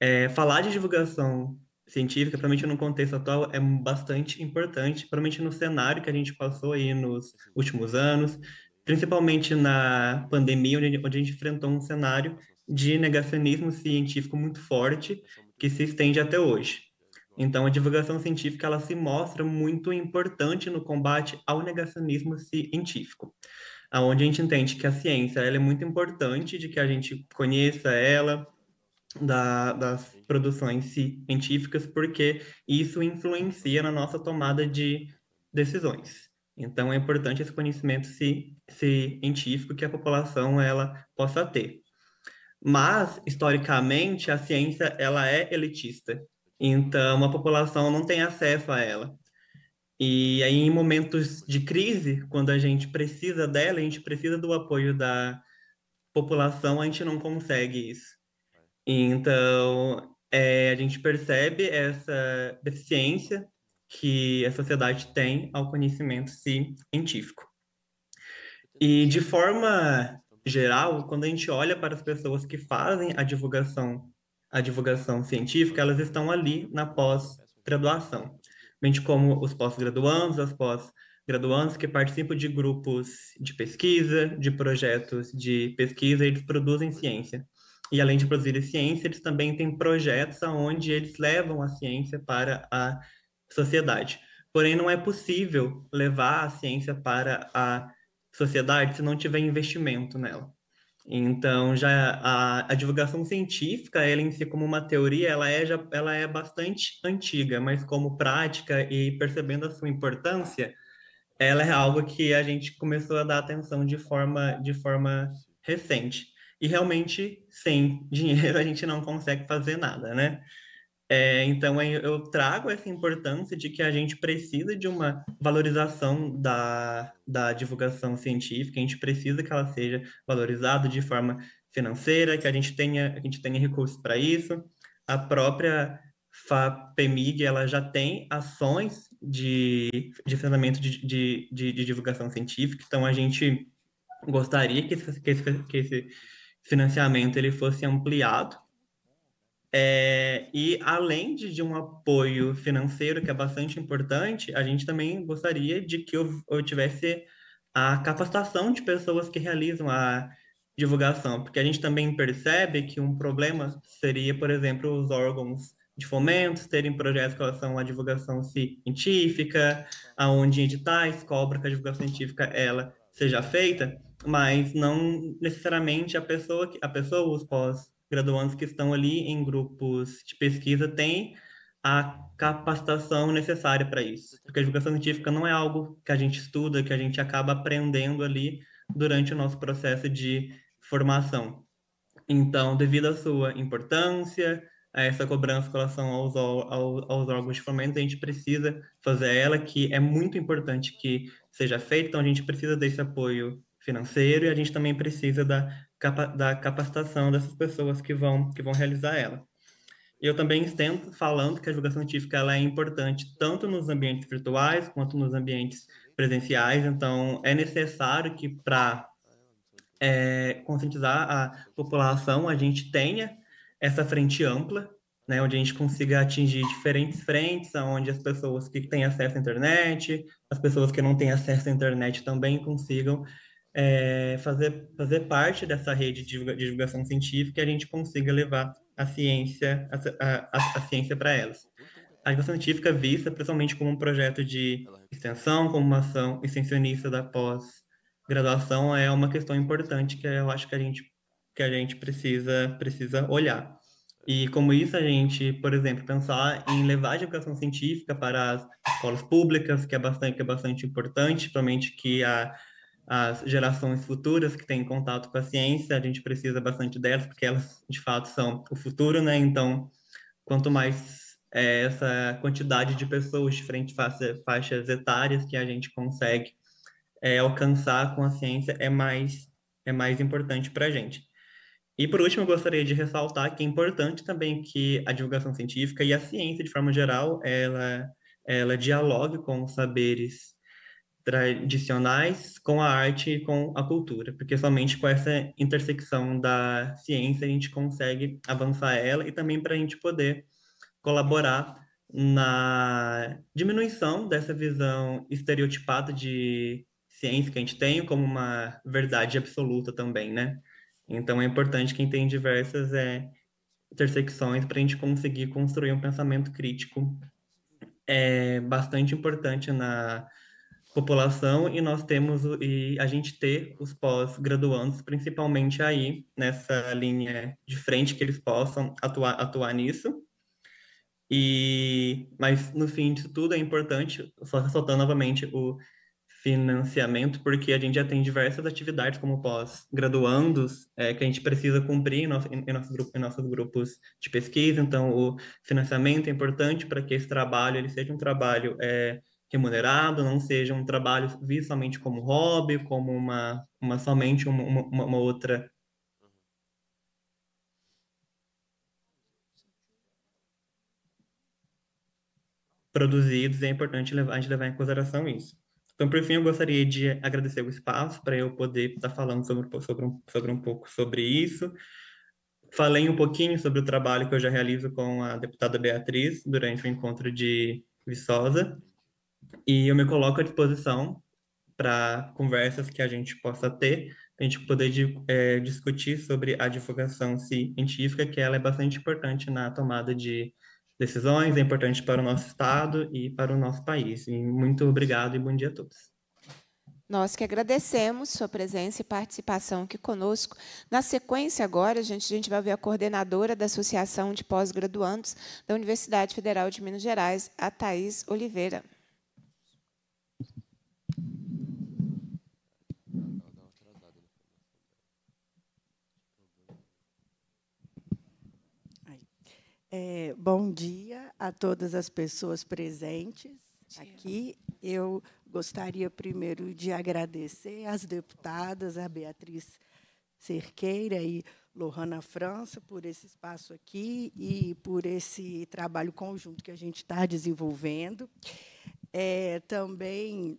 Speaker 9: É, falar de divulgação científica, mim, no contexto atual, é bastante importante, principalmente no cenário que a gente passou aí nos últimos anos, principalmente na pandemia, onde, onde a gente enfrentou um cenário de negacionismo científico muito forte que se estende até hoje. Então, a divulgação científica ela se mostra muito importante no combate ao negacionismo científico, aonde a gente entende que a ciência ela é muito importante, de que a gente conheça ela, da, das produções científicas, porque isso influencia na nossa tomada de decisões. Então, é importante esse conhecimento científico que a população ela possa ter. Mas, historicamente, a ciência ela é elitista. Então, a população não tem acesso a ela. E aí, em momentos de crise, quando a gente precisa dela, a gente precisa do apoio da população, a gente não consegue isso. Então, é, a gente percebe essa deficiência que a sociedade tem ao conhecimento científico. E, de forma geral, quando a gente olha para as pessoas que fazem a divulgação a divulgação científica, elas estão ali na pós-graduação. Mente como os pós-graduandos, as pós-graduandos que participam de grupos de pesquisa, de projetos de pesquisa, eles produzem ciência. E além de produzir ciência, eles também têm projetos onde eles levam a ciência para a sociedade. Porém, não é possível levar a ciência para a sociedade se não tiver investimento nela. Então, já a, a, divulgação científica, ela em si como uma teoria, ela é, já, ela é bastante antiga, mas como prática e percebendo a sua importância, ela é algo que a gente começou a dar atenção de forma, de forma recente. E realmente, sem dinheiro, a gente não consegue fazer nada, né? É, então eu trago essa importância de que a gente precisa de uma valorização da, da divulgação científica, a gente precisa que ela seja valorizada de forma financeira, que a gente tenha, a gente tenha recursos para isso. A própria FAPEMIG ela já tem ações de, de financiamento de, de, de, de divulgação científica, então a gente gostaria que esse, que esse, que esse financiamento ele fosse ampliado é, e além de, de, um apoio financeiro que é bastante importante, a gente também gostaria de que eu, eu tivesse a capacitação de pessoas que realizam a divulgação, porque a gente também percebe que um problema seria, por exemplo, os órgãos de fomentos terem projetos que relação à divulgação científica, aonde editais cobram que a divulgação científica ela seja feita, mas não necessariamente a pessoa, a pessoa os pós graduandos que estão ali em grupos de pesquisa têm a capacitação necessária para isso, porque a divulgação científica não é algo que a gente estuda, que a gente acaba aprendendo ali durante o nosso processo de formação. Então, devido à sua importância, a essa cobrança com relação aos, aos, aos órgãos de fomento, a gente precisa fazer ela, que é muito importante que seja feita, então a gente precisa desse apoio financeiro e a gente também precisa da capa da capacitação dessas pessoas que vão, que vão realizar ela. eu também estendo falando que a divulgação científica ela é importante tanto nos ambientes virtuais quanto nos ambientes presenciais, então é necessário que para é, conscientizar a população a gente tenha essa frente ampla, né, onde a gente consiga atingir diferentes frentes, onde as pessoas que têm acesso à internet, as pessoas que não têm acesso à internet também consigam é, fazer, fazer parte dessa rede de divulgação científica e a gente consiga levar a ciência, a, a, a ciência para elas. A divulgação científica vista principalmente como um projeto de extensão, como uma ação extensionista da pós-graduação, é uma questão importante que eu acho que a gente, que a gente precisa, precisa olhar. E como isso a gente, por exemplo, pensar em levar a educação científica para as escolas públicas, que é bastante, que é bastante importante, principalmente que a as gerações futuras que têm contato com a ciência, a gente precisa bastante delas, porque elas, de fato, são o futuro, né? Então, quanto mais é, essa quantidade de pessoas de faixa, faixas etárias que a gente consegue é, alcançar com a ciência, é mais, é mais importante para a gente. E, por último, eu gostaria de ressaltar que é importante também que a divulgação científica e a ciência, de forma geral, ela, ela dialogue com os saberes tradicionais com a arte e com a cultura, porque somente com essa intersecção da ciência a gente consegue avançar ela e também para a gente poder colaborar na diminuição dessa visão estereotipada de ciência que a gente tem como uma verdade absoluta também, né? Então é importante quem tem diversas é, intersecções para a gente conseguir construir um pensamento crítico é bastante importante na população e nós temos e a gente ter os pós-graduandos, principalmente aí nessa linha de frente que eles possam atuar, atuar nisso. E mas no fim de tudo é importante só ressaltando novamente o financiamento, porque a gente já tem diversas atividades como pós-graduandos é, que a gente precisa cumprir em, nosso, em, nosso grupo, em nossos grupos de pesquisa. Então, o financiamento é importante para que esse trabalho ele seja um trabalho é, remunerado, não seja um trabalho visto somente como hobby, como uma, uma somente uma, uma, uma outra produzidos, é importante levar, a gente levar em consideração isso. Então, por fim, eu gostaria de agradecer o espaço para eu poder estar falando sobre, sobre, um, sobre um pouco sobre isso. Falei um pouquinho sobre o trabalho que eu já realizo com a deputada Beatriz durante o encontro de Viçosa. E eu me coloco à disposição para conversas que a gente possa ter, a gente poder é, discutir sobre a divulgação científica, que ela é bastante importante na tomada de decisões, é importante para o nosso Estado e para o nosso país. E muito obrigado e bom dia a todos.
Speaker 1: Nós que agradecemos sua presença e participação aqui conosco. Na sequência, agora, a gente, a gente vai ver a coordenadora da Associação de Pós-Graduandos da Universidade Federal de Minas Gerais, a Thais Oliveira.
Speaker 10: É, bom dia a todas as pessoas presentes aqui. Eu gostaria primeiro de agradecer às deputadas, a Beatriz Cerqueira e Lohana França, por esse espaço aqui e por esse trabalho conjunto que a gente está desenvolvendo. É, também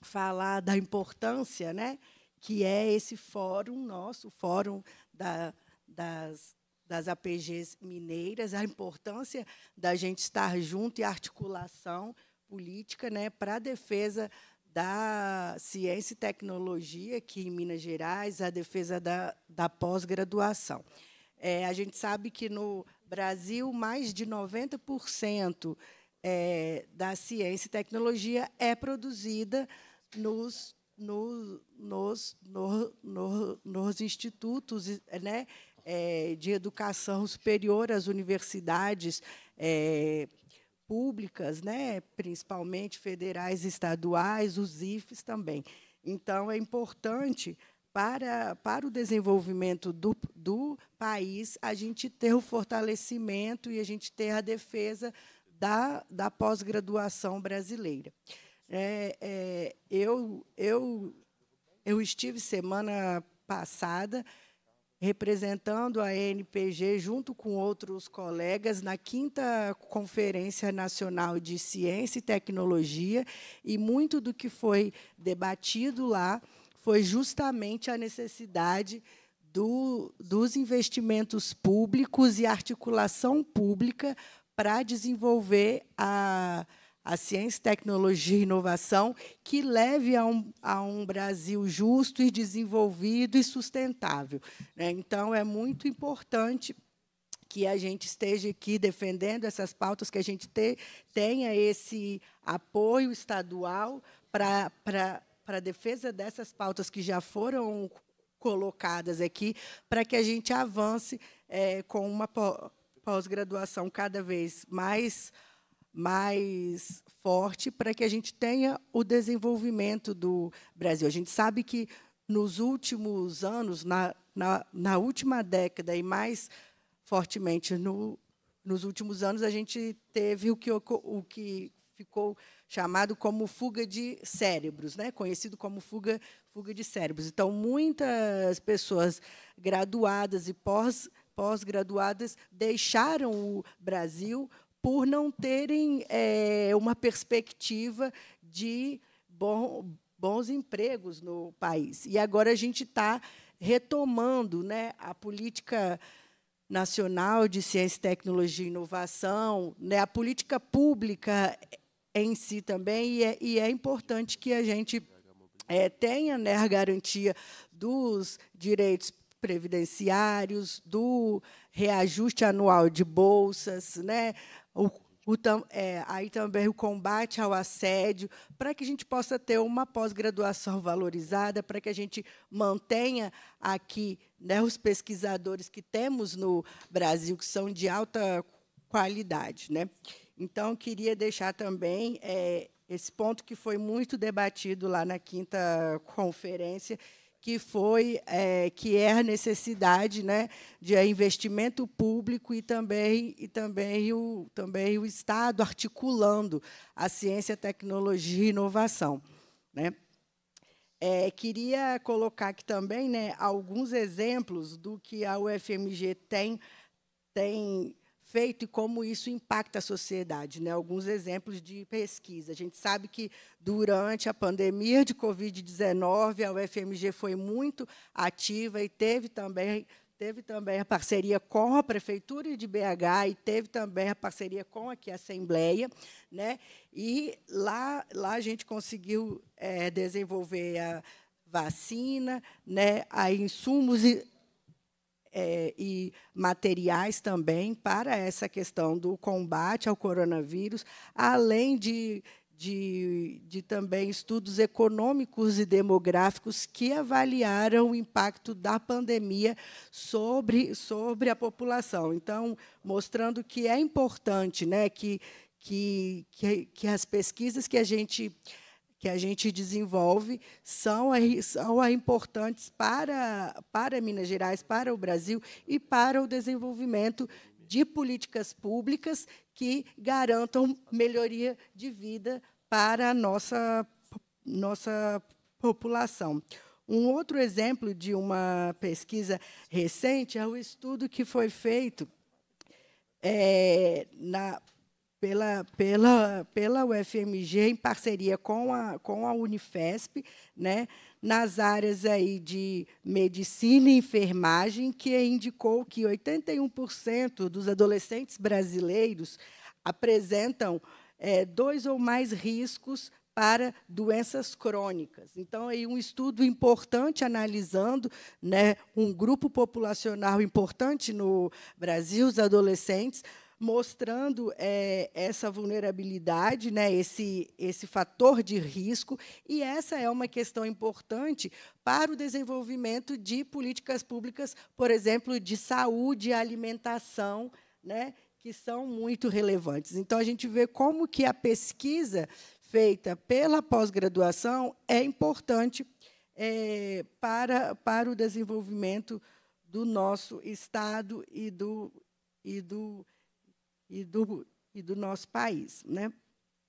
Speaker 10: falar da importância né, que é esse fórum nosso, o Fórum da, das das APGs mineiras, a importância da gente estar junto e articulação política né, para a defesa da ciência e tecnologia aqui em Minas Gerais, a defesa da, da pós-graduação. É, a gente sabe que no Brasil, mais de 90% é, da ciência e tecnologia é produzida nos, nos, nos institutos né, é, de educação superior, as universidades é, públicas, né, principalmente federais e estaduais, os IFES também. Então, é importante para, para o desenvolvimento do, do país a gente ter o fortalecimento e a gente ter a defesa da, da pós-graduação brasileira. É, é, eu, eu, eu estive semana passada representando a NPG junto com outros colegas na quinta Conferência Nacional de Ciência e Tecnologia e muito do que foi debatido lá foi justamente a necessidade do, dos investimentos públicos e articulação pública para desenvolver a a ciência, tecnologia e inovação que leve a um, a um Brasil justo e desenvolvido e sustentável. Né? Então, é muito importante que a gente esteja aqui defendendo essas pautas, que a gente te, tenha esse apoio estadual para a defesa dessas pautas que já foram colocadas aqui, para que a gente avance é, com uma pós-graduação cada vez mais mais forte para que a gente tenha o desenvolvimento do Brasil. A gente sabe que nos últimos anos, na, na, na última década e mais fortemente no, nos últimos anos, a gente teve o que, o que ficou chamado como fuga de cérebros, né? conhecido como fuga, fuga de cérebros. Então, muitas pessoas graduadas e pós-graduadas pós deixaram o Brasil por não terem é, uma perspectiva de bom, bons empregos no país. E agora a gente está retomando né, a política nacional de ciência, tecnologia e inovação, né, a política pública em si também, e é, e é importante que a gente é, tenha né, a garantia dos direitos previdenciários, do reajuste anual de bolsas, né, o, o, é, aí também o combate ao assédio, para que a gente possa ter uma pós-graduação valorizada, para que a gente mantenha aqui né, os pesquisadores que temos no Brasil, que são de alta qualidade. Né? Então, queria deixar também é, esse ponto que foi muito debatido lá na quinta conferência, que foi é, que é a necessidade né, de é investimento público e também, e também, o, também o Estado articulando a ciência, tecnologia e inovação. Né? É, queria colocar aqui também né, alguns exemplos do que a UFMG tem, tem feito e como isso impacta a sociedade. Né? Alguns exemplos de pesquisa. A gente sabe que, durante a pandemia de Covid-19, a UFMG foi muito ativa e teve também teve também a parceria com a prefeitura de BH e teve também a parceria com aqui a assembleia, né? E lá lá a gente conseguiu é, desenvolver a vacina, né? A insumos e é, e materiais também para essa questão do combate ao coronavírus, além de, de, de, também estudos econômicos e demográficos que avaliaram o impacto da pandemia sobre, sobre a população. Então, mostrando que é importante né, que, que, que as pesquisas que a gente que a gente desenvolve são, são importantes para, para Minas Gerais, para o Brasil e para o desenvolvimento de políticas públicas que garantam melhoria de vida para a nossa, nossa população. Um outro exemplo de uma pesquisa recente é o estudo que foi feito é, na, pela, pela, pela UFMG, em parceria com a, com a Unifesp, né, nas áreas aí de medicina e enfermagem, que indicou que 81% dos adolescentes brasileiros apresentam é, dois ou mais riscos para doenças crônicas. Então, aí um estudo importante analisando né, um grupo populacional importante no Brasil, os adolescentes, mostrando é, essa vulnerabilidade, né, esse, esse fator de risco, e essa é uma questão importante para o desenvolvimento de políticas públicas, por exemplo, de saúde, alimentação, né, que são muito relevantes. Então, a gente vê como que a pesquisa feita pela pós-graduação é importante é, para, para o desenvolvimento do nosso Estado e do, e do e do, e do nosso país. Né?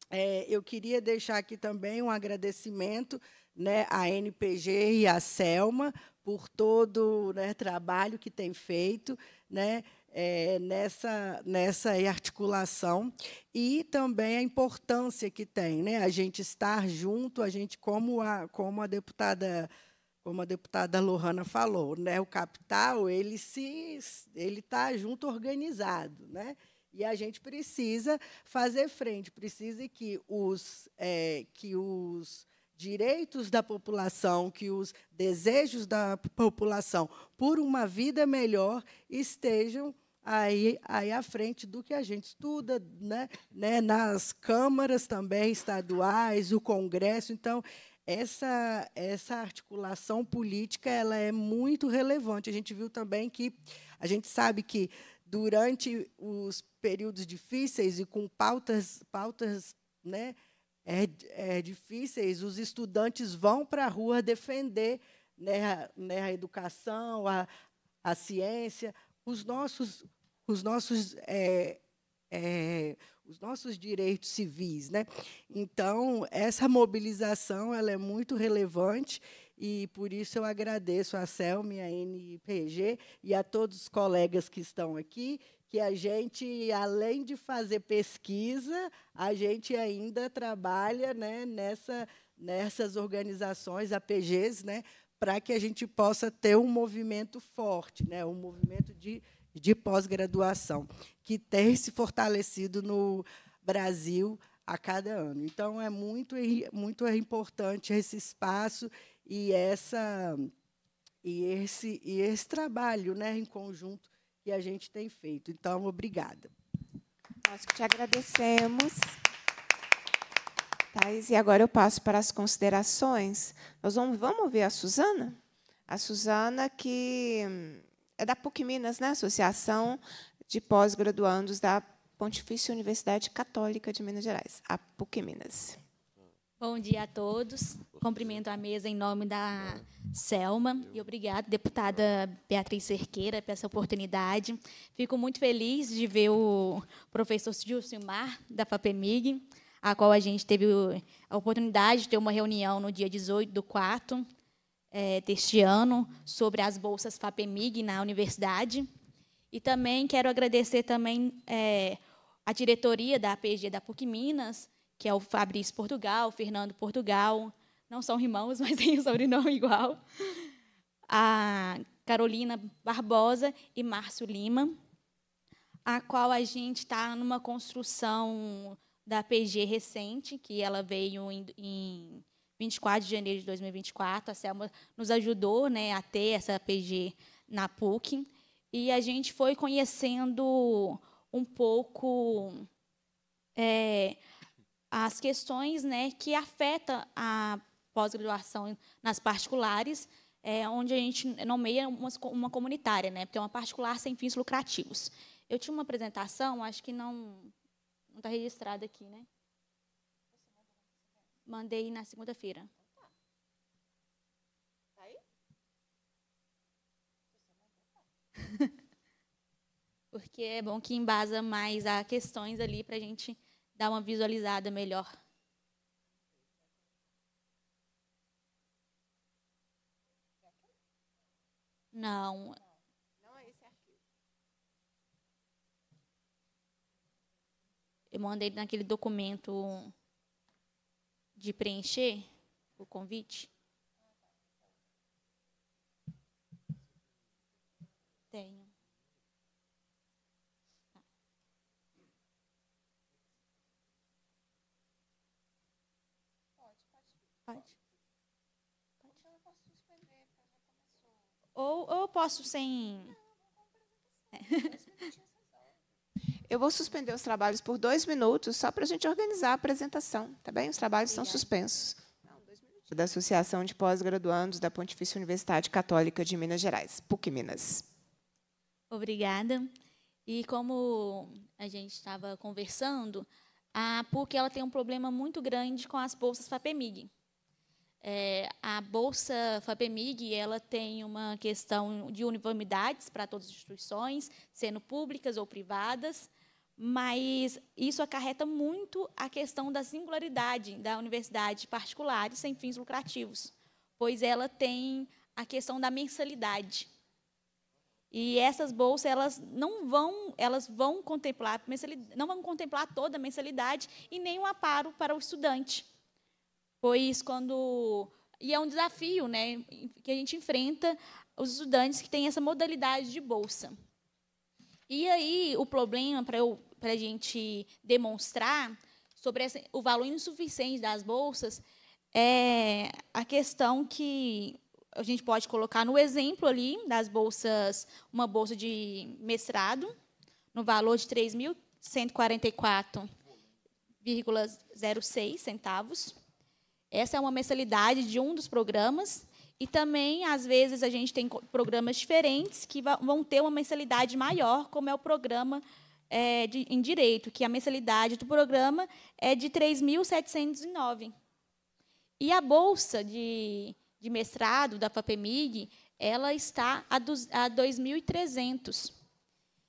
Speaker 10: É, eu queria deixar aqui também um agradecimento né, à NPG e à Selma por todo o né, trabalho que tem feito né, é, nessa, nessa articulação e também a importância que tem né, a gente estar junto, a gente, como a, como a deputada como a deputada Lohana falou, né, o capital ele se ele está junto organizado, né? E a gente precisa fazer frente, precisa que os, é, que os direitos da população, que os desejos da população por uma vida melhor estejam aí, aí à frente do que a gente estuda, né, né, nas câmaras também estaduais, o Congresso. Então, essa, essa articulação política ela é muito relevante. A gente viu também que a gente sabe que durante os períodos difíceis e com pautas, pautas né, é, é, difíceis, os estudantes vão para a rua defender né, né, a educação, a, a ciência, os nossos, os nossos, é, é, os nossos direitos civis. Né? Então, essa mobilização ela é muito relevante e por isso eu agradeço a Selmi, a NPG e a todos os colegas que estão aqui, que a gente, além de fazer pesquisa, a gente ainda trabalha né, nessa, nessas organizações, APGs, né, para que a gente possa ter um movimento forte, né, um movimento de, de pós-graduação, que tem se fortalecido no Brasil a cada ano. Então, é muito, muito importante esse espaço e essa e esse e esse trabalho, né, em conjunto que a gente tem feito. Então, obrigada. Nós que te agradecemos.
Speaker 1: Thais, e agora eu passo para as considerações. Nós vamos, vamos ouvir a Suzana? A Suzana, que é da PUC Minas, né? Associação de Pós-Graduandos da Pontifícia Universidade Católica de Minas Gerais, a PUC Minas.
Speaker 11: Bom dia a todos. Cumprimento a mesa em nome da Selma e obrigado, deputada Beatriz Cerqueira, por essa oportunidade. Fico muito feliz de ver o professor Silmar, da FAPEMIG, a qual a gente teve a oportunidade de ter uma reunião no dia 18 do 4 é, deste ano sobre as bolsas FAPEMIG na universidade. E também quero agradecer também é, a diretoria da APG da PUC Minas, que é o Fabrício Portugal, o Fernando Portugal, não são irmãos, mas têm o sobrenome igual, a Carolina Barbosa e Márcio Lima, a qual a gente está numa construção da PG recente, que ela veio em, 24 de janeiro de 2024. A Selma nos ajudou né, a ter essa PG na PUC. E a gente foi conhecendo um pouco é, as questões né, que afetam a pós-graduação nas particulares, é, onde a gente nomeia uma, uma comunitária, né, porque é uma particular sem fins lucrativos. Eu tinha uma apresentação, acho que não está registrada aqui, né? Mandei na segunda-feira. Porque é bom que embasa mais as questões ali para a gente dar uma visualizada melhor. Não. Não é esse Eu mandei naquele documento de preencher o convite. Tenho. Ou, ou eu posso sem.
Speaker 1: É. Eu vou suspender os trabalhos por dois minutos, só para a gente organizar a apresentação, tá bem? Os trabalhos Obrigada. são suspensos. Da Associação de Pós-Graduandos da Pontifícia Universidade Católica de Minas Gerais, PUC Minas.
Speaker 11: Obrigada. E como a gente estava conversando, a PUC ela tem um problema muito grande com as bolsas FAPEMIG, é, a Bolsa FAPEMIG ela tem uma questão de uniformidades para todas as instituições, sendo públicas ou privadas, mas isso acarreta muito a questão da singularidade da universidade particular e sem fins lucrativos, pois ela tem a questão da mensalidade. E essas bolsas elas não vão, elas vão contemplar não vão contemplar toda a mensalidade e nem o um aparo para o estudante pois quando e é um desafio, né, que a gente enfrenta os estudantes que têm essa modalidade de bolsa. E aí o problema para eu para a gente demonstrar sobre essa, o valor insuficiente das bolsas é a questão que a gente pode colocar no exemplo ali das bolsas, uma bolsa de mestrado no valor de 3.144,06 centavos essa é uma mensalidade de um dos programas. E também, às vezes, a gente tem programas diferentes que vão ter uma mensalidade maior, como é o programa é, de, em direito, que a mensalidade do programa é de 3.709. E a bolsa de, de mestrado da FAPEMIG, ela está a, dos, a 2.300.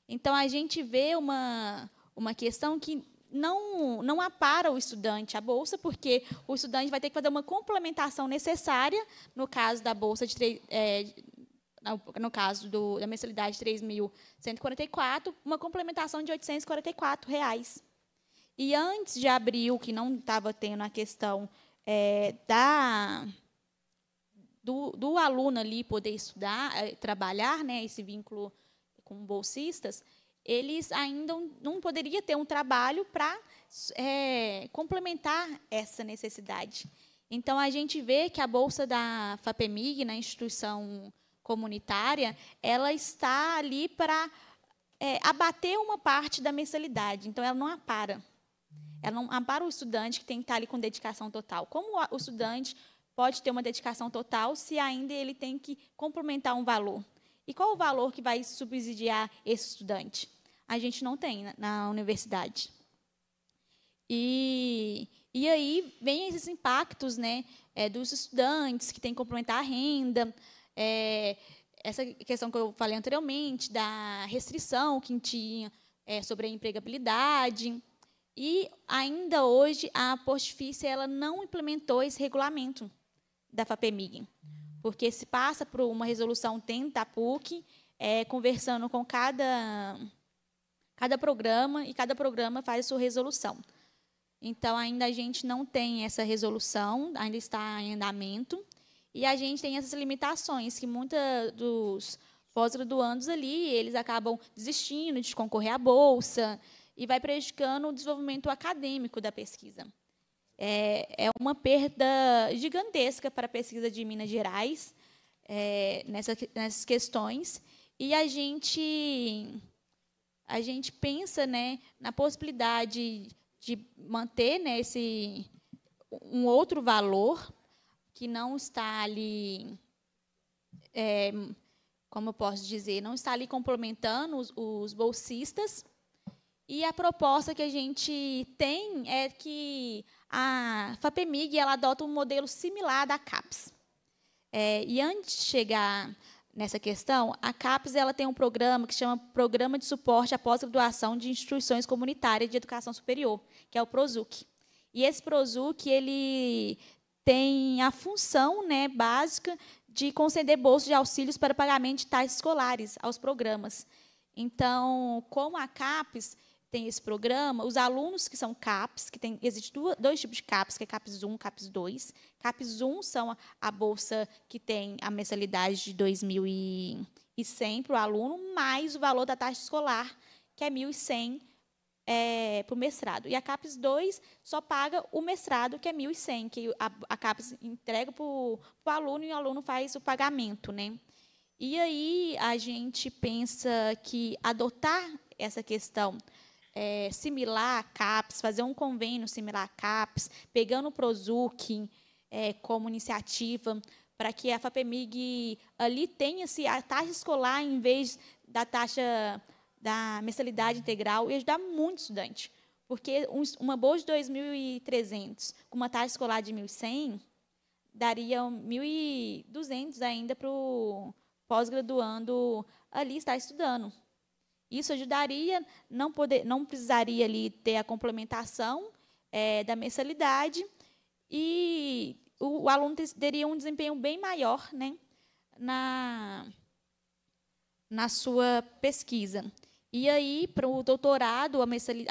Speaker 11: Então, a gente vê uma, uma questão que não, não apara o estudante a bolsa, porque o estudante vai ter que fazer uma complementação necessária, no caso da bolsa de é, no caso do, da mensalidade de 3.144, uma complementação de R$ 844. Reais. E antes de abril, que não estava tendo a questão é, da do, do, aluno ali poder estudar, é, trabalhar, né, esse vínculo com bolsistas, eles ainda não poderiam ter um trabalho para é, complementar essa necessidade. Então, a gente vê que a bolsa da FAPEMIG, na instituição comunitária, ela está ali para é, abater uma parte da mensalidade. Então, ela não apara. Ela não apara o estudante que tem que estar ali com dedicação total. Como o estudante pode ter uma dedicação total se ainda ele tem que complementar um valor? E qual o valor que vai subsidiar esse estudante? a gente não tem na, na universidade. E, e aí vem esses impactos né, é, dos estudantes que têm que complementar a renda, é, essa questão que eu falei anteriormente, da restrição que tinha é, sobre a empregabilidade. E ainda hoje a Postfície ela não implementou esse regulamento da FAPEMIG, porque se passa por uma resolução dentro da PUC, é, conversando com cada cada programa, e cada programa faz sua resolução. Então, ainda a gente não tem essa resolução, ainda está em andamento, e a gente tem essas limitações, que muitos dos pós-graduandos ali, eles acabam desistindo de concorrer à bolsa, e vai prejudicando o desenvolvimento acadêmico da pesquisa. É, é uma perda gigantesca para a pesquisa de Minas Gerais, é, nessa, nessas questões, e a gente a gente pensa né, na possibilidade de manter né, esse, um outro valor que não está ali, é, como eu posso dizer, não está ali complementando os, os bolsistas. E a proposta que a gente tem é que a FAPEMIG ela adota um modelo similar da CAPES. É, e antes de chegar nessa questão, a CAPES ela tem um programa que chama Programa de Suporte à Pós-Graduação de Instituições Comunitárias de Educação Superior, que é o PROZUC. E esse PROZUC ele tem a função né, básica de conceder bolsas de auxílios para pagamento de tais escolares aos programas. Então, como a CAPES, tem esse programa, os alunos que são CAPs, que tem, existe dois tipos de CAPs, que é CAPs 1, CAPs 2. CAPs 1 são a, a bolsa que tem a mensalidade de 2.100 para o aluno, mais o valor da taxa escolar, que é 1.100 é, para o mestrado. E a CAPS 2 só paga o mestrado, que é 1.100, que a, a entrega para o aluno e o aluno faz o pagamento. Né? E aí a gente pensa que adotar essa questão é, similar a CAPES, fazer um convênio similar a CAPES, pegando o Prozuc é, como iniciativa, para que a FAPEMIG ali tenha-se a taxa escolar em vez da taxa da mensalidade integral e ajudar muito o estudante. Porque uma bolsa de 2.300 com uma taxa escolar de 1.100 daria 1.200 ainda para o pós-graduando ali estar estudando. Isso ajudaria, não, poder, não precisaria ali ter a complementação é, da mensalidade e o, o aluno teria um desempenho bem maior né, na, na sua pesquisa. E aí, para o doutorado, a,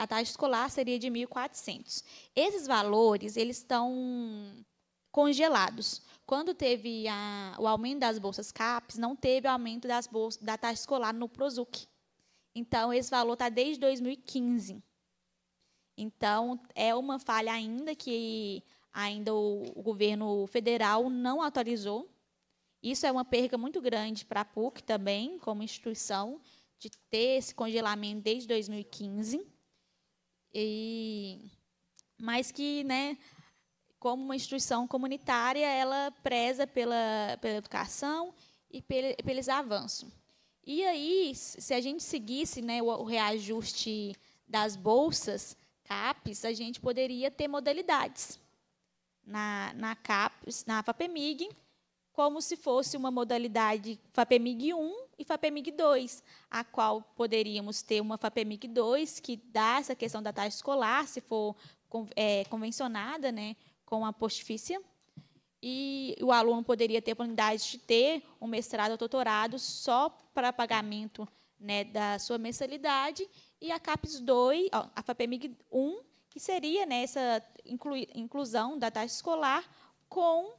Speaker 11: a taxa escolar seria de 1.400. Esses valores eles estão congelados. Quando teve a, o aumento das bolsas CAPES, não teve aumento das bolsas, da taxa escolar no PROSUC. Então, esse valor está desde 2015. Então, é uma falha ainda que ainda o, o governo federal não atualizou. Isso é uma perca muito grande para a PUC também, como instituição, de ter esse congelamento desde 2015. E, mas que, né, como uma instituição comunitária, ela preza pela, pela educação e pelos avanços. E aí, se a gente seguisse né, o reajuste das bolsas, CAPES, a gente poderia ter modalidades na, na CAPES, na FAPEMIG, como se fosse uma modalidade FAPEMIG 1 e FAPEMIG 2, a qual poderíamos ter uma FAPEMIG 2 que dá essa questão da taxa escolar, se for é, convencionada né, com a postifícia e o aluno poderia ter a oportunidade de ter um mestrado ou doutorado só para pagamento né, da sua mensalidade, e a CAPES 2, a FAPEMIG 1, que seria né, essa inclusão da taxa escolar com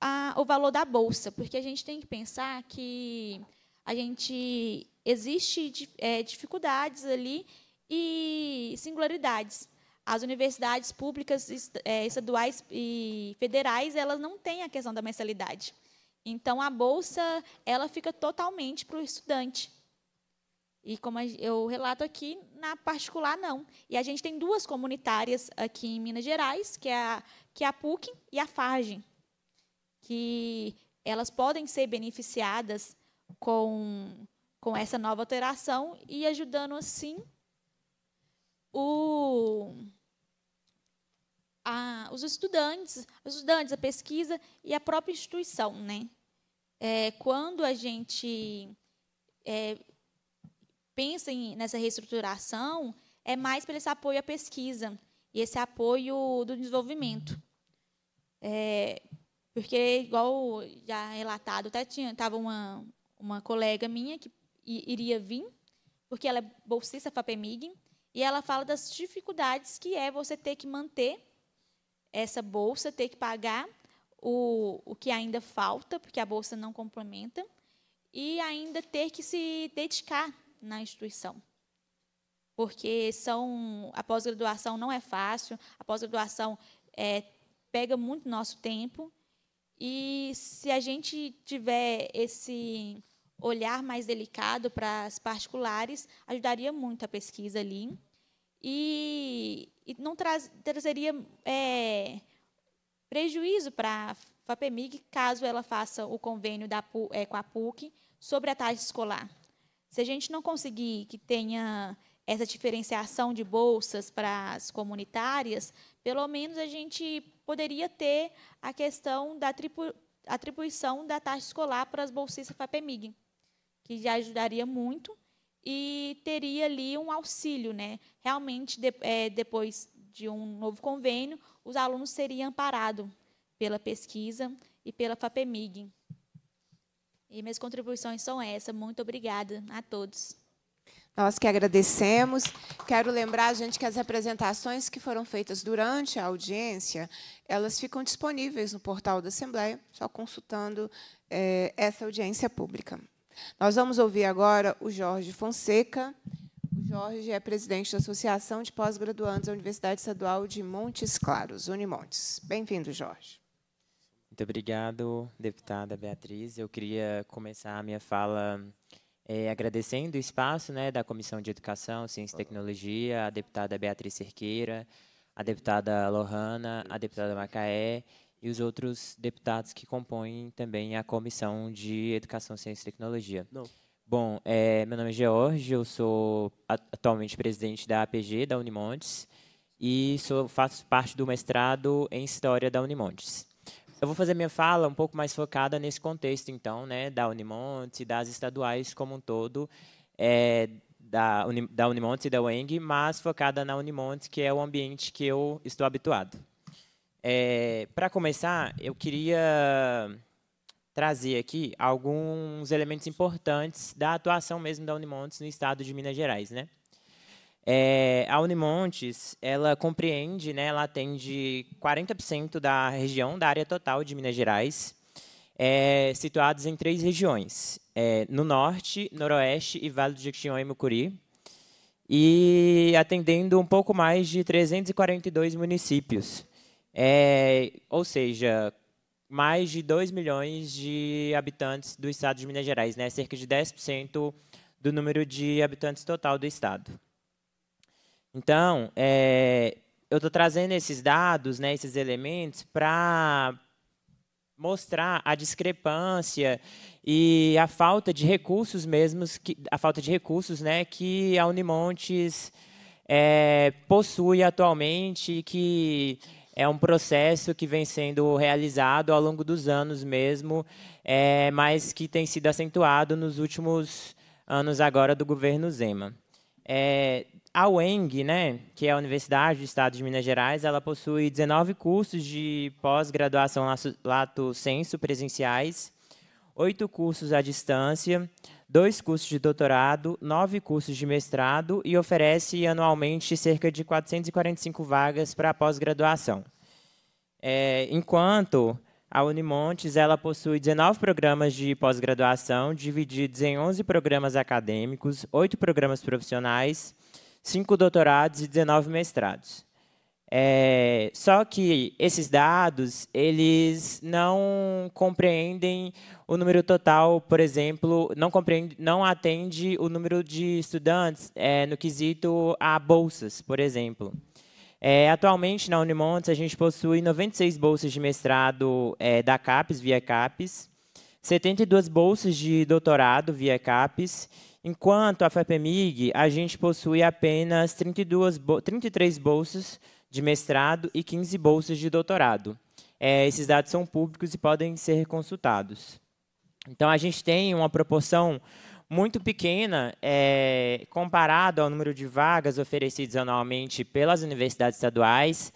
Speaker 11: a, o valor da bolsa, porque a gente tem que pensar que a gente existe é, dificuldades ali e singularidades. As universidades públicas, é, estaduais e federais, elas não têm a questão da mensalidade. Então, a bolsa ela fica totalmente para o estudante. E como eu relato aqui, na particular, não. E a gente tem duas comunitárias aqui em Minas Gerais, que é a, que é a PUC e a FARGEN, que elas podem ser beneficiadas com, com essa nova alteração e ajudando, assim, o, a, os estudantes, os estudantes, a pesquisa e a própria instituição, né? É, quando a gente é, pensa em, nessa reestruturação, é mais pelo esse apoio à pesquisa e esse apoio do desenvolvimento. É, porque, igual já relatado, até tinha, tava uma, uma colega minha que iria vir, porque ela é bolsista FAPEMIG, e ela fala das dificuldades que é você ter que manter essa bolsa, ter que pagar o, o que ainda falta, porque a bolsa não complementa, e ainda ter que se dedicar na instituição. Porque são, a pós-graduação não é fácil, a pós-graduação é, pega muito nosso tempo, e se a gente tiver esse olhar mais delicado para as particulares, ajudaria muito a pesquisa ali e, e não traz, trazeria é, prejuízo para a FAPEMIG caso ela faça o convênio da, é, com a PUC sobre a taxa escolar. Se a gente não conseguir que tenha essa diferenciação de bolsas para as comunitárias, pelo menos a gente poderia ter a questão da atribuição da taxa escolar para as bolsistas FAPEMIG, que já ajudaria muito e teria ali um auxílio, né? Realmente, de, é, depois de um novo convênio, os alunos seriam amparados pela pesquisa e pela FAPEMIG. E minhas contribuições são essas. Muito obrigada a
Speaker 1: todos. Nós que agradecemos. Quero lembrar, a gente, que as apresentações que foram feitas durante a audiência, elas ficam disponíveis no portal da Assembleia, só consultando é, essa audiência pública. Nós vamos ouvir agora o Jorge Fonseca. O Jorge é presidente da Associação de Pós-Graduandos da Universidade Estadual de Montes Claros, Unimontes. Bem-vindo, Jorge.
Speaker 12: Muito obrigado, deputada Beatriz. Eu queria começar a minha fala é, agradecendo o espaço né, da Comissão de Educação, Ciência e Tecnologia, a deputada Beatriz Cerqueira, a deputada Lohana, a deputada Macaé e os outros deputados que compõem também a Comissão de Educação, Ciência e Tecnologia. Não. Bom, é, meu nome é George, eu sou atualmente presidente da APG, da Unimontes, e sou, faço parte do mestrado em História da Unimontes. Eu vou fazer minha fala um pouco mais focada nesse contexto, então, né, da Unimontes e das estaduais como um todo, é, da, Uni, da Unimontes e da UENG, mas focada na Unimontes, que é o ambiente que eu estou habituado. É, Para começar, eu queria trazer aqui alguns elementos importantes da atuação mesmo da Unimontes no estado de Minas Gerais. Né? É, a Unimontes, ela compreende, né, ela atende 40% da região, da área total de Minas Gerais, é, situados em três regiões, é, no Norte, Noroeste e Vale do Jequitinhonha e Mucuri, e atendendo um pouco mais de 342 municípios. É, ou seja, mais de 2 milhões de habitantes do estado de Minas Gerais, né? cerca de 10% do número de habitantes total do estado. Então, é, eu estou trazendo esses dados, né, esses elementos, para mostrar a discrepância e a falta de recursos mesmos, que, a falta de recursos né, que a Unimontes é, possui atualmente, que é um processo que vem sendo realizado ao longo dos anos mesmo, é, mas que tem sido acentuado nos últimos anos agora do governo Zema. É, a UENG, né, que é a Universidade do Estado de Minas Gerais, ela possui 19 cursos de pós-graduação lato sensu presenciais, oito cursos à distância, dois cursos de doutorado, nove cursos de mestrado e oferece anualmente cerca de 445 vagas para a pós-graduação. É, enquanto a Unimontes ela possui 19 programas de pós-graduação, divididos em 11 programas acadêmicos, 8 programas profissionais, 5 doutorados e 19 mestrados. É, só que esses dados, eles não compreendem o número total, por exemplo, não, compreende, não atende o número de estudantes é, no quesito a bolsas, por exemplo. É, atualmente, na Unimontes, a gente possui 96 bolsas de mestrado é, da CAPES, via CAPES, 72 bolsas de doutorado via CAPES enquanto a FAPEMIG, a gente possui apenas 32, 33 bolsas de mestrado e 15 bolsas de doutorado. É, esses dados são públicos e podem ser consultados. Então, a gente tem uma proporção muito pequena é, comparado ao número de vagas oferecidas anualmente pelas universidades estaduais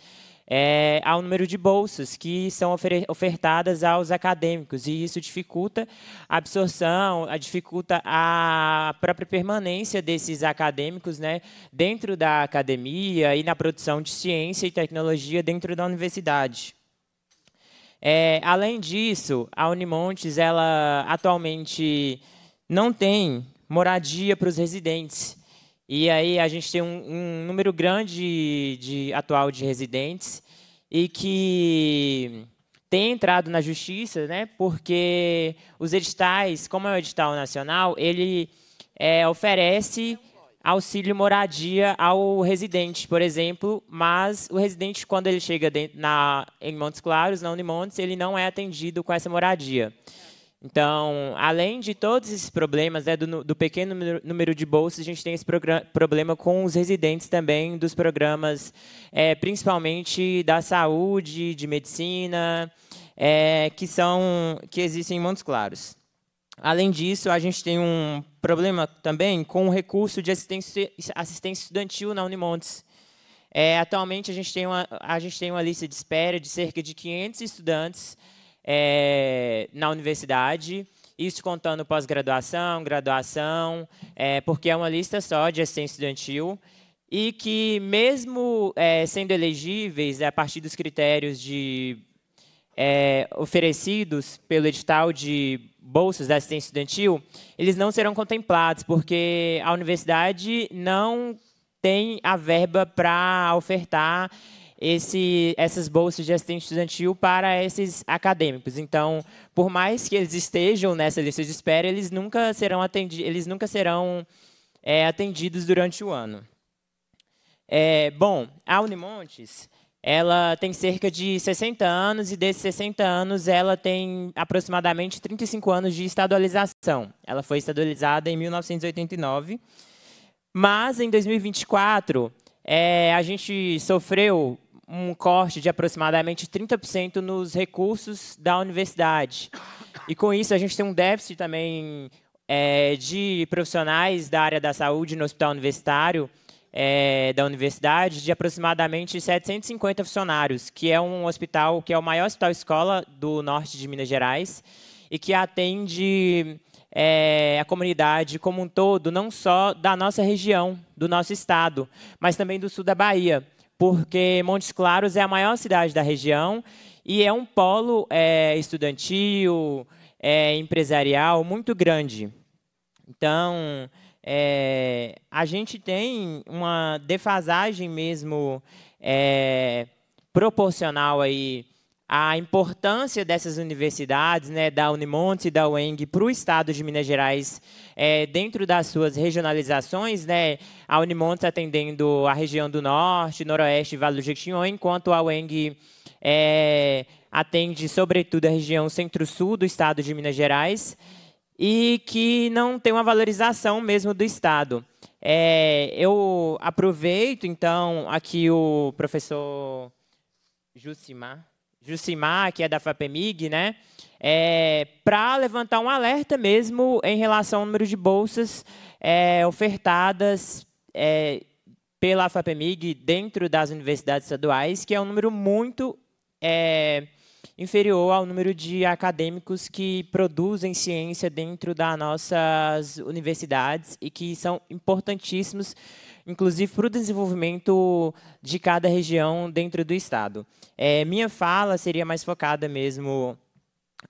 Speaker 12: é, ao número de bolsas que são ofertadas aos acadêmicos, e isso dificulta a absorção, dificulta a própria permanência desses acadêmicos né, dentro da academia e na produção de ciência e tecnologia dentro da universidade. É, além disso, a Unimontes ela atualmente não tem moradia para os residentes. E aí a gente tem um, um número grande de, atual de residentes e que tem entrado na justiça, né? Porque os editais, como é o edital nacional, ele é, oferece auxílio moradia ao residente, por exemplo, mas o residente, quando ele chega dentro, na, em Montes Claros, na Unimontes, ele não é atendido com essa moradia. Então, além de todos esses problemas, né, do, do, pequeno número de bolsas, a gente tem esse problema com os residentes também dos programas, é, principalmente da saúde, de medicina, é, que, são, que existem em Montes Claros. Além disso, a gente tem um problema também com o recurso de assistência, assistência estudantil na Unimontes. É, atualmente, a gente, tem uma, a gente tem uma lista de espera de cerca de 500 estudantes é, na universidade, isso contando pós-graduação, graduação, é, porque é uma lista só de assistência estudantil, e que, mesmo é, sendo elegíveis é, a partir dos critérios de, é, oferecidos pelo edital de bolsas da assistência estudantil, eles não serão contemplados, porque a universidade não tem a verba para ofertar esse, essas bolsas de assistente estudantil para esses acadêmicos. Então, por mais que eles estejam nessa lista de espera, eles nunca serão, atendi eles nunca serão é, atendidos durante o ano. É, bom, a Unimontes ela tem cerca de 60 anos e desses 60 anos ela tem aproximadamente 35 anos de estadualização. Ela foi estadualizada em 1989, mas em 2024 é, a gente sofreu um corte de aproximadamente 30% nos recursos da universidade. E com isso, a gente tem um déficit também é, de profissionais da área da saúde no hospital universitário é, da universidade de aproximadamente 750 funcionários, que é um hospital que é o maior hospital escola do norte de Minas Gerais e que atende é, a comunidade como um todo, não só da nossa região, do nosso estado, mas também do sul da Bahia porque Montes Claros é a maior cidade da região e é um polo é, estudantil, é, empresarial muito grande. Então, é, a gente tem uma defasagem mesmo é, proporcional aí a importância dessas universidades, né, da Unimonte e da UENG, para o estado de Minas Gerais, é, dentro das suas regionalizações, né, a Unimonte atendendo a região do Norte, Noroeste e Vale do Jequitinhonha, enquanto a UENG é, atende, sobretudo, a região centro-sul do estado de Minas Gerais, e que não tem uma valorização mesmo do estado. É, eu aproveito, então, aqui o professor Jussimar, Jucimar, que é da FAPEMIG, né? É, para levantar um alerta mesmo em relação ao número de bolsas é, ofertadas é, pela FAPEMIG dentro das universidades estaduais, que é um número muito é, inferior ao número de acadêmicos que produzem ciência dentro das nossas universidades e que são importantíssimos inclusive para o desenvolvimento de cada região dentro do Estado. É, minha fala seria mais focada mesmo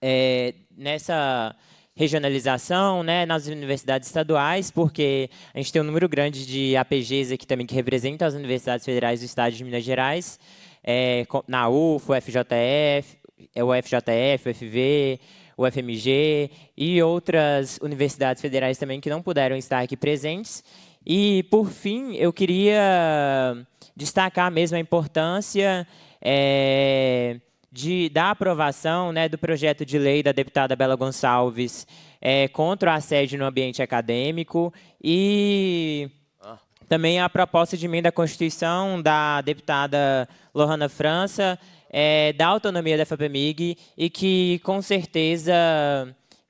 Speaker 12: é, nessa regionalização né, nas universidades estaduais, porque a gente tem um número grande de APGs aqui também que representam as universidades federais do estado de Minas Gerais, é, na UFO, FJF, o FJF, é o FV, o FMG e outras universidades federais também que não puderam estar aqui presentes. E, por fim, eu queria destacar mesmo a importância é, de, da aprovação né, do projeto de lei da deputada Bela Gonçalves é, contra o assédio no ambiente acadêmico e também a proposta de emenda à Constituição da deputada Lohana França é, da autonomia da FAPEMIG e que, com certeza,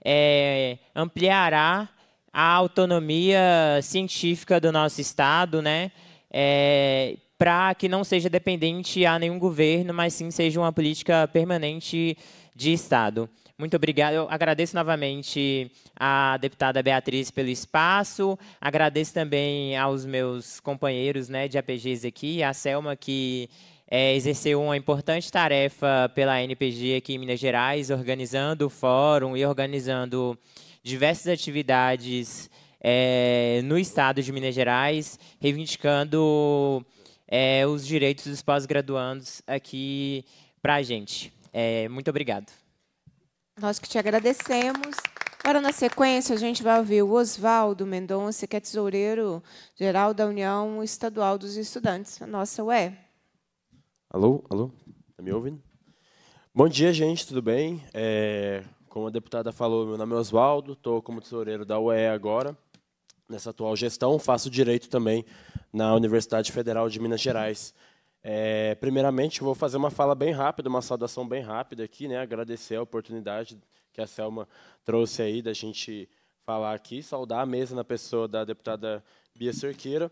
Speaker 12: é, ampliará a autonomia científica do nosso Estado, né? É, para que não seja dependente a nenhum governo, mas sim seja uma política permanente de Estado. Muito obrigado. Eu agradeço novamente à deputada Beatriz pelo espaço. Agradeço também aos meus companheiros né, de APGs aqui, a Selma, que é, exerceu uma importante tarefa pela NPG aqui em Minas Gerais, organizando o fórum e organizando diversas atividades é, no estado de Minas Gerais, reivindicando é, os direitos dos pós-graduandos aqui para a gente. É, muito obrigado.
Speaker 1: Nós que te agradecemos. Agora, na sequência, a gente vai ouvir o Oswaldo Mendonça, que é tesoureiro-geral da União Estadual dos Estudantes, a nossa UE.
Speaker 13: Alô, alô, tá me ouvindo? Bom dia, gente, tudo bem? É, como a deputada falou, meu nome é Oswaldo, estou como tesoureiro da UE agora, nessa atual gestão, faço direito também na Universidade Federal de Minas Gerais. É, primeiramente, vou fazer uma fala bem rápida, uma saudação bem rápida aqui, né? agradecer a oportunidade que a Selma trouxe aí da gente falar aqui, saudar a mesa na pessoa da deputada Bia Cerqueira.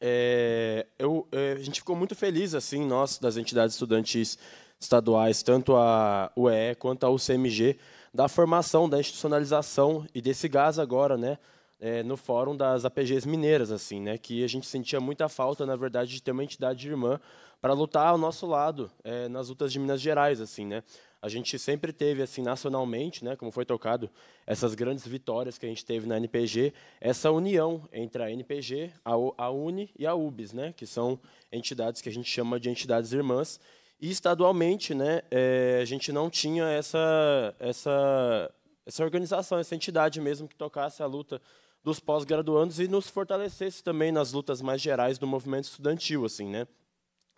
Speaker 13: É, eu, é, a gente ficou muito feliz, assim, nós, das entidades estudantis estaduais, tanto a UE quanto a UCMG, da formação, da institucionalização e desse gás agora, né, é, no fórum das APGs mineiras, assim, né, que a gente sentia muita falta, na verdade, de ter uma entidade irmã para lutar ao nosso lado é, nas lutas de Minas Gerais, assim, né. A gente sempre teve, assim, nacionalmente, né, como foi tocado, essas grandes vitórias que a gente teve na NPG, essa união entre a NPG, a, o, a UNE e a UBS, né, que são entidades que a gente chama de entidades irmãs e estadualmente, né, é, a gente não tinha essa, essa, essa organização, essa entidade mesmo que tocasse a luta dos pós-graduandos e nos fortalecesse também nas lutas mais gerais do movimento estudantil, assim, né?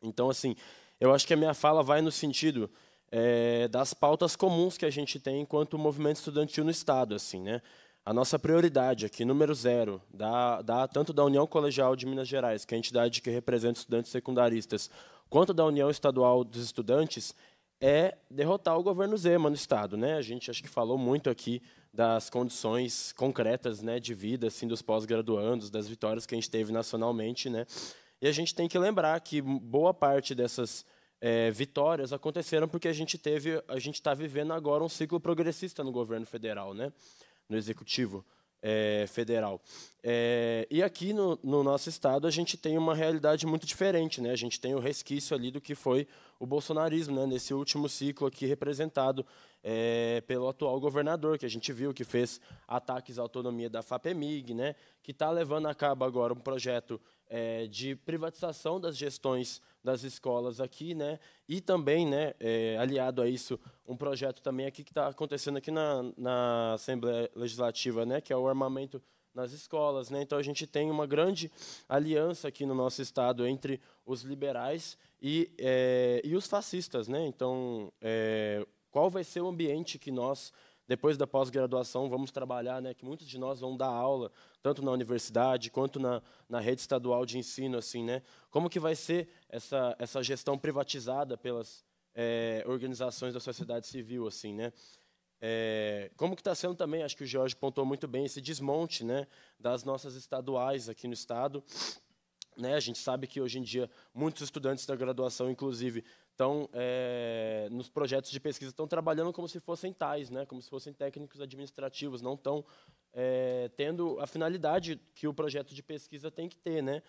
Speaker 13: Então, assim, eu acho que a minha fala vai no sentido é, das pautas comuns que a gente tem enquanto movimento estudantil no Estado, assim, né? A nossa prioridade aqui, número zero, da, da, tanto da União Colegial de Minas Gerais, que é a entidade que representa estudantes secundaristas, quanto da União Estadual dos Estudantes, é derrotar o governo Zema no Estado. Né? A gente acho que falou muito aqui das condições concretas né, de vida assim, dos pós-graduandos, das vitórias que a gente teve nacionalmente. Né? E a gente tem que lembrar que boa parte dessas é, vitórias aconteceram porque a gente teve, a gente está vivendo agora um ciclo progressista no governo federal, né? no executivo é, federal. É, e aqui no, no, nosso estado a gente tem uma realidade muito diferente, né? A gente tem o resquício ali do que foi o bolsonarismo, né? Nesse último ciclo aqui representado é, pelo atual governador, que a gente viu que fez ataques à autonomia da FAPEMIG, né? Que está levando a cabo agora um projeto é, de privatização das gestões das escolas aqui, né? E também, né, é, aliado a isso, um projeto também aqui que está acontecendo aqui na, na Assembleia Legislativa, né, que é o armamento nas escolas, né? Então a gente tem uma grande aliança aqui no nosso estado entre os liberais e, é, e os fascistas, né? Então, é, qual vai ser o ambiente que nós depois da pós-graduação vamos trabalhar, né? Que muitos de nós vão dar aula tanto na universidade quanto na, na rede estadual de ensino, assim, né? Como que vai ser essa, essa gestão privatizada pelas é, organizações da sociedade civil, assim, né? É, como que está sendo também, acho que o Jorge pontuou muito bem, esse desmonte né, das nossas estaduais aqui no Estado. Né, a gente sabe que, hoje em dia, muitos estudantes da graduação, inclusive, então, é, nos projetos de pesquisa estão trabalhando como se fossem tais, né, como se fossem técnicos administrativos, não estão é, eh, tendo a finalidade que o projeto de pesquisa tem que ter, né?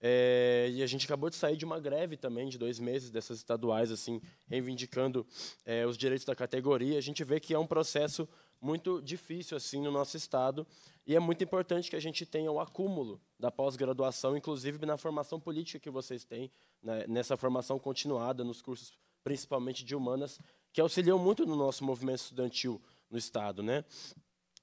Speaker 13: É, e a gente acabou de sair de uma greve também de dois meses dessas estaduais, assim, reivindicando é, os direitos da categoria. A gente vê que é um processo muito difícil assim no nosso estado e é muito importante que a gente tenha o acúmulo da pós-graduação, inclusive na formação política que vocês têm, né, nessa formação continuada, nos cursos principalmente de humanas, que auxiliam muito no nosso movimento estudantil no Estado. Né?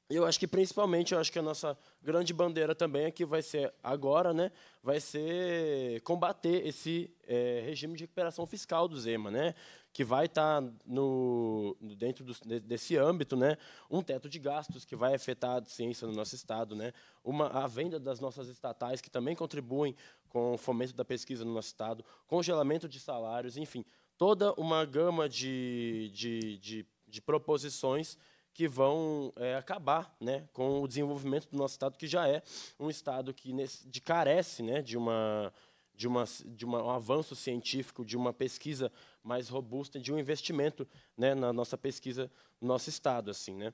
Speaker 13: eu acho que principalmente eu acho que a nossa grande bandeira também aqui vai ser agora né vai ser combater esse é, regime de recuperação fiscal do Zema né que vai estar no, dentro do, desse âmbito, né, um teto de gastos que vai afetar a ciência no nosso estado, né, uma, a venda das nossas estatais que também contribuem com o fomento da pesquisa no nosso estado, congelamento de salários, enfim, toda uma gama de, de, de, de proposições que vão é, acabar né, com o desenvolvimento do nosso estado, que já é um estado que nesse, de carece né, de uma de, uma, de uma, um avanço científico, de uma pesquisa mais robusta, de um investimento né, na nossa pesquisa, no nosso estado, assim, né?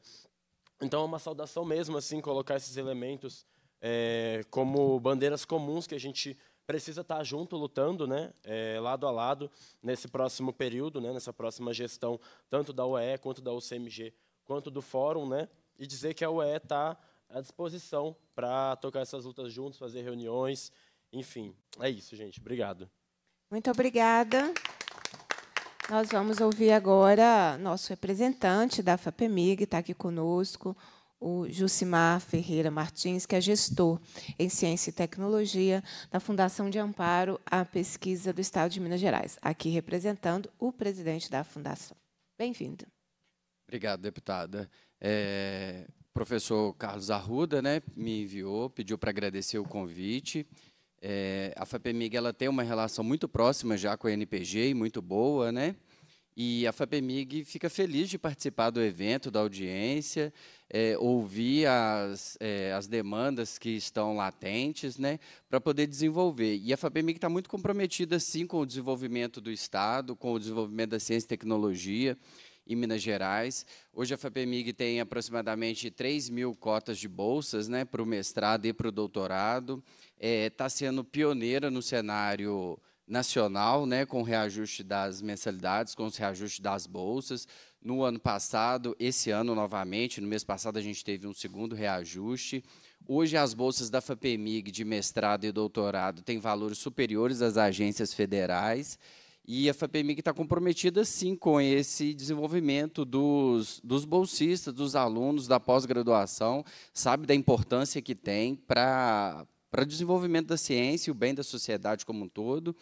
Speaker 13: Então é uma saudação mesmo, assim, colocar esses elementos é, como bandeiras comuns que a gente precisa estar junto, lutando, né, é, lado a lado, nesse próximo período, né, nessa próxima gestão, tanto da UE quanto da UCMG, quanto do Fórum, né, e dizer que a UE está à disposição para tocar essas lutas juntos, fazer reuniões enfim, é isso, gente. Obrigado.
Speaker 1: Muito obrigada. Nós vamos ouvir agora nosso representante da FAPEMIG, está aqui conosco, o Jucimar Ferreira Martins, que é gestor em Ciência e Tecnologia da Fundação de Amparo à Pesquisa do Estado de Minas Gerais, aqui representando o presidente da Fundação.
Speaker 14: Bem-vindo. Obrigado, deputada. É, professor Carlos Arruda né, me enviou, pediu para agradecer o convite é, a FAPEMIG ela tem uma relação muito próxima já com a NPG e muito boa, né? E a FAPEMIG fica feliz de participar do evento, da audiência, é, ouvir as, é, as demandas que estão latentes né, para poder desenvolver. E a FAPEMIG está muito comprometida, sim, com o desenvolvimento do Estado, com o desenvolvimento da ciência e tecnologia em Minas Gerais. Hoje a FAPEMIG tem aproximadamente 3 mil cotas de bolsas né, para o mestrado e para o doutorado está é, tá sendo pioneira no cenário nacional, né, com o reajuste das mensalidades, com os reajustes das bolsas. No ano passado, esse ano novamente, no mês passado a gente teve um segundo reajuste. Hoje as bolsas da FAPEMIG de mestrado e doutorado têm valores superiores às agências federais. E a FAPEMIG está comprometida, sim, com esse desenvolvimento dos, dos bolsistas, dos alunos da pós-graduação, sabe da importância que tem para para o desenvolvimento da ciência e o bem da sociedade como um todo.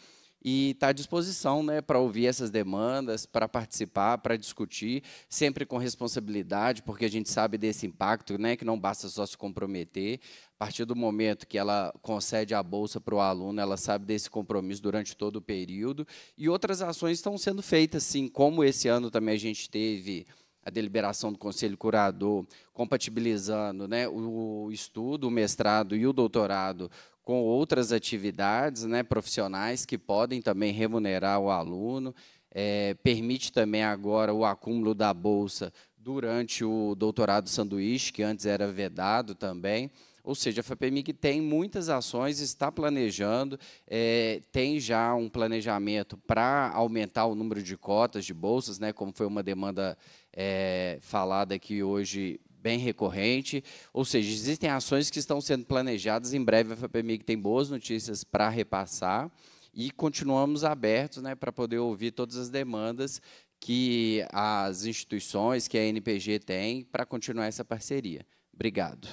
Speaker 14: E está à disposição né, para ouvir essas demandas, para participar, para discutir, sempre com responsabilidade, porque a gente sabe desse impacto, né, que não basta só se comprometer. A partir do momento que ela concede a bolsa para o aluno, ela sabe desse compromisso durante todo o período. E outras ações estão sendo feitas, sim, como esse ano também a gente teve a deliberação do conselho curador, compatibilizando né, o estudo, o mestrado e o doutorado com outras atividades né, profissionais que podem também remunerar o aluno. É, permite também agora o acúmulo da bolsa durante o doutorado sanduíche, que antes era vedado também. Ou seja, a FAPEMIG tem muitas ações, está planejando, é, tem já um planejamento para aumentar o número de cotas de bolsas, né, como foi uma demanda é, falada aqui hoje bem recorrente, ou seja, existem ações que estão sendo planejadas, em breve a FAPEMIG tem boas notícias para repassar, e continuamos abertos né, para poder ouvir todas as demandas que as instituições, que a NPG tem, para continuar essa parceria. Obrigado.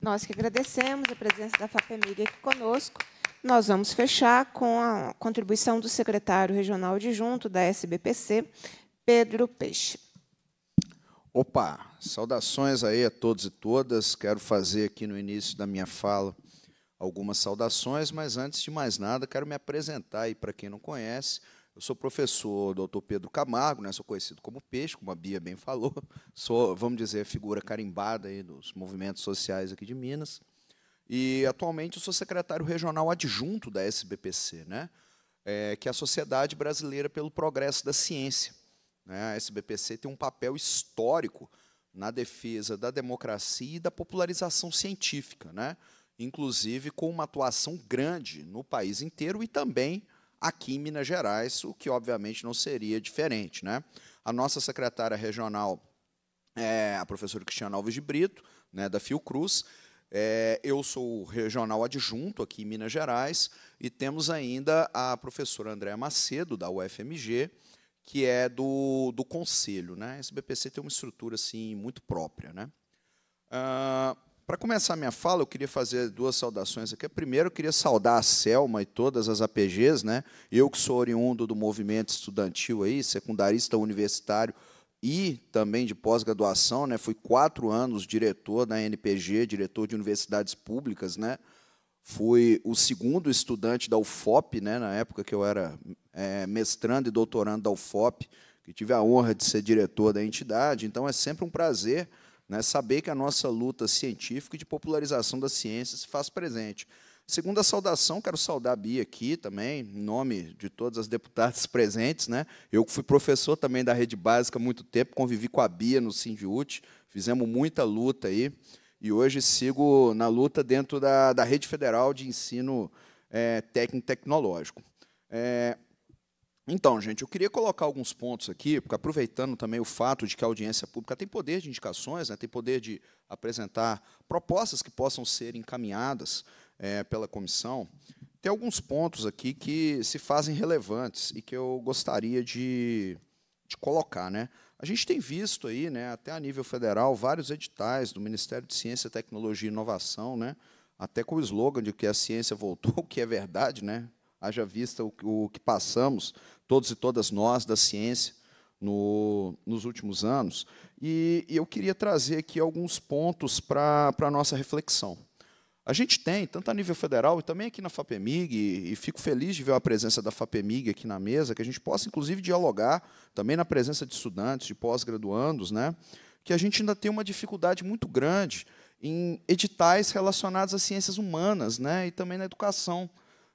Speaker 1: Nós que agradecemos a presença da FAPEMIG aqui conosco. Nós vamos fechar com a contribuição do secretário regional adjunto da SBPC, Pedro Peixe.
Speaker 15: Opa, saudações aí a todos e todas. Quero fazer aqui no início da minha fala algumas saudações, mas antes de mais nada, quero me apresentar aí para quem não conhece. Eu sou professor doutor Pedro Camargo, né? sou conhecido como Peixe, como a Bia bem falou. Sou, vamos dizer, a figura carimbada aí dos movimentos sociais aqui de Minas. E, atualmente, eu sou secretário regional adjunto da SBPC, né? É, que é a Sociedade Brasileira pelo Progresso da Ciência. Né? A SBPC tem um papel histórico na defesa da democracia e da popularização científica, né? inclusive com uma atuação grande no país inteiro e também aqui em Minas Gerais, o que obviamente não seria diferente. Né? A nossa secretária regional é a professora Cristiana Alves de Brito, né, da Fiocruz. É, eu sou regional adjunto aqui em Minas Gerais e temos ainda a professora Andréa Macedo, da UFMG, que é do, do conselho. Né? Esse BPC tem uma estrutura assim, muito própria. Né? Ah, para começar a minha fala, eu queria fazer duas saudações aqui. Primeiro, eu queria saudar a Selma e todas as APGs, né? Eu que sou oriundo do movimento estudantil aí, secundarista universitário e também de pós-graduação, né? Fui quatro anos diretor da NPG, diretor de universidades públicas, né? Fui o segundo estudante da UFOP, né? Na época que eu era é, mestrando e doutorando da UFOP, que tive a honra de ser diretor da entidade. Então é sempre um prazer né? Saber que a nossa luta científica e de popularização da ciência se faz presente. Segunda saudação, quero saudar a Bia aqui também, em nome de todas as deputadas presentes. Né? Eu fui professor também da rede básica há muito tempo, convivi com a Bia no Sindiut, fizemos muita luta aí, e hoje sigo na luta dentro da, da rede federal de ensino é, eh, técnico-tecnológico. É, eh, então, gente, eu queria colocar alguns pontos aqui, porque aproveitando também o fato de que a audiência pública tem poder de indicações, né, tem poder de apresentar propostas que possam ser encaminhadas é, pela comissão, tem alguns pontos aqui que se fazem relevantes e que eu gostaria de, de colocar. Né? A gente tem visto aí, né, até a nível federal, vários editais do Ministério de Ciência, Tecnologia e Inovação, né, até com o slogan de que a ciência voltou, o que é verdade, né? haja vista o, o que passamos, todos e todas nós, da ciência, no, nos últimos anos. E, e, eu queria trazer aqui alguns pontos para a nossa reflexão. A gente tem, tanto a nível federal e também aqui na FAPEMIG, e, e, fico feliz de ver a presença da FAPEMIG aqui na mesa, que a gente possa, inclusive, dialogar, também na presença de estudantes, de pós-graduandos, né, que a gente ainda tem uma dificuldade muito grande em editais relacionados às ciências humanas né, e também na educação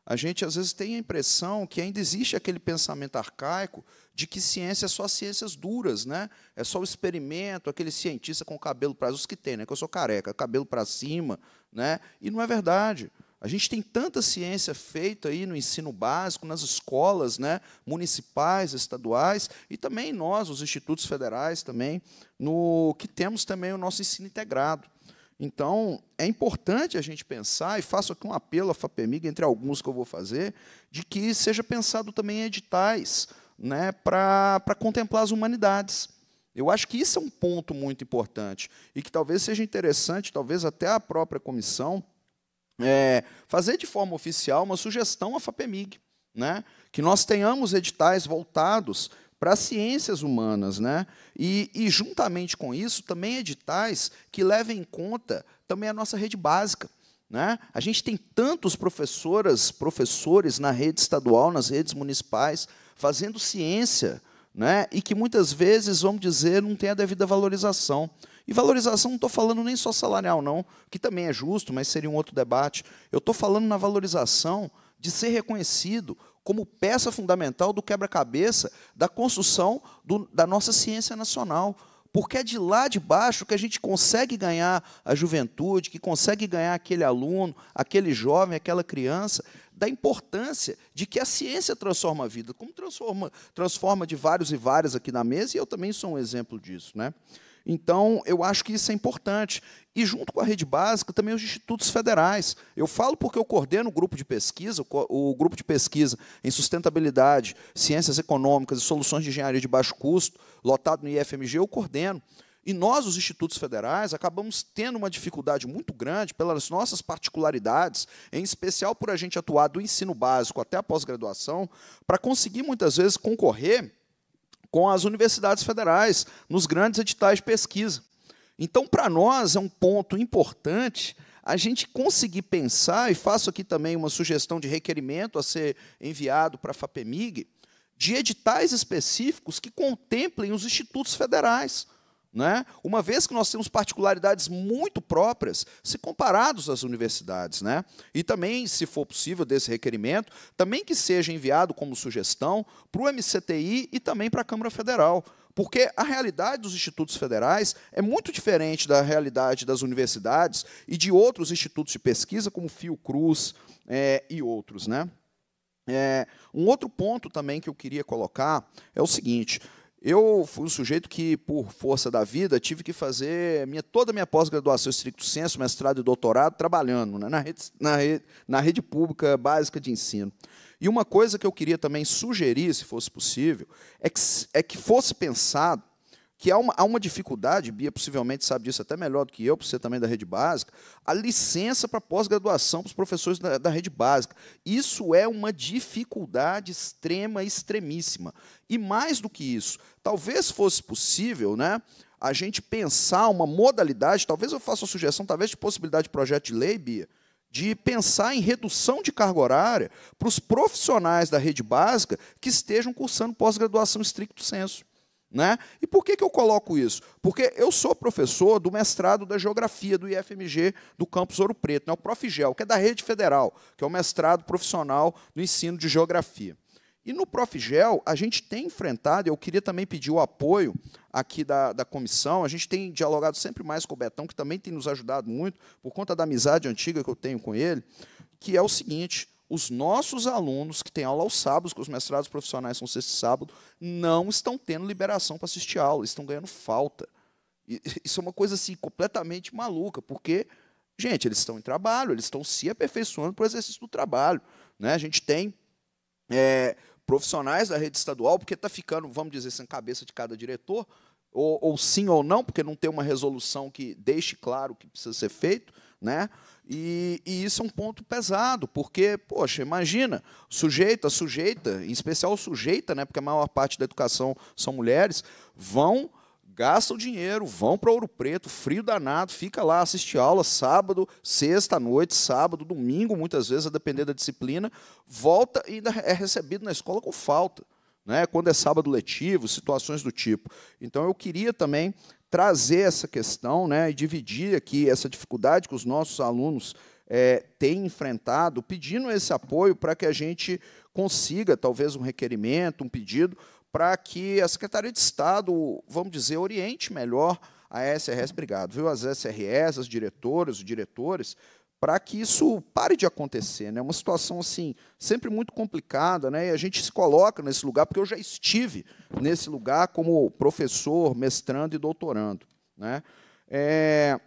Speaker 15: a gente às vezes tem a impressão que ainda existe aquele pensamento arcaico de que ciência é só ciências duras, né? É só o experimento, aquele cientista com cabelo para os que tem, né? Que eu sou careca, cabelo para cima, né? E não é verdade. A gente tem tanta ciência feita aí no ensino básico, nas escolas, né, municipais, estaduais e também nós, os institutos federais também, no que temos também o nosso ensino integrado. Então, é importante a gente pensar, e faço aqui um apelo à FAPEMIG, entre alguns que eu vou fazer, de que seja pensado também em editais né, para contemplar as humanidades. Eu acho que isso é um ponto muito importante e que talvez seja interessante, talvez até a própria comissão, é, fazer de forma oficial uma sugestão à FAPEMIG. Né? Que nós tenhamos editais voltados para as ciências humanas, né? E, e, juntamente com isso, também editais que levem em conta também a nossa rede básica. Né? A gente tem tantos professoras, professores na rede estadual, nas redes municipais, fazendo ciência, né? e que muitas vezes, vamos dizer, não tem a devida valorização. E valorização não estou falando nem só salarial, não, que também é justo, mas seria um outro debate. Eu estou falando na valorização de ser reconhecido como peça fundamental do quebra-cabeça da construção do, da nossa ciência nacional. Porque é de lá de baixo que a gente consegue ganhar a juventude, que consegue ganhar aquele aluno, aquele jovem, aquela criança, da importância de que a ciência transforma a vida, como transforma, transforma de vários e várias aqui na mesa, e eu também sou um exemplo disso. Né? Então, eu acho que isso é importante. E junto com a rede básica, também os institutos federais. Eu falo porque eu coordeno o grupo de pesquisa, o grupo de pesquisa em sustentabilidade, ciências econômicas e soluções de engenharia de baixo custo, lotado no IFMG, eu coordeno. E nós, os institutos federais, acabamos tendo uma dificuldade muito grande pelas nossas particularidades, em especial por a gente atuar do ensino básico até a pós-graduação, para conseguir muitas vezes concorrer com as universidades federais, nos grandes editais de pesquisa. Então, para nós, é um ponto importante a gente conseguir pensar, e faço aqui também uma sugestão de requerimento a ser enviado para a FAPEMIG, de editais específicos que contemplem os institutos federais. Né? Uma vez que nós temos particularidades muito próprias, se comparados às universidades, né? E também, se for possível, desse requerimento, também que seja enviado como sugestão para o MCTI e também para a Câmara Federal. Porque a realidade dos institutos federais é muito diferente da realidade das universidades e de outros institutos de pesquisa, como Fiocruz é, e outros. Né? É, um outro ponto também que eu queria colocar é o seguinte: eu fui um sujeito que, por força da vida, tive que fazer minha, toda a minha pós-graduação, estricto senso, mestrado e doutorado, trabalhando né, na, rede, na, rede, na rede pública básica de ensino. E uma coisa que eu queria também sugerir, se fosse possível, é que, é que fosse pensado que há uma, há uma dificuldade, Bia possivelmente sabe disso até melhor do que eu, por ser também da rede básica, a licença para pós-graduação para os professores da, da, rede básica. Isso é uma dificuldade extrema, extremíssima. E mais do que isso, talvez fosse possível, né? A gente pensar uma modalidade, talvez eu faça uma sugestão, talvez de possibilidade de projeto de lei, Bia, de pensar em redução de carga horária para os profissionais da rede básica que estejam cursando pós-graduação estricto senso. Né? E por que, que eu coloco isso? Porque eu sou professor do mestrado da Geografia do IFMG do Campus Ouro Preto, né? o Profigel, que é da Rede Federal, que é o mestrado profissional do ensino de Geografia. E no Profigel, a gente tem enfrentado, eu queria também pedir o apoio aqui da, da comissão, a gente tem dialogado sempre mais com o Betão, que também tem nos ajudado muito, por conta da amizade antiga que eu tenho com ele, que é o seguinte, os nossos alunos que têm aula aos sábados, que os mestrados profissionais são sexta e sábado, não estão tendo liberação para assistir aula, estão ganhando falta. isso é uma coisa assim completamente maluca, porque gente, eles estão em trabalho, eles estão se aperfeiçoando para o exercício do trabalho, né? A gente tem é, profissionais da rede estadual, porque está ficando, vamos dizer, sem cabeça de cada diretor, ou, ou sim ou não, porque não tem uma resolução que deixe claro o que precisa ser feito né? E, e, isso é um ponto pesado, porque, poxa, imagina, sujeita, sujeita, em especial sujeita, né, porque a maior parte da educação são mulheres, vão, gastam dinheiro, vão para Ouro Preto, frio danado, fica lá, assiste aula sábado, sexta noite, sábado, domingo, muitas vezes, a depender da disciplina, volta e ainda é recebido na escola com falta. Né, quando é sábado letivo, situações do tipo. Então, eu queria também trazer essa questão né, e dividir aqui essa dificuldade que os nossos alunos é, têm enfrentado, pedindo esse apoio para que a gente consiga, talvez, um requerimento, um pedido, para que a Secretaria de Estado, vamos dizer, oriente melhor a SRS. Obrigado, viu? As SRS, as diretoras, os diretores, para que isso pare de acontecer. Né? É né? uma situação assim sempre muito complicada, né? e a gente se coloca nesse lugar, porque eu já estive nesse lugar como professor, mestrando e doutorando. Né? É...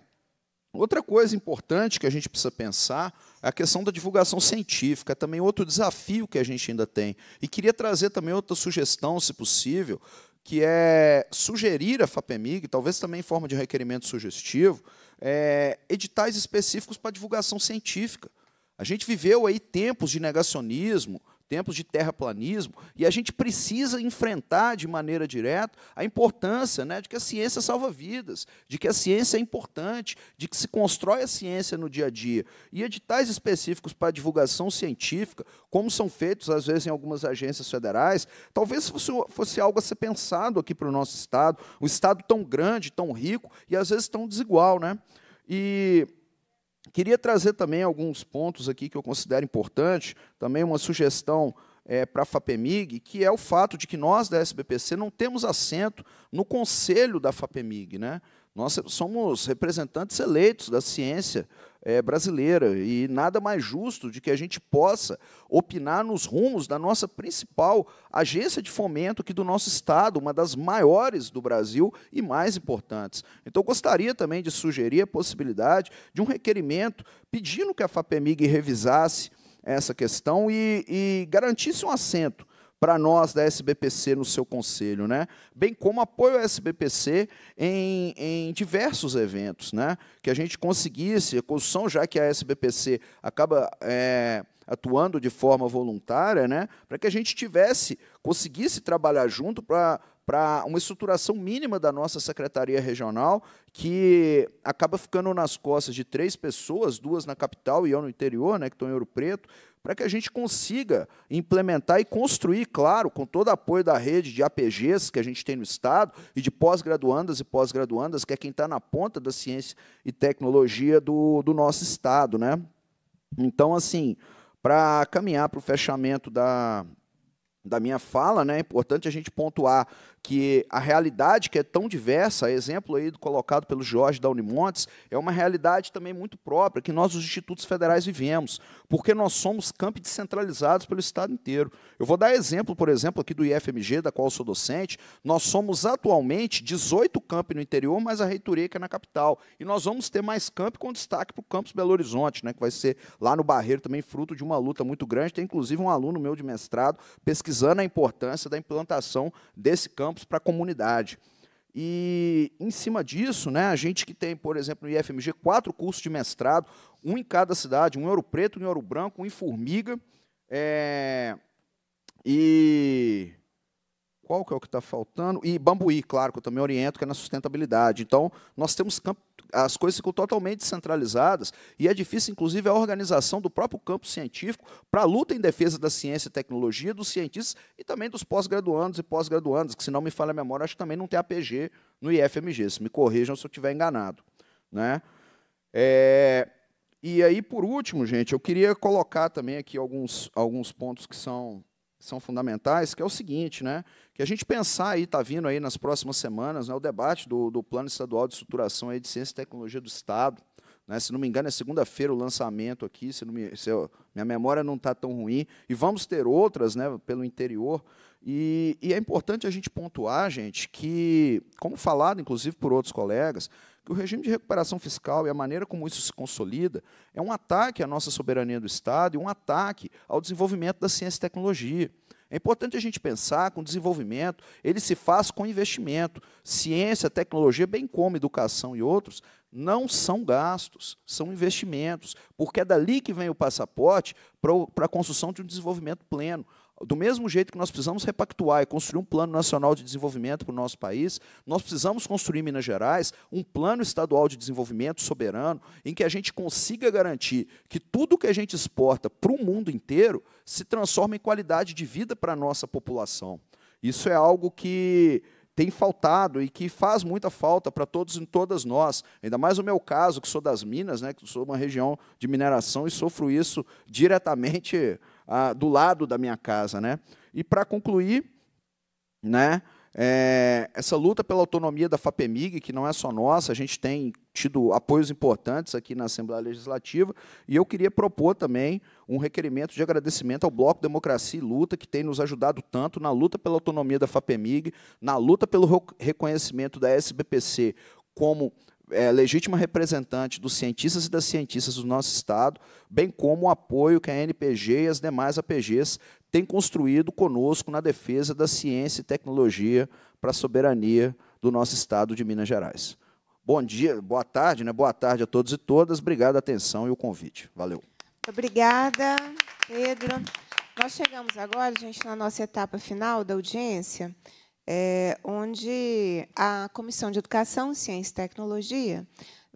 Speaker 15: Outra coisa importante que a gente precisa pensar é a questão da divulgação científica, é também outro desafio que a gente ainda tem. E queria trazer também outra sugestão, se possível, que é sugerir à FAPEMIG, talvez também em forma de requerimento sugestivo, é, editais específicos para divulgação científica. A gente viveu aí tempos de negacionismo, tempos de terraplanismo, e a gente precisa enfrentar de maneira direta a importância né, de que a ciência salva vidas, de que a ciência é importante, de que se constrói a ciência no dia a dia. E editais específicos para divulgação científica, como são feitos às vezes em algumas agências federais, talvez fosse, fosse algo a ser pensado aqui para o nosso Estado, um Estado tão grande, tão rico e às vezes tão desigual. Né? E Queria trazer também alguns pontos aqui que eu considero importante, também uma sugestão é, eh, para a FAPEMIG, que é o fato de que nós da SBPC não temos assento no conselho da FAPEMIG. Né? Nós somos representantes eleitos da ciência é, brasileira. E nada mais justo de que a gente possa opinar nos rumos da nossa principal agência de fomento aqui do nosso estado, uma das maiores do Brasil e mais importantes. Então, gostaria também de sugerir a possibilidade de um requerimento pedindo que a FAPEMIG revisasse essa questão e, e garantisse um assento para nós da SBPC no seu conselho, né? bem como apoio à SBPC em, em diversos eventos, né? que a gente conseguisse, a construção, já que a SBPC acaba é, atuando de forma voluntária, né? para que a gente tivesse, conseguisse trabalhar junto para para uma estruturação mínima da nossa secretaria regional, que acaba ficando nas costas de três pessoas, duas na capital e eu no interior, né, que estão em Ouro Preto, para que a gente consiga implementar e construir, claro, com todo o apoio da rede de APGs que a gente tem no Estado e de pós-graduandas e pós-graduandas, que é quem está na ponta da ciência e tecnologia do, do nosso Estado. Né? Então, assim, para caminhar para o fechamento da, da minha fala, né, é importante a gente pontuar que a realidade que é tão diversa, exemplo aí do colocado pelo Jorge da Unimontes, é uma realidade também muito própria que nós, os institutos federais, vivemos, porque nós somos campi descentralizados pelo Estado inteiro. Eu vou dar exemplo, por exemplo, aqui do IFMG, da qual sou docente, nós somos atualmente 18 campi no interior, mas a reitoria que é na capital, e nós vamos ter mais campi com destaque para o campus Belo Horizonte, né, que vai ser lá no Barreiro também fruto de uma luta muito grande, tem inclusive um aluno meu de mestrado pesquisando a importância da implantação desse campo campus para a comunidade. E, em cima disso, né, a gente que tem, por exemplo, no IFMG, quatro cursos de mestrado, um em cada cidade, um em Ouro Preto, um em Ouro Branco, um em Formiga. É... E qual que é o que está faltando? E Bambuí, claro, que eu também oriento, que é na sustentabilidade. Então, nós temos camp as coisas ficam totalmente descentralizadas e é difícil, inclusive, a organização do próprio campo científico para a luta em defesa da ciência e tecnologia, dos cientistas e também dos pós-graduandos e pós-graduandas, que, se não me falha a memória, acho que também não tem APG no IFMG. Se me corrijam se eu estiver enganado. Né? É, e aí, por último, gente, eu queria colocar também aqui alguns, alguns pontos que são são fundamentais, que é o seguinte, né? Que a gente pensar aí, está vindo aí nas próximas semanas, né, o debate do, do Plano Estadual de Estruturação aí de Ciência e Tecnologia do Estado. Né, se não me engano, é segunda-feira o lançamento aqui, se, me, se eu, minha memória não está tão ruim. E vamos ter outras né, pelo interior. E, e é importante a gente pontuar, gente, que, como falado, inclusive, por outros colegas, que o regime de recuperação fiscal e a maneira como isso se consolida é um ataque à nossa soberania do Estado e um ataque ao desenvolvimento da ciência e tecnologia. É importante a gente pensar que o desenvolvimento ele se faz com investimento. Ciência, tecnologia, bem como educação e outros, não são gastos, são investimentos, porque é dali que vem o passaporte para a construção de um desenvolvimento pleno. Do mesmo jeito que nós precisamos repactuar e construir um plano nacional de desenvolvimento para o nosso país, nós precisamos construir em Minas Gerais um plano estadual de desenvolvimento soberano em que a gente consiga garantir que tudo que a gente exporta para o mundo inteiro se transforma em qualidade de vida para a nossa população. Isso é algo que tem faltado e que faz muita falta para todos e todas nós. Ainda mais o meu caso, que sou das Minas, né, que sou uma região de mineração e sofro isso diretamente ah, do lado da minha casa. Né? E para concluir, né, é, essa luta pela autonomia da FAPEMIG, que não é só nossa, a gente tem tido apoios importantes aqui na Assembleia Legislativa, e eu queria propor também um requerimento de agradecimento ao Bloco Democracia e Luta, que tem nos ajudado tanto na luta pela autonomia da FAPEMIG, na luta pelo reconhecimento da SBPC como é, legítima representante dos cientistas e das cientistas do nosso Estado, bem como o apoio que a NPG e as demais APGs têm construído conosco na defesa da ciência e tecnologia para a soberania do nosso Estado de Minas Gerais. Bom dia, boa tarde, né? Boa tarde a todos e todas. Obrigado a atenção e o convite. Valeu.
Speaker 1: Obrigada, Pedro. Nós chegamos agora, gente, na nossa etapa final da audiência é, onde a Comissão de Educação, Ciência e Tecnologia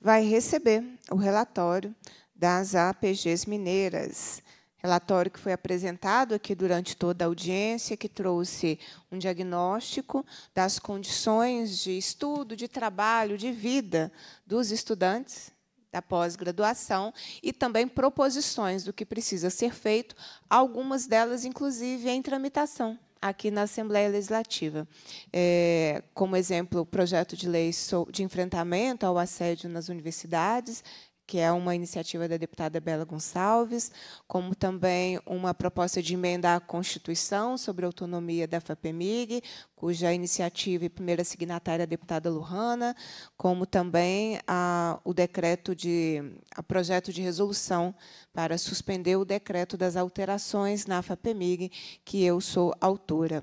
Speaker 1: vai receber o relatório das APGs mineiras. Relatório que foi apresentado aqui durante toda a audiência, que trouxe um diagnóstico das condições de estudo, de trabalho, de vida dos estudantes da pós-graduação e também proposições do que precisa ser feito, algumas delas, inclusive, em tramitação aqui na Assembleia Legislativa. É, como exemplo, o projeto de lei de enfrentamento ao assédio nas universidades, que é uma iniciativa da deputada Bela Gonçalves, como também uma proposta de emenda à Constituição sobre a autonomia da FAPEMIG, cuja iniciativa e primeira signatária é a deputada Lujana, como também a, o decreto de a projeto de resolução para suspender o decreto das alterações na FAPEMIG, que eu sou autora.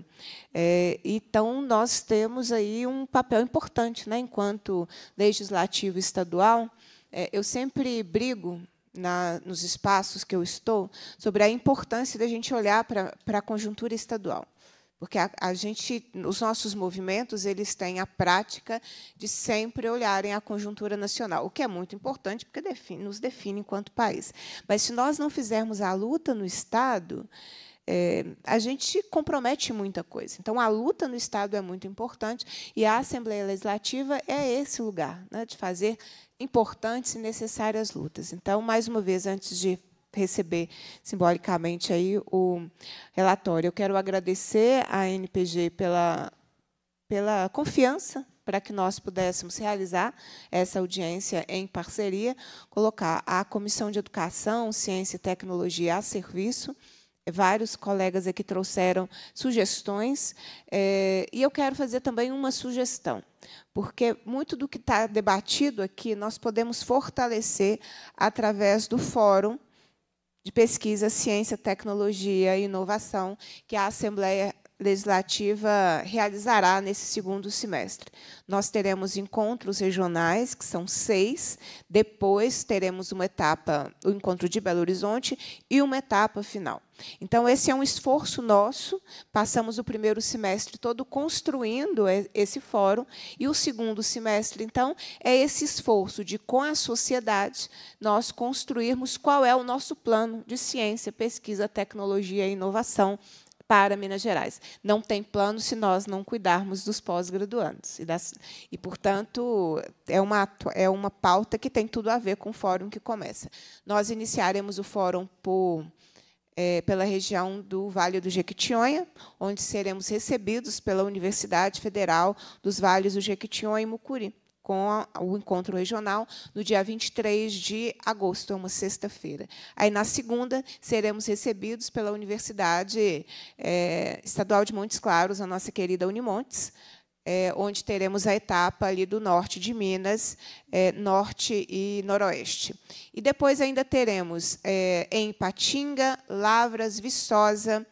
Speaker 1: É, então, nós temos aí um papel importante, né, enquanto legislativo estadual, é, eu sempre brigo na, nos espaços que eu estou sobre a importância da gente olhar para a conjuntura estadual porque a, a, gente, os nossos movimentos, eles têm a prática de sempre olharem a conjuntura nacional, o que é muito importante porque define, nos define enquanto país. Mas se nós não fizermos a luta no estado, é, a gente compromete muita coisa. Então, a luta no Estado é muito importante e a Assembleia Legislativa é esse lugar né, de fazer importantes e necessárias lutas. Então, mais uma vez, antes de receber simbolicamente aí o relatório, eu quero agradecer à NPG pela, pela confiança para que nós pudéssemos realizar essa audiência em parceria, colocar a Comissão de Educação, Ciência e Tecnologia a serviço vários colegas aqui trouxeram sugestões, é, e eu quero fazer também uma sugestão, porque muito do que está debatido aqui nós podemos fortalecer através do fórum de pesquisa, ciência, tecnologia e inovação que é a Assembleia legislativa realizará nesse segundo semestre. Nós teremos encontros regionais, que são seis, depois teremos uma etapa, o encontro de Belo Horizonte, e uma etapa final. Então, esse é um esforço nosso. Passamos o primeiro semestre todo construindo esse fórum, e o segundo semestre, então, é esse esforço de, com a sociedade, nós construirmos qual é o nosso plano de ciência, pesquisa, tecnologia e inovação para Minas Gerais. Não tem plano se nós não cuidarmos dos pós-graduandos. E, e, portanto, é uma, é uma pauta que tem tudo a ver com o fórum que começa. Nós iniciaremos o fórum por, é, pela região do Vale do Jequitinhonha, onde seremos recebidos pela Universidade Federal dos Vales do Jequitinhonha e Mucuri com o encontro regional no dia 23 de agosto, é uma sexta-feira. Aí, na segunda, seremos recebidos pela Universidade é, Estadual de Montes Claros, a nossa querida Unimontes, é, onde teremos a etapa ali do norte de Minas, é, norte e noroeste. E depois ainda teremos é, em Patinga, Lavras, Viçosa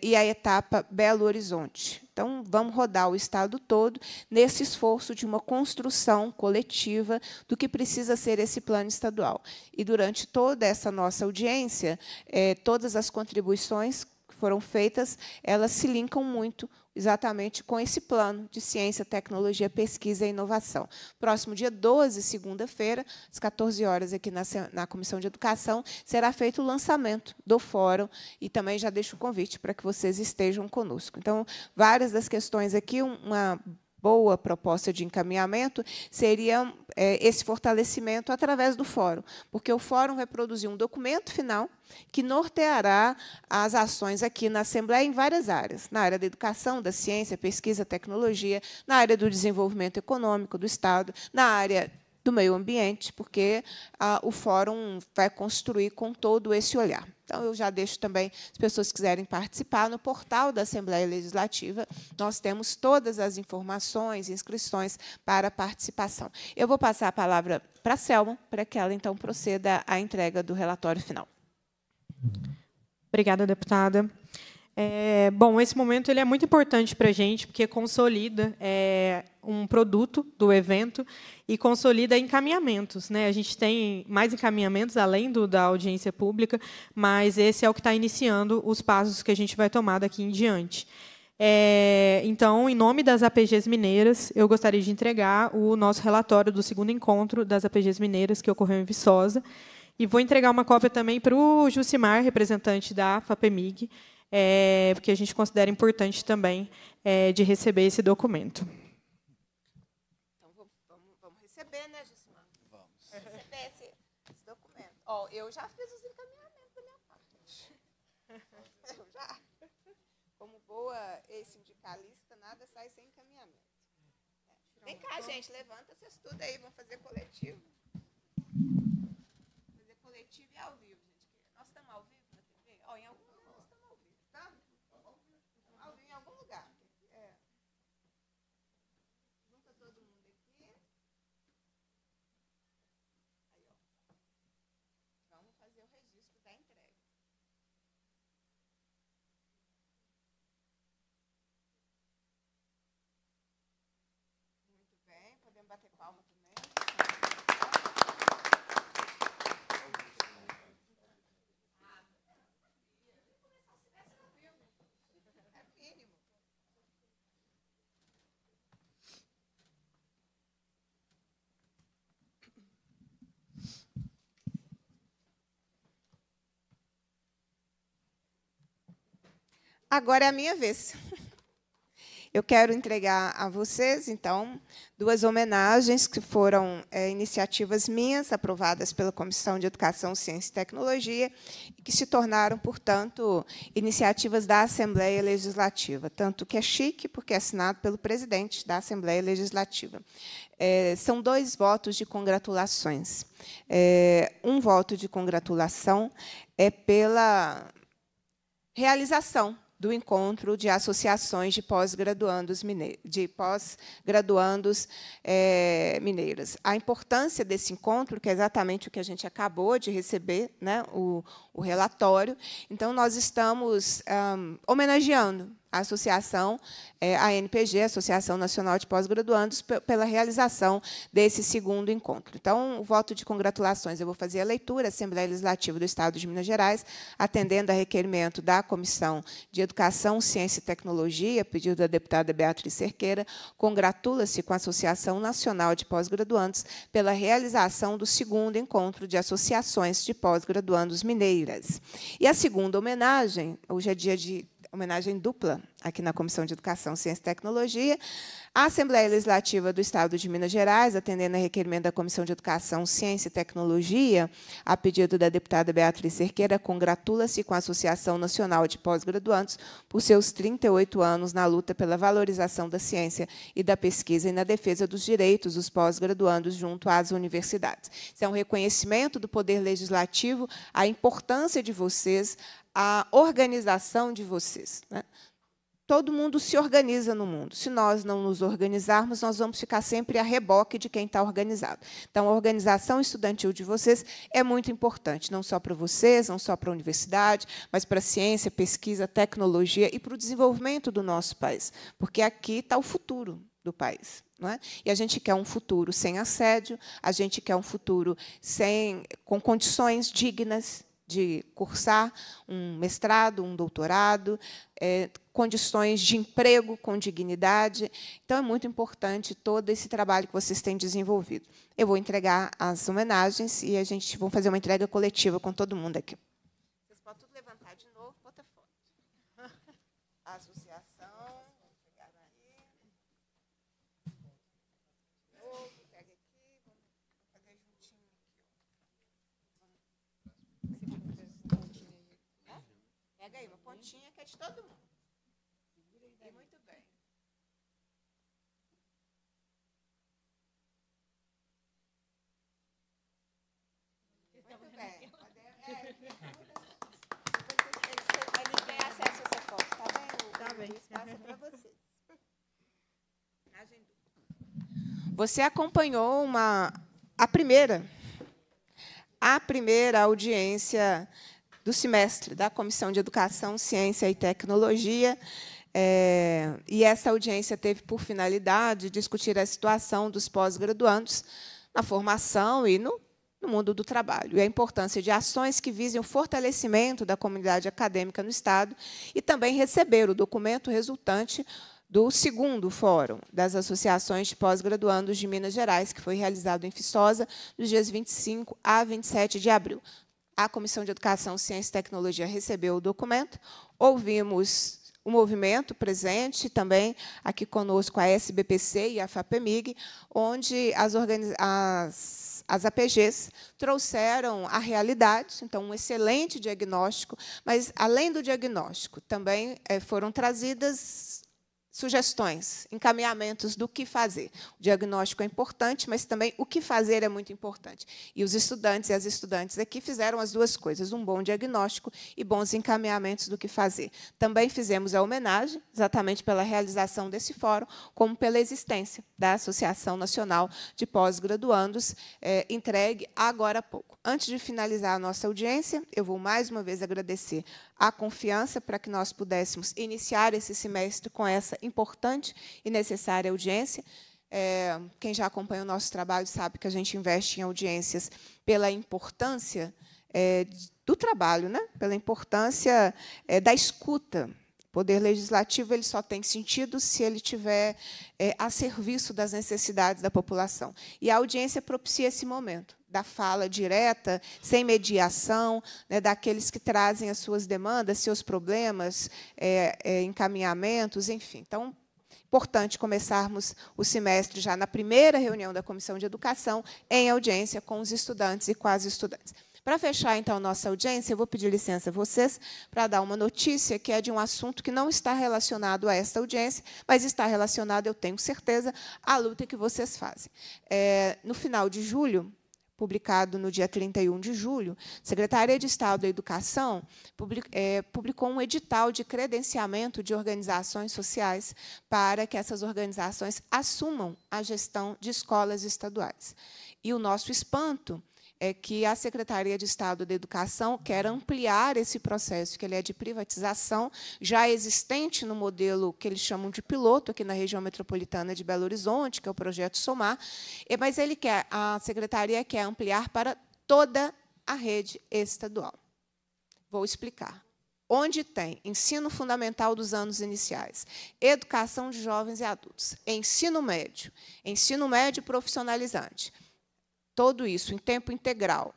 Speaker 1: e a etapa Belo Horizonte. Então, vamos rodar o Estado todo nesse esforço de uma construção coletiva do que precisa ser esse plano estadual. E, durante toda essa nossa audiência, eh, todas as contribuições que foram feitas, elas se linkam muito exatamente com esse plano de ciência, tecnologia, pesquisa e inovação. Próximo dia 12, segunda-feira, às 14 horas, aqui na, na Comissão de Educação, será feito o lançamento do fórum e também já deixo o convite para que vocês estejam conosco. Então, várias das questões aqui, uma boa proposta de encaminhamento seria é, esse fortalecimento através do fórum, porque o fórum vai produzir um documento final que norteará as ações aqui na Assembleia em várias áreas, na área da educação, da ciência, pesquisa, tecnologia, na área do desenvolvimento econômico do Estado, na área do meio ambiente, porque ah, o fórum vai construir com todo esse olhar. Então, eu já deixo também, as pessoas que quiserem participar, no portal da Assembleia Legislativa, nós temos todas as informações e inscrições para participação. Eu vou passar a palavra para a Selma, para que ela, então, proceda à entrega do relatório final.
Speaker 3: Obrigada, deputada. É, bom, esse momento ele é muito importante para a gente, porque consolida é, um produto do evento e consolida encaminhamentos. Né? A gente tem mais encaminhamentos, além do da audiência pública, mas esse é o que está iniciando os passos que a gente vai tomar daqui em diante. É, então, em nome das APGs Mineiras, eu gostaria de entregar o nosso relatório do segundo encontro das APGs Mineiras, que ocorreu em Viçosa. E vou entregar uma cópia também para o Jucimar, representante da FAPEMIG, é, porque a gente considera importante também é, de receber esse documento. Então, vamos,
Speaker 14: vamos receber, né, Jusimar? Vamos. Receber esse, esse documento.
Speaker 1: Ó, eu já fiz os encaminhamentos da minha parte. Eu já. Como boa ex-sindicalista, nada sai sem encaminhamento. É. Vem cá, gente, levanta, vocês tudo aí, vamos fazer coletivo. bater palma também. Agora é a minha vez. Eu quero entregar a vocês, então, duas homenagens que foram é, iniciativas minhas, aprovadas pela Comissão de Educação, Ciência e Tecnologia, e que se tornaram, portanto, iniciativas da Assembleia Legislativa. Tanto que é chique, porque é assinado pelo presidente da Assembleia Legislativa. É, são dois votos de congratulações. É, um voto de congratulação é pela realização do encontro de associações de pós-graduandos de pós é, eh, mineiras. A importância desse encontro, que é exatamente o que a gente acabou de receber, né, o, o relatório. Então, nós estamos um, homenageando a associação, é, a ANPG, Associação Nacional de Pós-Graduandos, pela realização desse segundo encontro. Então, o voto de congratulações. Eu vou fazer a leitura, Assembleia Legislativa do Estado de Minas Gerais, atendendo a requerimento da Comissão de Educação, Ciência e Tecnologia, pedido da deputada Beatriz Cerqueira, congratula-se com a Associação Nacional de Pós-Graduandos pela realização do segundo encontro de associações de pós-graduandos mineiros e a segunda homenagem, hoje é dia de homenagem dupla aqui na Comissão de Educação, Ciência e Tecnologia. A Assembleia Legislativa do Estado de Minas Gerais, atendendo a requerimento da Comissão de Educação, Ciência e Tecnologia, a pedido da deputada Beatriz Cerqueira, congratula-se com a Associação Nacional de Pós-Graduandos por seus 38 anos na luta pela valorização da ciência e da pesquisa e na defesa dos direitos dos pós-graduandos junto às universidades. Isso é um reconhecimento do Poder Legislativo, a importância de vocês, a organização de vocês. Né? Todo mundo se organiza no mundo. Se nós não nos organizarmos, nós vamos ficar sempre a reboque de quem está organizado. Então, a organização estudantil de vocês é muito importante, não só para vocês, não só para a universidade, mas para a ciência, pesquisa, tecnologia e para o desenvolvimento do nosso país. Porque aqui está o futuro do país. É? E a gente quer um futuro sem assédio, a gente quer um futuro sem, com condições dignas de cursar um mestrado, um doutorado, é, condições de emprego com dignidade. Então, é muito importante todo esse trabalho que vocês têm desenvolvido. Eu vou entregar as homenagens e a gente vai fazer uma entrega coletiva com todo mundo aqui. de todo mundo. E muito bem. Muito
Speaker 3: bem. acesso a tá para
Speaker 1: Você acompanhou uma, a primeira, a primeira audiência do semestre da Comissão de Educação, Ciência e Tecnologia. É, e essa audiência teve por finalidade discutir a situação dos pós-graduandos na formação e no, no mundo do trabalho, e a importância de ações que visem o fortalecimento da comunidade acadêmica no Estado, e também receber o documento resultante do segundo Fórum das Associações de Pós-Graduandos de Minas Gerais, que foi realizado em Viçosa nos dias 25 a 27 de abril. A Comissão de Educação, Ciência e Tecnologia recebeu o documento. Ouvimos o movimento presente também aqui conosco a SBPC e a FAPEMIG, onde as, as, as APGs trouxeram a realidade, então um excelente diagnóstico, mas além do diagnóstico, também é, foram trazidas sugestões, encaminhamentos do que fazer. O diagnóstico é importante, mas também o que fazer é muito importante. E os estudantes e as estudantes aqui fizeram as duas coisas, um bom diagnóstico e bons encaminhamentos do que fazer. Também fizemos a homenagem, exatamente pela realização desse fórum, como pela existência da Associação Nacional de Pós-Graduandos, eh, entregue agora há pouco. Antes de finalizar a nossa audiência, eu vou mais uma vez agradecer a confiança para que nós pudéssemos iniciar esse semestre com essa importante e necessária audiência. É, quem já acompanha o nosso trabalho sabe que a gente investe em audiências pela importância é, do trabalho, né? pela importância é, da escuta. O poder legislativo ele só tem sentido se ele tiver é, a serviço das necessidades da população. E a audiência propicia esse momento da fala direta, sem mediação, né, daqueles que trazem as suas demandas, seus problemas, é, é, encaminhamentos, enfim. Então, importante começarmos o semestre já na primeira reunião da Comissão de Educação, em audiência com os estudantes e quase estudantes. Para fechar, então, nossa audiência, eu vou pedir licença a vocês para dar uma notícia que é de um assunto que não está relacionado a esta audiência, mas está relacionado, eu tenho certeza, à luta que vocês fazem. É, no final de julho, publicado no dia 31 de julho, a Secretaria de Estado da Educação é, publicou um edital de credenciamento de organizações sociais para que essas organizações assumam a gestão de escolas estaduais. E o nosso espanto é que a Secretaria de Estado da Educação quer ampliar esse processo, que ele é de privatização, já existente no modelo que eles chamam de piloto aqui na região metropolitana de Belo Horizonte, que é o projeto Somar, é, mas ele quer, a Secretaria quer ampliar para toda a rede estadual. Vou explicar. Onde tem ensino fundamental dos anos iniciais, educação de jovens e adultos, ensino médio, ensino médio profissionalizante, tudo isso em tempo integral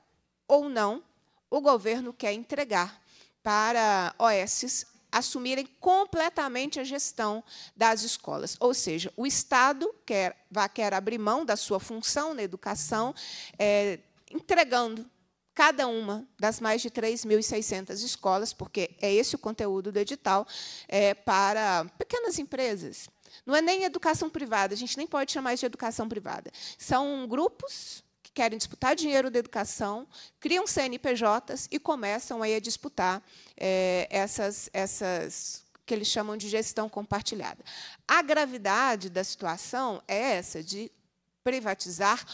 Speaker 1: ou não, o governo quer entregar para OSs assumirem completamente a gestão das escolas. Ou seja, o Estado quer, quer abrir mão da sua função na educação, é, entregando cada uma das mais de 3.600 escolas, porque é esse o conteúdo do edital, é, para pequenas empresas. Não é nem educação privada, a gente nem pode chamar isso de educação privada. São grupos querem disputar dinheiro da educação, criam CNPJs e começam aí a disputar é, essas, essas que eles chamam de gestão compartilhada. A gravidade da situação é essa de privatizar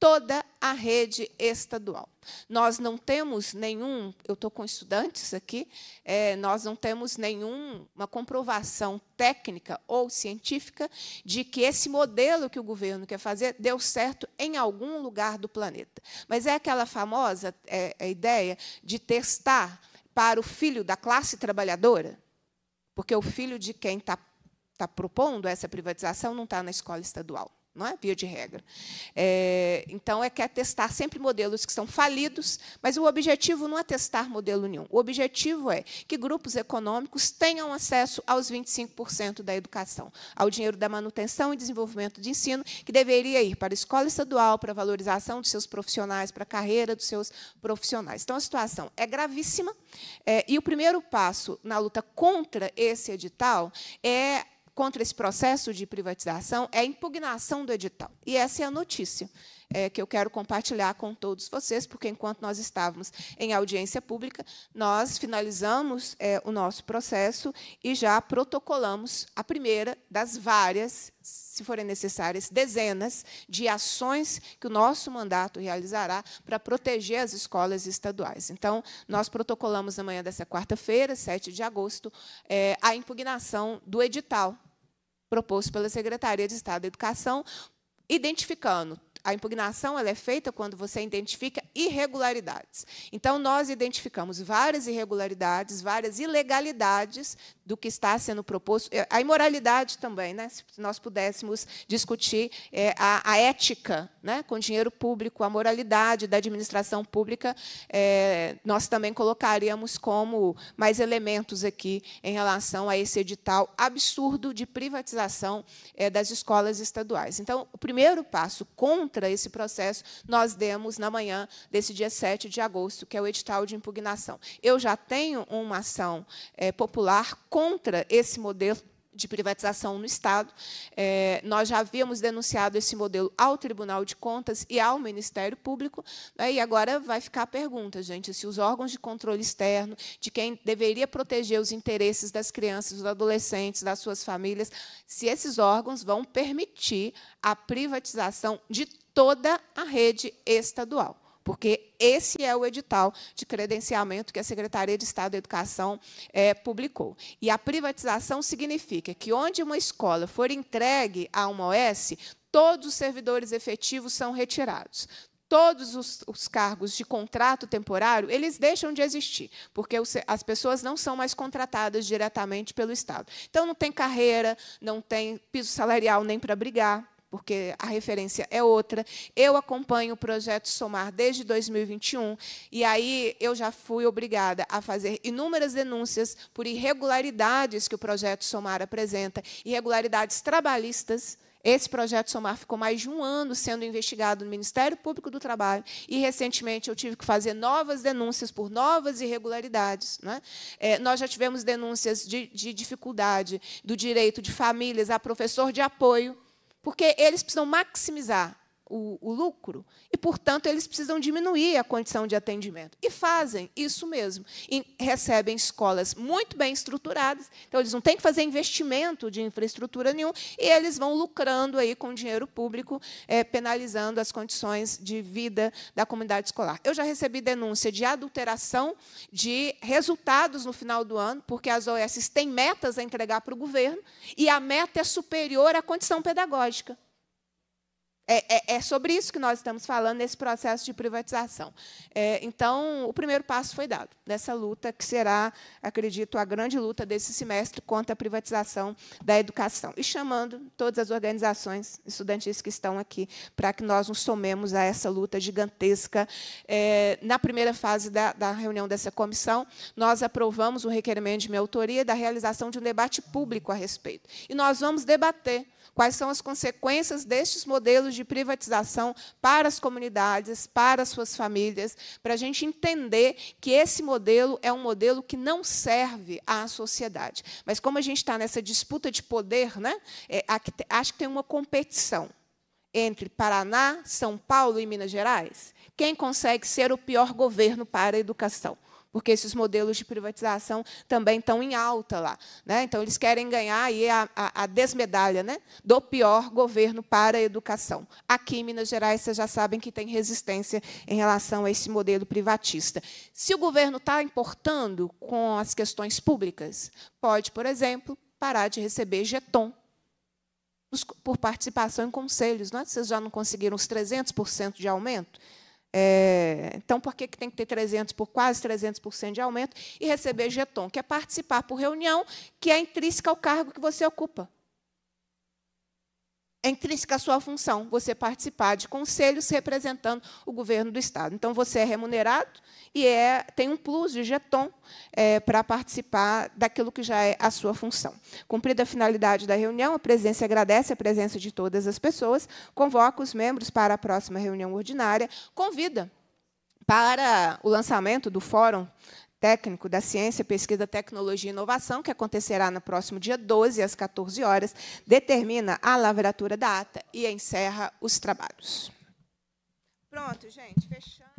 Speaker 1: toda a rede estadual. Nós não temos nenhum, eu estou com estudantes aqui, é, nós não temos nenhuma comprovação técnica ou científica de que esse modelo que o governo quer fazer deu certo em algum lugar do planeta. Mas é aquela famosa é, é ideia de testar para o filho da classe trabalhadora, porque o filho de quem está tá propondo essa privatização não está na escola estadual não é? Via de regra. É, então, é que é testar sempre modelos que são falidos, mas o objetivo não é testar modelo nenhum. O objetivo é que grupos econômicos tenham acesso aos 25% da educação, ao dinheiro da manutenção e desenvolvimento de ensino, que deveria ir para a escola estadual, para a valorização dos seus profissionais, para a carreira dos seus profissionais. Então, a situação é gravíssima, é, e o primeiro passo na luta contra esse edital é contra esse processo de privatização é a impugnação do edital. E essa é a notícia é, que eu quero compartilhar com todos vocês, porque enquanto nós estávamos em audiência pública, nós finalizamos é, o nosso processo e já protocolamos a primeira das várias, se forem necessárias, dezenas de ações que o nosso mandato realizará para proteger as escolas estaduais. Então, nós protocolamos na manhã dessa quarta-feira, 7 de agosto, é, a impugnação do edital proposto pela Secretaria de Estado da Educação, identificando a impugnação ela é feita quando você identifica irregularidades. Então, nós identificamos várias irregularidades, várias ilegalidades do que está sendo proposto. É, a imoralidade também, né? se nós pudéssemos discutir é, a, a ética né, com dinheiro público, a moralidade da administração pública, é, nós também colocaríamos como mais elementos aqui em relação a esse edital absurdo de privatização é, das escolas estaduais. Então, o primeiro passo contra esse processo nós demos na manhã desse dia 7 de agosto, que é o edital de impugnação. Eu já tenho uma ação é, popular contra esse modelo de privatização no Estado. É, nós já havíamos denunciado esse modelo ao Tribunal de Contas e ao Ministério Público, né, e agora vai ficar a pergunta, gente, se os órgãos de controle externo, de quem deveria proteger os interesses das crianças, dos adolescentes, das suas famílias, se esses órgãos vão permitir a privatização de toda a rede estadual porque esse é o edital de credenciamento que a Secretaria de Estado da Educação é, publicou. E a privatização significa que onde uma escola for entregue a uma OS, todos os servidores efetivos são retirados todos os, os, cargos de contrato temporário, eles deixam de existir, porque os, as pessoas não são mais contratadas diretamente pelo Estado. Então, não tem carreira, não tem piso salarial nem para brigar porque a referência é outra. Eu acompanho o projeto Somar desde 2021 e aí eu já fui obrigada a fazer inúmeras denúncias por irregularidades que o projeto Somar apresenta, irregularidades trabalhistas. Esse projeto Somar ficou mais de um ano sendo investigado no Ministério Público do Trabalho e, recentemente, eu tive que fazer novas denúncias por novas irregularidades. Né? É, nós já tivemos denúncias de, de dificuldade do direito de famílias a professor de apoio porque eles precisam maximizar o, o lucro, e, portanto, eles precisam diminuir a condição de atendimento. E fazem isso mesmo. E recebem escolas muito bem estruturadas, então eles não têm que fazer investimento de infraestrutura nenhum, e eles vão lucrando aí com dinheiro público, é, penalizando as condições de vida da comunidade escolar. Eu já recebi denúncia de adulteração de resultados no final do ano, porque as OSs têm metas a entregar para o governo, e a meta é superior à condição pedagógica. É, é, é, sobre isso que nós estamos falando nesse processo de privatização. É, então, o primeiro passo foi dado nessa luta que será, acredito, a grande luta desse semestre contra a privatização da educação. E chamando todas as organizações estudantis que estão aqui para que nós nos somemos a essa luta gigantesca. É, na primeira fase da, da reunião dessa comissão, nós aprovamos o requerimento de minha autoria da realização de um debate público a respeito. E nós vamos debater quais são as consequências destes modelos de privatização para as comunidades, para as suas famílias, para a gente entender que esse modelo é um modelo que não serve à sociedade. Mas como a gente está nessa disputa de poder, né, é, acho que tem uma competição entre Paraná, São Paulo e Minas Gerais, quem consegue ser o pior governo para a educação porque esses modelos de privatização também estão em alta lá. Né? Então, eles querem ganhar aí a, a, a desmedalha né? do pior governo para a educação. Aqui em Minas Gerais, vocês já sabem que tem resistência em relação a esse modelo privatista. Se o governo está importando com as questões públicas, pode, por exemplo, parar de receber jeton por participação em conselhos. Não é? Vocês já não conseguiram os 300% de aumento? É, então, por que, que tem que ter 300 por quase 300% de aumento e receber jeton, que é participar por reunião, que é intrínseca ao cargo que você ocupa? é intrínseca a sua função, você participar de conselhos representando o governo do Estado. Então, você é remunerado e é, tem um plus de jeton é, para participar daquilo que já é a sua função. Cumprida a finalidade da reunião, a presidência agradece a presença de todas as pessoas, convoca os membros para a próxima reunião ordinária, convida para o lançamento do fórum técnico da Ciência, Pesquisa, Tecnologia e Inovação, que acontecerá no próximo dia 12, às 14 horas, determina a lavratura da ata e encerra os trabalhos. Pronto, gente, fechamos.